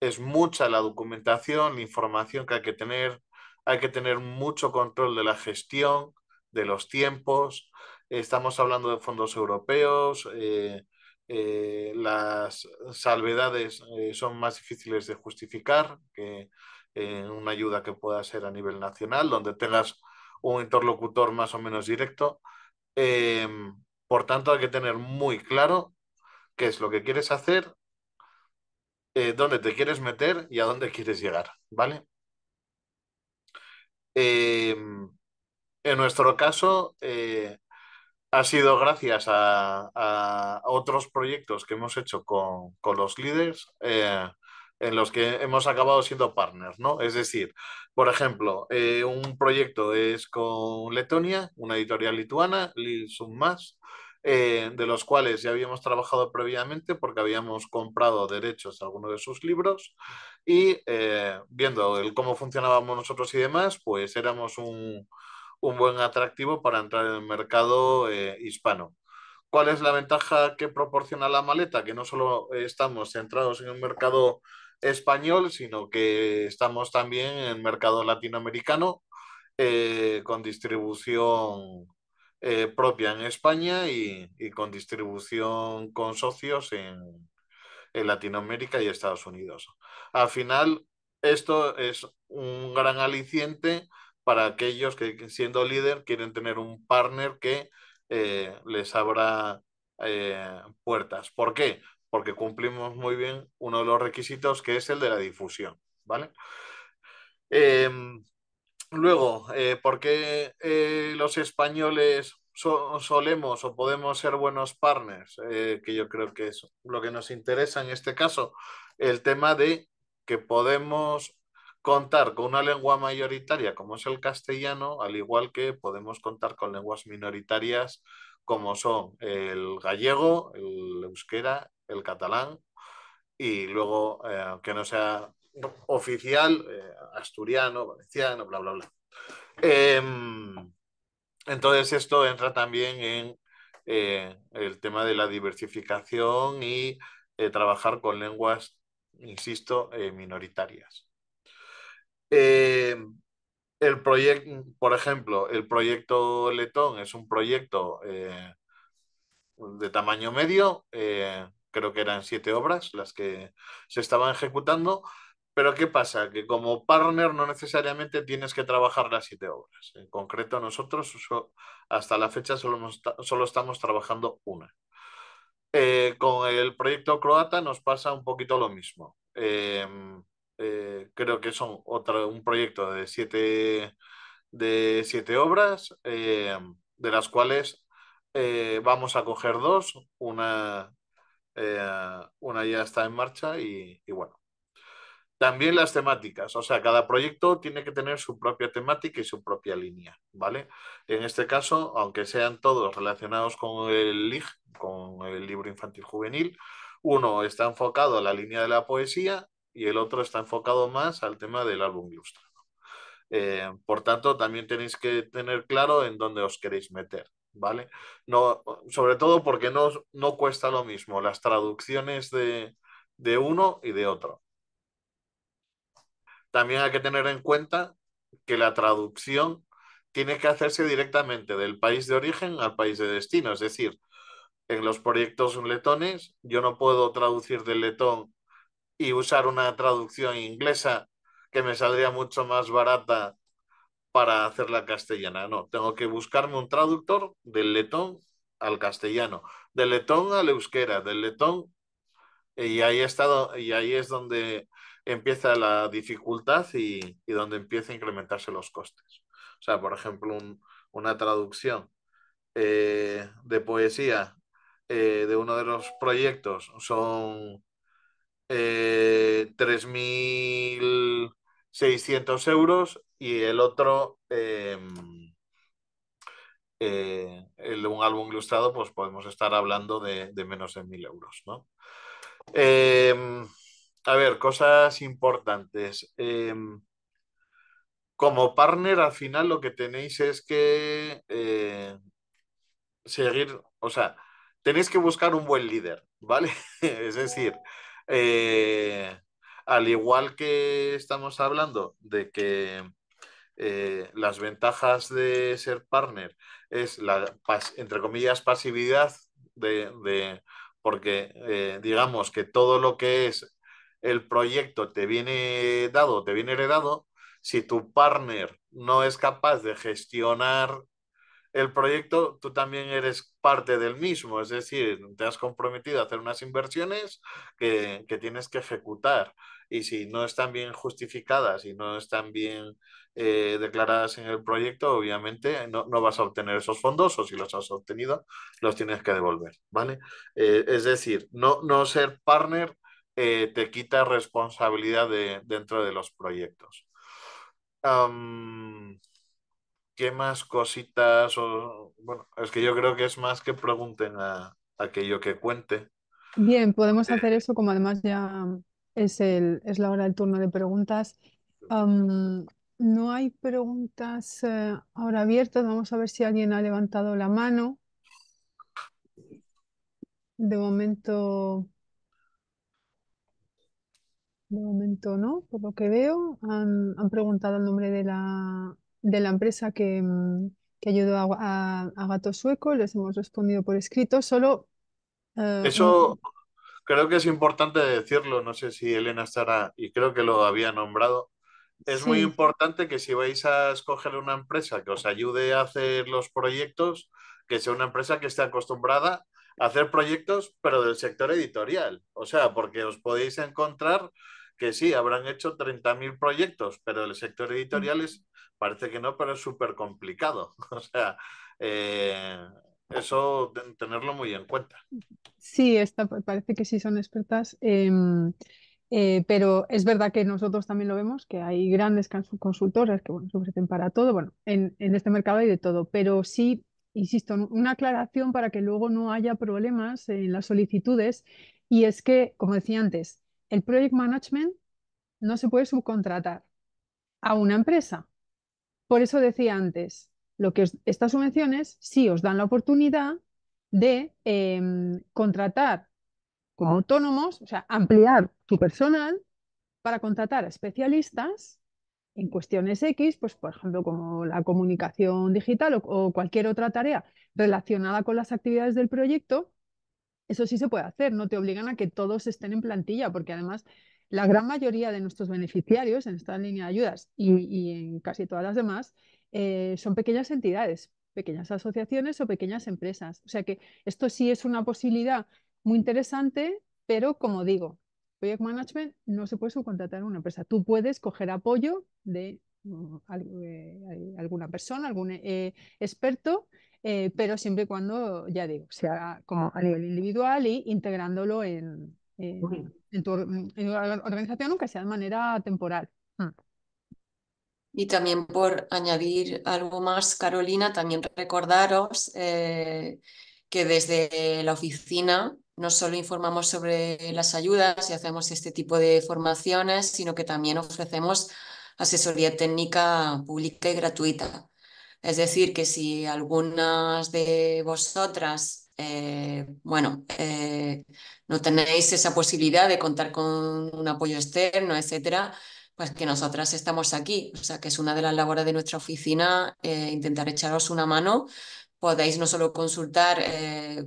es mucha la documentación, la información que hay que tener, hay que tener mucho control de la gestión, de los tiempos, Estamos hablando de fondos europeos, eh, eh, las salvedades eh, son más difíciles de justificar que una ayuda que pueda ser a nivel nacional, donde tengas un interlocutor más o menos directo. Em, por tanto, hay que tener muy claro qué es lo que quieres hacer, dónde te quieres meter y a dónde quieres llegar, ¿vale? Em, en nuestro caso, ha sido gracias a, a, otros proyectos que hemos hecho con, con los líderes eh, en los que hemos acabado siendo partners, ¿no? Es decir, por ejemplo, eh, un proyecto es con Letonia, una editorial lituana, Lilsum Más, eh, de los cuales ya habíamos trabajado previamente porque habíamos comprado derechos a alguno de sus libros y viendo el cómo funcionábamos nosotros y demás, pues éramos un un buen atractivo para entrar en el mercado eh, hispano. ¿Cuál es la ventaja que proporciona la maleta? Que no solo estamos centrados en el mercado español, sino que estamos también en el mercado latinoamericano eh, con distribución eh, propia en España y, con distribución con socios en, en Latinoamérica y Estados Unidos. Al final, esto es un gran aliciente para aquellos que, siendo líder quieren tener un partner que eh, les abra eh, puertas. ¿Por qué? Porque cumplimos muy bien uno de los requisitos que es el de la difusión, ¿vale? Em, luego, eh, ¿por qué los españoles solemos o podemos ser buenos partners? que yo creo que es lo que nos interesa en este caso, el tema de que podemos contar con una lengua mayoritaria como es el castellano, al igual que podemos contar con lenguas minoritarias como son el gallego, el euskera, el catalán y luego, eh, aunque no sea oficial, eh, asturiano, valenciano, bla, bla, bla. Em, entonces esto entra también en eh, el tema de la diversificación y trabajar con lenguas, insisto, minoritarias. Em, el proyecto, por ejemplo, el proyecto Letón es un proyecto eh, de tamaño medio, eh, creo que eran siete obras las que se estaban ejecutando, pero ¿qué pasa? Que como partner no necesariamente tienes que trabajar las siete obras. En concreto, nosotros hasta la fecha solo, estamos trabajando una. Eh, con el proyecto croata nos pasa un poquito lo mismo. Em, eh, creo que son un proyecto de siete, de siete obras, eh, de las cuales eh, vamos a coger dos. Una, ya está en marcha y, bueno. También las temáticas, o sea, cada proyecto tiene que tener su propia temática y su propia línea, ¿vale? En este caso, aunque sean todos relacionados con el LIG, con el libro infantil juvenil, uno está enfocado a la línea de la poesía y el otro está enfocado más al tema del álbum ilustrado. Eh, por tanto, también tenéis que tener claro en dónde os queréis meter, ¿vale? No, sobre todo porque no, no cuesta lo mismo las traducciones de, de uno y de otro. También hay que tener en cuenta que la traducción tiene que hacerse directamente del país de origen al país de destino. Es decir, en los proyectos letones yo no puedo traducir del letón y usar una traducción inglesa que me saldría mucho más barata para hacerla castellana. No, tengo que buscarme un traductor del letón al castellano, del letón al euskera, del letón y ahí, y ahí es donde empieza la dificultad y, donde empieza a incrementarse los costes. O sea, por ejemplo, una traducción eh, de poesía eh, de uno de los proyectos son 3.600 eh, euros y el otro, em, eh, el de un álbum ilustrado, pues podemos estar hablando de, menos de 1.000 euros. ¿no? Em, a ver, cosas importantes. Em, como partner, al final lo que tenéis es que eh, seguir, o sea, tenéis que buscar un buen líder, ¿vale? (laughs) es decir, eh, al igual que estamos hablando de que eh, las ventajas de ser partner es la, entre comillas, pasividad de, porque eh, digamos que todo lo que es el proyecto te viene dado, te viene heredado, si tu partner no es capaz de gestionar el proyecto, tú también eres parte del mismo, es decir, te has comprometido a hacer unas inversiones que, tienes que ejecutar y si no están bien justificadas y no están bien eh, declaradas en el proyecto, obviamente no, vas a obtener esos fondos o si los has obtenido, los tienes que devolver, ¿vale? Eh, es decir, no, no ser partner eh, te quita responsabilidad dentro de los proyectos. ¿Qué más cositas? O, bueno, es que yo creo que es más que pregunten a, aquello que cuente. Bien, podemos eh. hacer eso, como además ya es, el, es la hora del turno de preguntas. no hay preguntas eh, ahora abiertas. Vamos a ver si alguien ha levantado la mano. De momento, de momento no, por lo que veo. Han, han preguntado el nombre de la, de la empresa que, mm, ayudó a, Gato Sueco, les hemos respondido por escrito, solo... Eh, Eso creo que es importante decirlo, no sé si Elena estará, y creo que lo había nombrado, es muy importante que si vais a escoger una empresa que os ayude a hacer los proyectos, que sea una empresa que esté acostumbrada a hacer proyectos, pero del sector editorial. O sea, porque os podéis encontrar que sí, habrán hecho 30.000 proyectos, pero el sector editorial es, parece que no, pero es súper complicado. (laughs) O sea, eh, eso tenerlo muy en cuenta. Sí, parece que sí son expertas. Em, eh, pero es verdad que nosotros también lo vemos, que hay grandes consultoras que bueno, se ofrecen para todo. Bueno, en este mercado hay de todo, pero sí, insisto, una aclaración para que luego no haya problemas en las solicitudes. Y es que, como decía antes, el project management no se puede subcontratar a una empresa. Por eso decía antes, lo que estas subvenciones sí os dan la oportunidad de em, contratar como autónomos, o sea, ampliar tu personal para contratar a especialistas en cuestiones X, pues por ejemplo como la comunicación digital o cualquier otra tarea relacionada con las actividades del proyecto, eso sí se puede hacer, no te obligan a que todos estén en plantilla, porque además la gran mayoría de nuestros beneficiarios en esta línea de ayudas y, en casi todas las demás eh, son pequeñas entidades, pequeñas asociaciones o pequeñas empresas. O sea que esto sí es una posibilidad muy interesante, pero como digo, Project Management no se puede subcontratar a una empresa. Tú puedes coger apoyo de Mm, eh, alguna persona, algún eh, experto, eh, pero siempre y cuando, ya digo, sea como a nivel individual e integrándolo en, en, tu, organización, aunque sea de manera temporal. Mm. Y también por añadir algo más, Carolina, también recordaros que desde la oficina no solo informamos sobre las ayudas y hacemos este tipo de formaciones, sino que también ofrecemos asesoría técnica pública y gratuita. Es decir, que si algunas de vosotras, eh, bueno, eh, no tenéis esa posibilidad de contar con un apoyo externo, etcétera, pues que nosotras estamos aquí. O sea, que es una de las labores de nuestra oficina eh, intentar echaros una mano. Podéis no solo consultar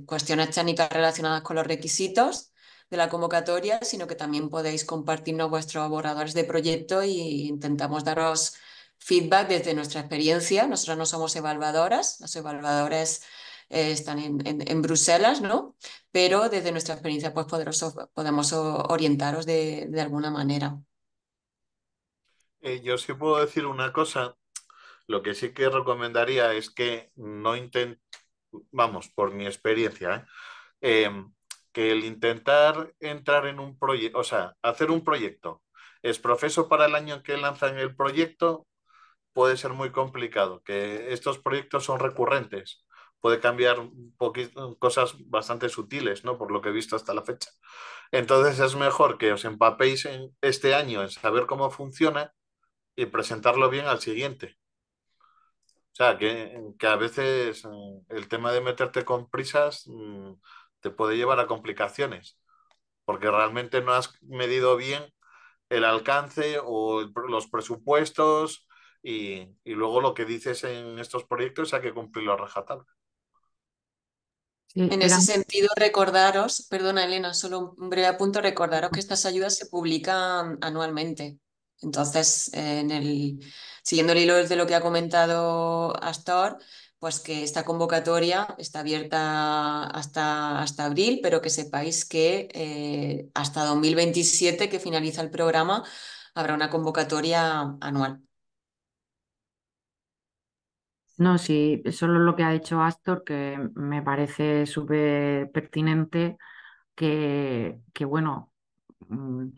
cuestiones técnicas relacionadas con los requisitos, de la convocatoria, sino que también podéis compartirnos vuestros borradores de proyecto e intentamos daros feedback desde nuestra experiencia. Nosotros no somos evaluadoras, los evaluadores eh, están en, Bruselas, ¿no? Pero desde nuestra experiencia pues, podemos orientaros de, alguna manera. Eh, yo sí puedo decir una cosa. Lo que sí que recomendaría es que no intenten, vamos, por mi experiencia, ¿eh? em, que el intentar entrar en un proyecto, o sea, hacer un proyecto, es profeso para el año que lanzan el proyecto, puede ser muy complicado, que estos proyectos son recurrentes, puede cambiar cosas bastante sutiles, ¿no? Por lo que he visto hasta la fecha. Entonces es mejor que os empapéis en este año en saber cómo funciona y presentarlo bien al siguiente. O sea, que, a veces eh, el tema de meterte con prisas... Mm, te puede llevar a complicaciones, porque realmente no has medido bien el alcance o los presupuestos y, luego lo que dices en estos proyectos hay que cumplirlo a rajatabla. En ese sentido, recordaros, perdona Elena, solo un breve punto, recordaros que estas ayudas se publican anualmente. Entonces, siguiendo el hilo de lo que ha comentado Astor, pues que esta convocatoria está abierta hasta, hasta abril, pero que sepáis que eh, hasta 2027, que finaliza el programa, habrá una convocatoria anual. No, sí, solo lo que ha dicho Astor, que me parece súper pertinente, que, que bueno, mm,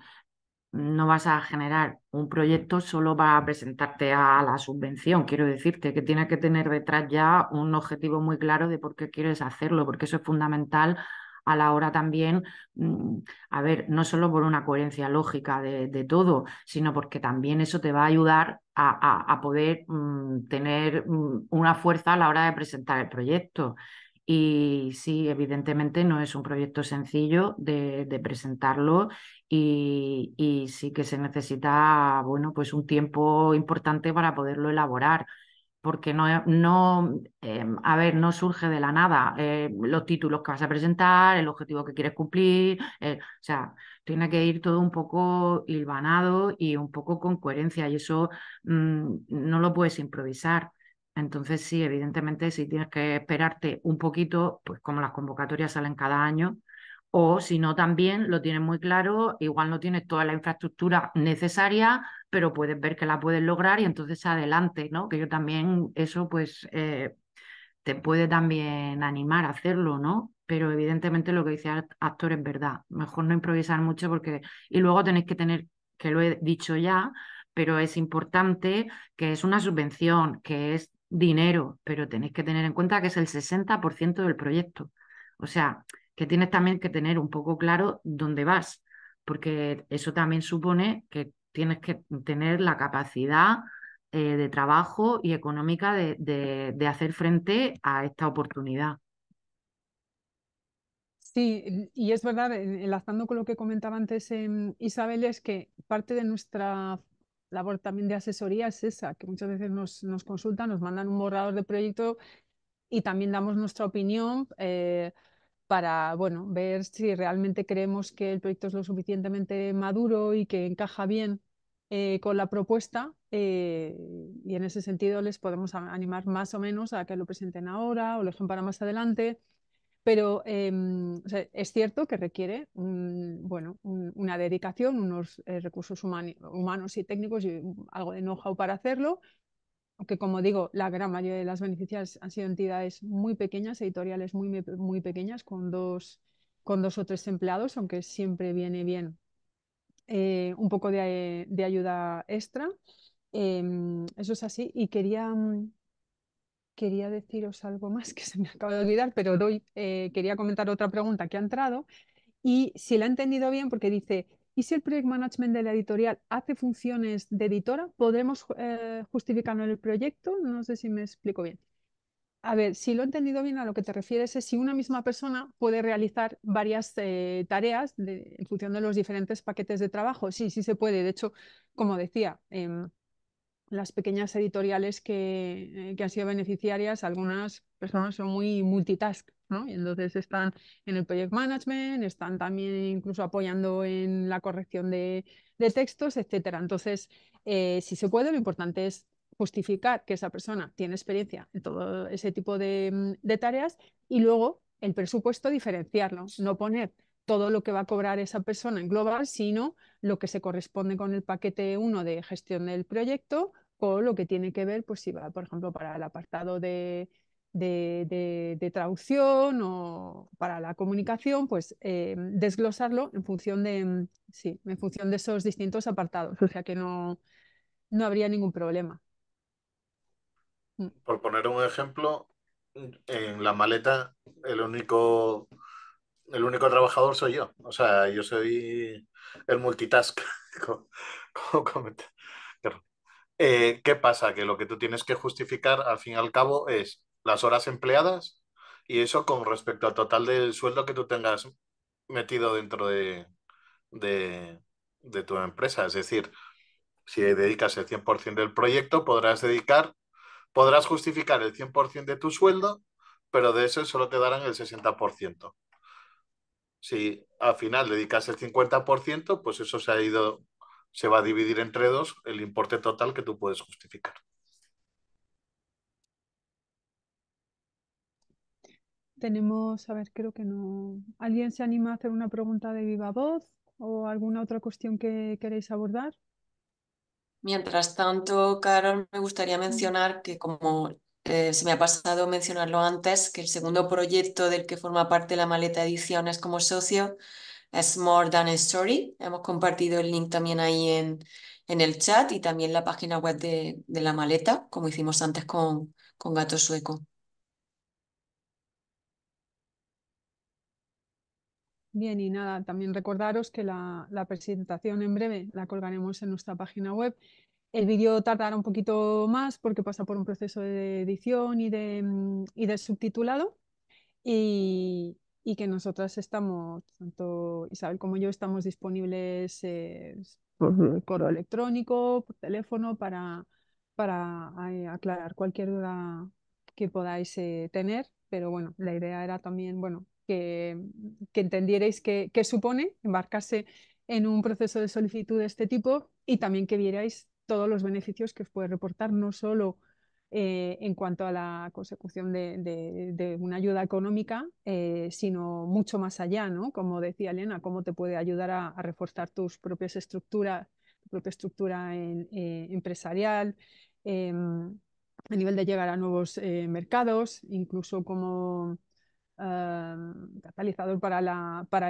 no vas a generar un proyecto solo para presentarte a la subvención. Quiero decirte que tienes que tener detrás ya un objetivo muy claro de por qué quieres hacerlo, porque eso es fundamental a la hora también, mm, a ver, no solo por una coherencia lógica de, todo, sino porque también eso te va a ayudar a, poder mm, tener mm, una fuerza a la hora de presentar el proyecto. Y sí, evidentemente no es un proyecto sencillo de presentarlo y, sí que se necesita, bueno, pues un tiempo importante para poderlo elaborar, porque no, em, a ver, no surge de la nada eh, los títulos que vas a presentar, el objetivo que quieres cumplir, eh, o sea, tiene que ir todo un poco hilvanado y un poco con coherencia y eso mm, no lo puedes improvisar. Entonces, sí, evidentemente, si tienes que esperarte un poquito, pues como las convocatorias salen cada año, o si no, también lo tienes muy claro, igual no tienes toda la infraestructura necesaria, pero puedes ver que la puedes lograr y entonces adelante, ¿no? Que yo también, eso pues eh, te puede también animar a hacerlo, ¿no? Pero evidentemente lo que dice actor es verdad. Mejor no improvisar mucho porque. Y luego tenéis que tener, que lo he dicho ya, pero es importante que es una subvención, que es dinero, pero tenéis que tener en cuenta que es el 60% del proyecto. O sea, que tienes también que tener un poco claro dónde vas, porque eso también supone que tienes que tener la capacidad eh, de trabajo y económica de, hacer frente a esta oportunidad. Sí, y es verdad, enlazando con lo que comentaba antes em, Isabel, es que parte de nuestra labor también de asesoría es esa, que muchas veces nos, nos consultan, nos mandan un borrador de proyecto y también damos nuestra opinión. Eh, para bueno, ver si realmente creemos que el proyecto es lo suficientemente maduro y que encaja bien eh, con la propuesta eh, y en ese sentido les podemos animar más o menos a que lo presenten ahora o lo dejen para más adelante. Pero em, es cierto que requiere una dedicación, unos eh, recursos humanos y técnicos y mm, algo de know-how para hacerlo, que como digo, la gran mayoría de las beneficiarias han sido entidades muy pequeñas, editoriales muy, muy pequeñas, con dos, con dos o tres empleados, aunque siempre viene bien eh, un poco de, ayuda extra. Em, eso es así. Y quería, mm, quería deciros algo más (laughs) que se me acaba de olvidar, pero eh, quería comentar otra pregunta que ha entrado. Y si la he entendido bien, porque dice, y si el project management de la editorial hace funciones de editora, podremos eh, justificarlo en el proyecto. No sé si me explico bien. A ver, si lo he entendido bien, a lo que te refieres es si una misma persona puede realizar varias eh, tareas en función de los diferentes paquetes de trabajo. Sí, sí se puede. De hecho, como decía, em, las pequeñas editoriales eh, que, han sido beneficiarias, algunas personas son muy multitask, ¿no? entonces están en el project management, están también incluso apoyando en la corrección de, de textos, etc. Entonces, eh, si se puede, lo importante es justificar que esa persona tiene experiencia en todo ese tipo de, mm, de tareas y luego el presupuesto diferenciarlo, no poner todo lo que va a cobrar esa persona en global, sino lo que se corresponde con el paquete 1 de gestión del proyecto, con lo que tiene que ver, pues si va, por ejemplo, para el apartado de, de, traducción o para la comunicación, pues eh, desglosarlo en función de, sí, en función de esos distintos apartados, o sea que no, no habría ningún problema. Mm. Por poner un ejemplo, en la maleta el único el único trabajador soy yo. O sea, yo soy el multitask, (laughs) como eh, ¿Qué pasa? Que lo que tú tienes que justificar al fin y al cabo es las horas empleadas y eso con respecto al total del sueldo que tú tengas metido dentro de, tu empresa. Es decir, si dedicas el 100% del proyecto, podrás dedicar, podrás justificar el 100% de tu sueldo, pero de eso solo te darán el 60%. Si al final dedicas el 50%, pues eso se ha ido se va a dividir entre dos el importe total que tú puedes justificar. Tenemos, a ver, creo que no. ¿Alguien se anima a hacer una pregunta de viva voz o alguna otra cuestión que queréis abordar? Mientras tanto, Carol, me gustaría mencionar que como eh, se me ha pasado mencionarlo antes, que el segundo proyecto del que forma parte la Maleta Ediciones como socio es More Than a Story. Hemos compartido el link también ahí en, en el chat y también la página web de, de la maleta, como hicimos antes con, con Gato Sueco. Bien, y nada, también recordaros que la, la, presentación en breve la colgaremos en nuestra página web. El vídeo tardará un poquito más porque pasa por un proceso de edición y de, y de subtitulado. Y, y que nosotras estamos, tanto Isabel como yo, estamos disponibles eh, por correo electrónico, por teléfono, para, para eh, aclarar cualquier duda que podáis eh, tener. Pero bueno, la idea era también, bueno, que, que entendierais qué, qué supone embarcarse en un proceso de solicitud de este tipo y también que vierais todos los beneficios que os puede reportar, no solo eh, en cuanto a la consecución de, una ayuda económica, eh, sino mucho más allá, ¿no? Como decía Elena, cómo te puede ayudar a, reforzar tus propias estructuras, tu propia estructura eh, empresarial, em, a nivel de llegar a nuevos mercados, incluso como em, catalizador para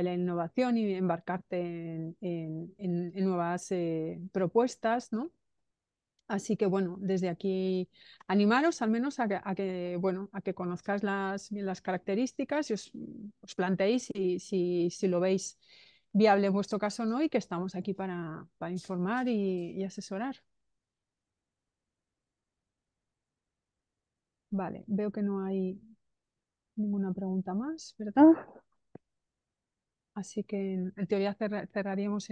la, innovación y embarcarte en, en nuevas propuestas, ¿no? Así que bueno, desde aquí animaros al menos a que, bueno, a que conozcáis las, las características y os, planteéis si, lo veis viable en vuestro caso o no y que estamos aquí para, informar y, asesorar. Vale, veo que no hay ninguna pregunta más, ¿verdad? Ah. Así que en teoría cerraríamos.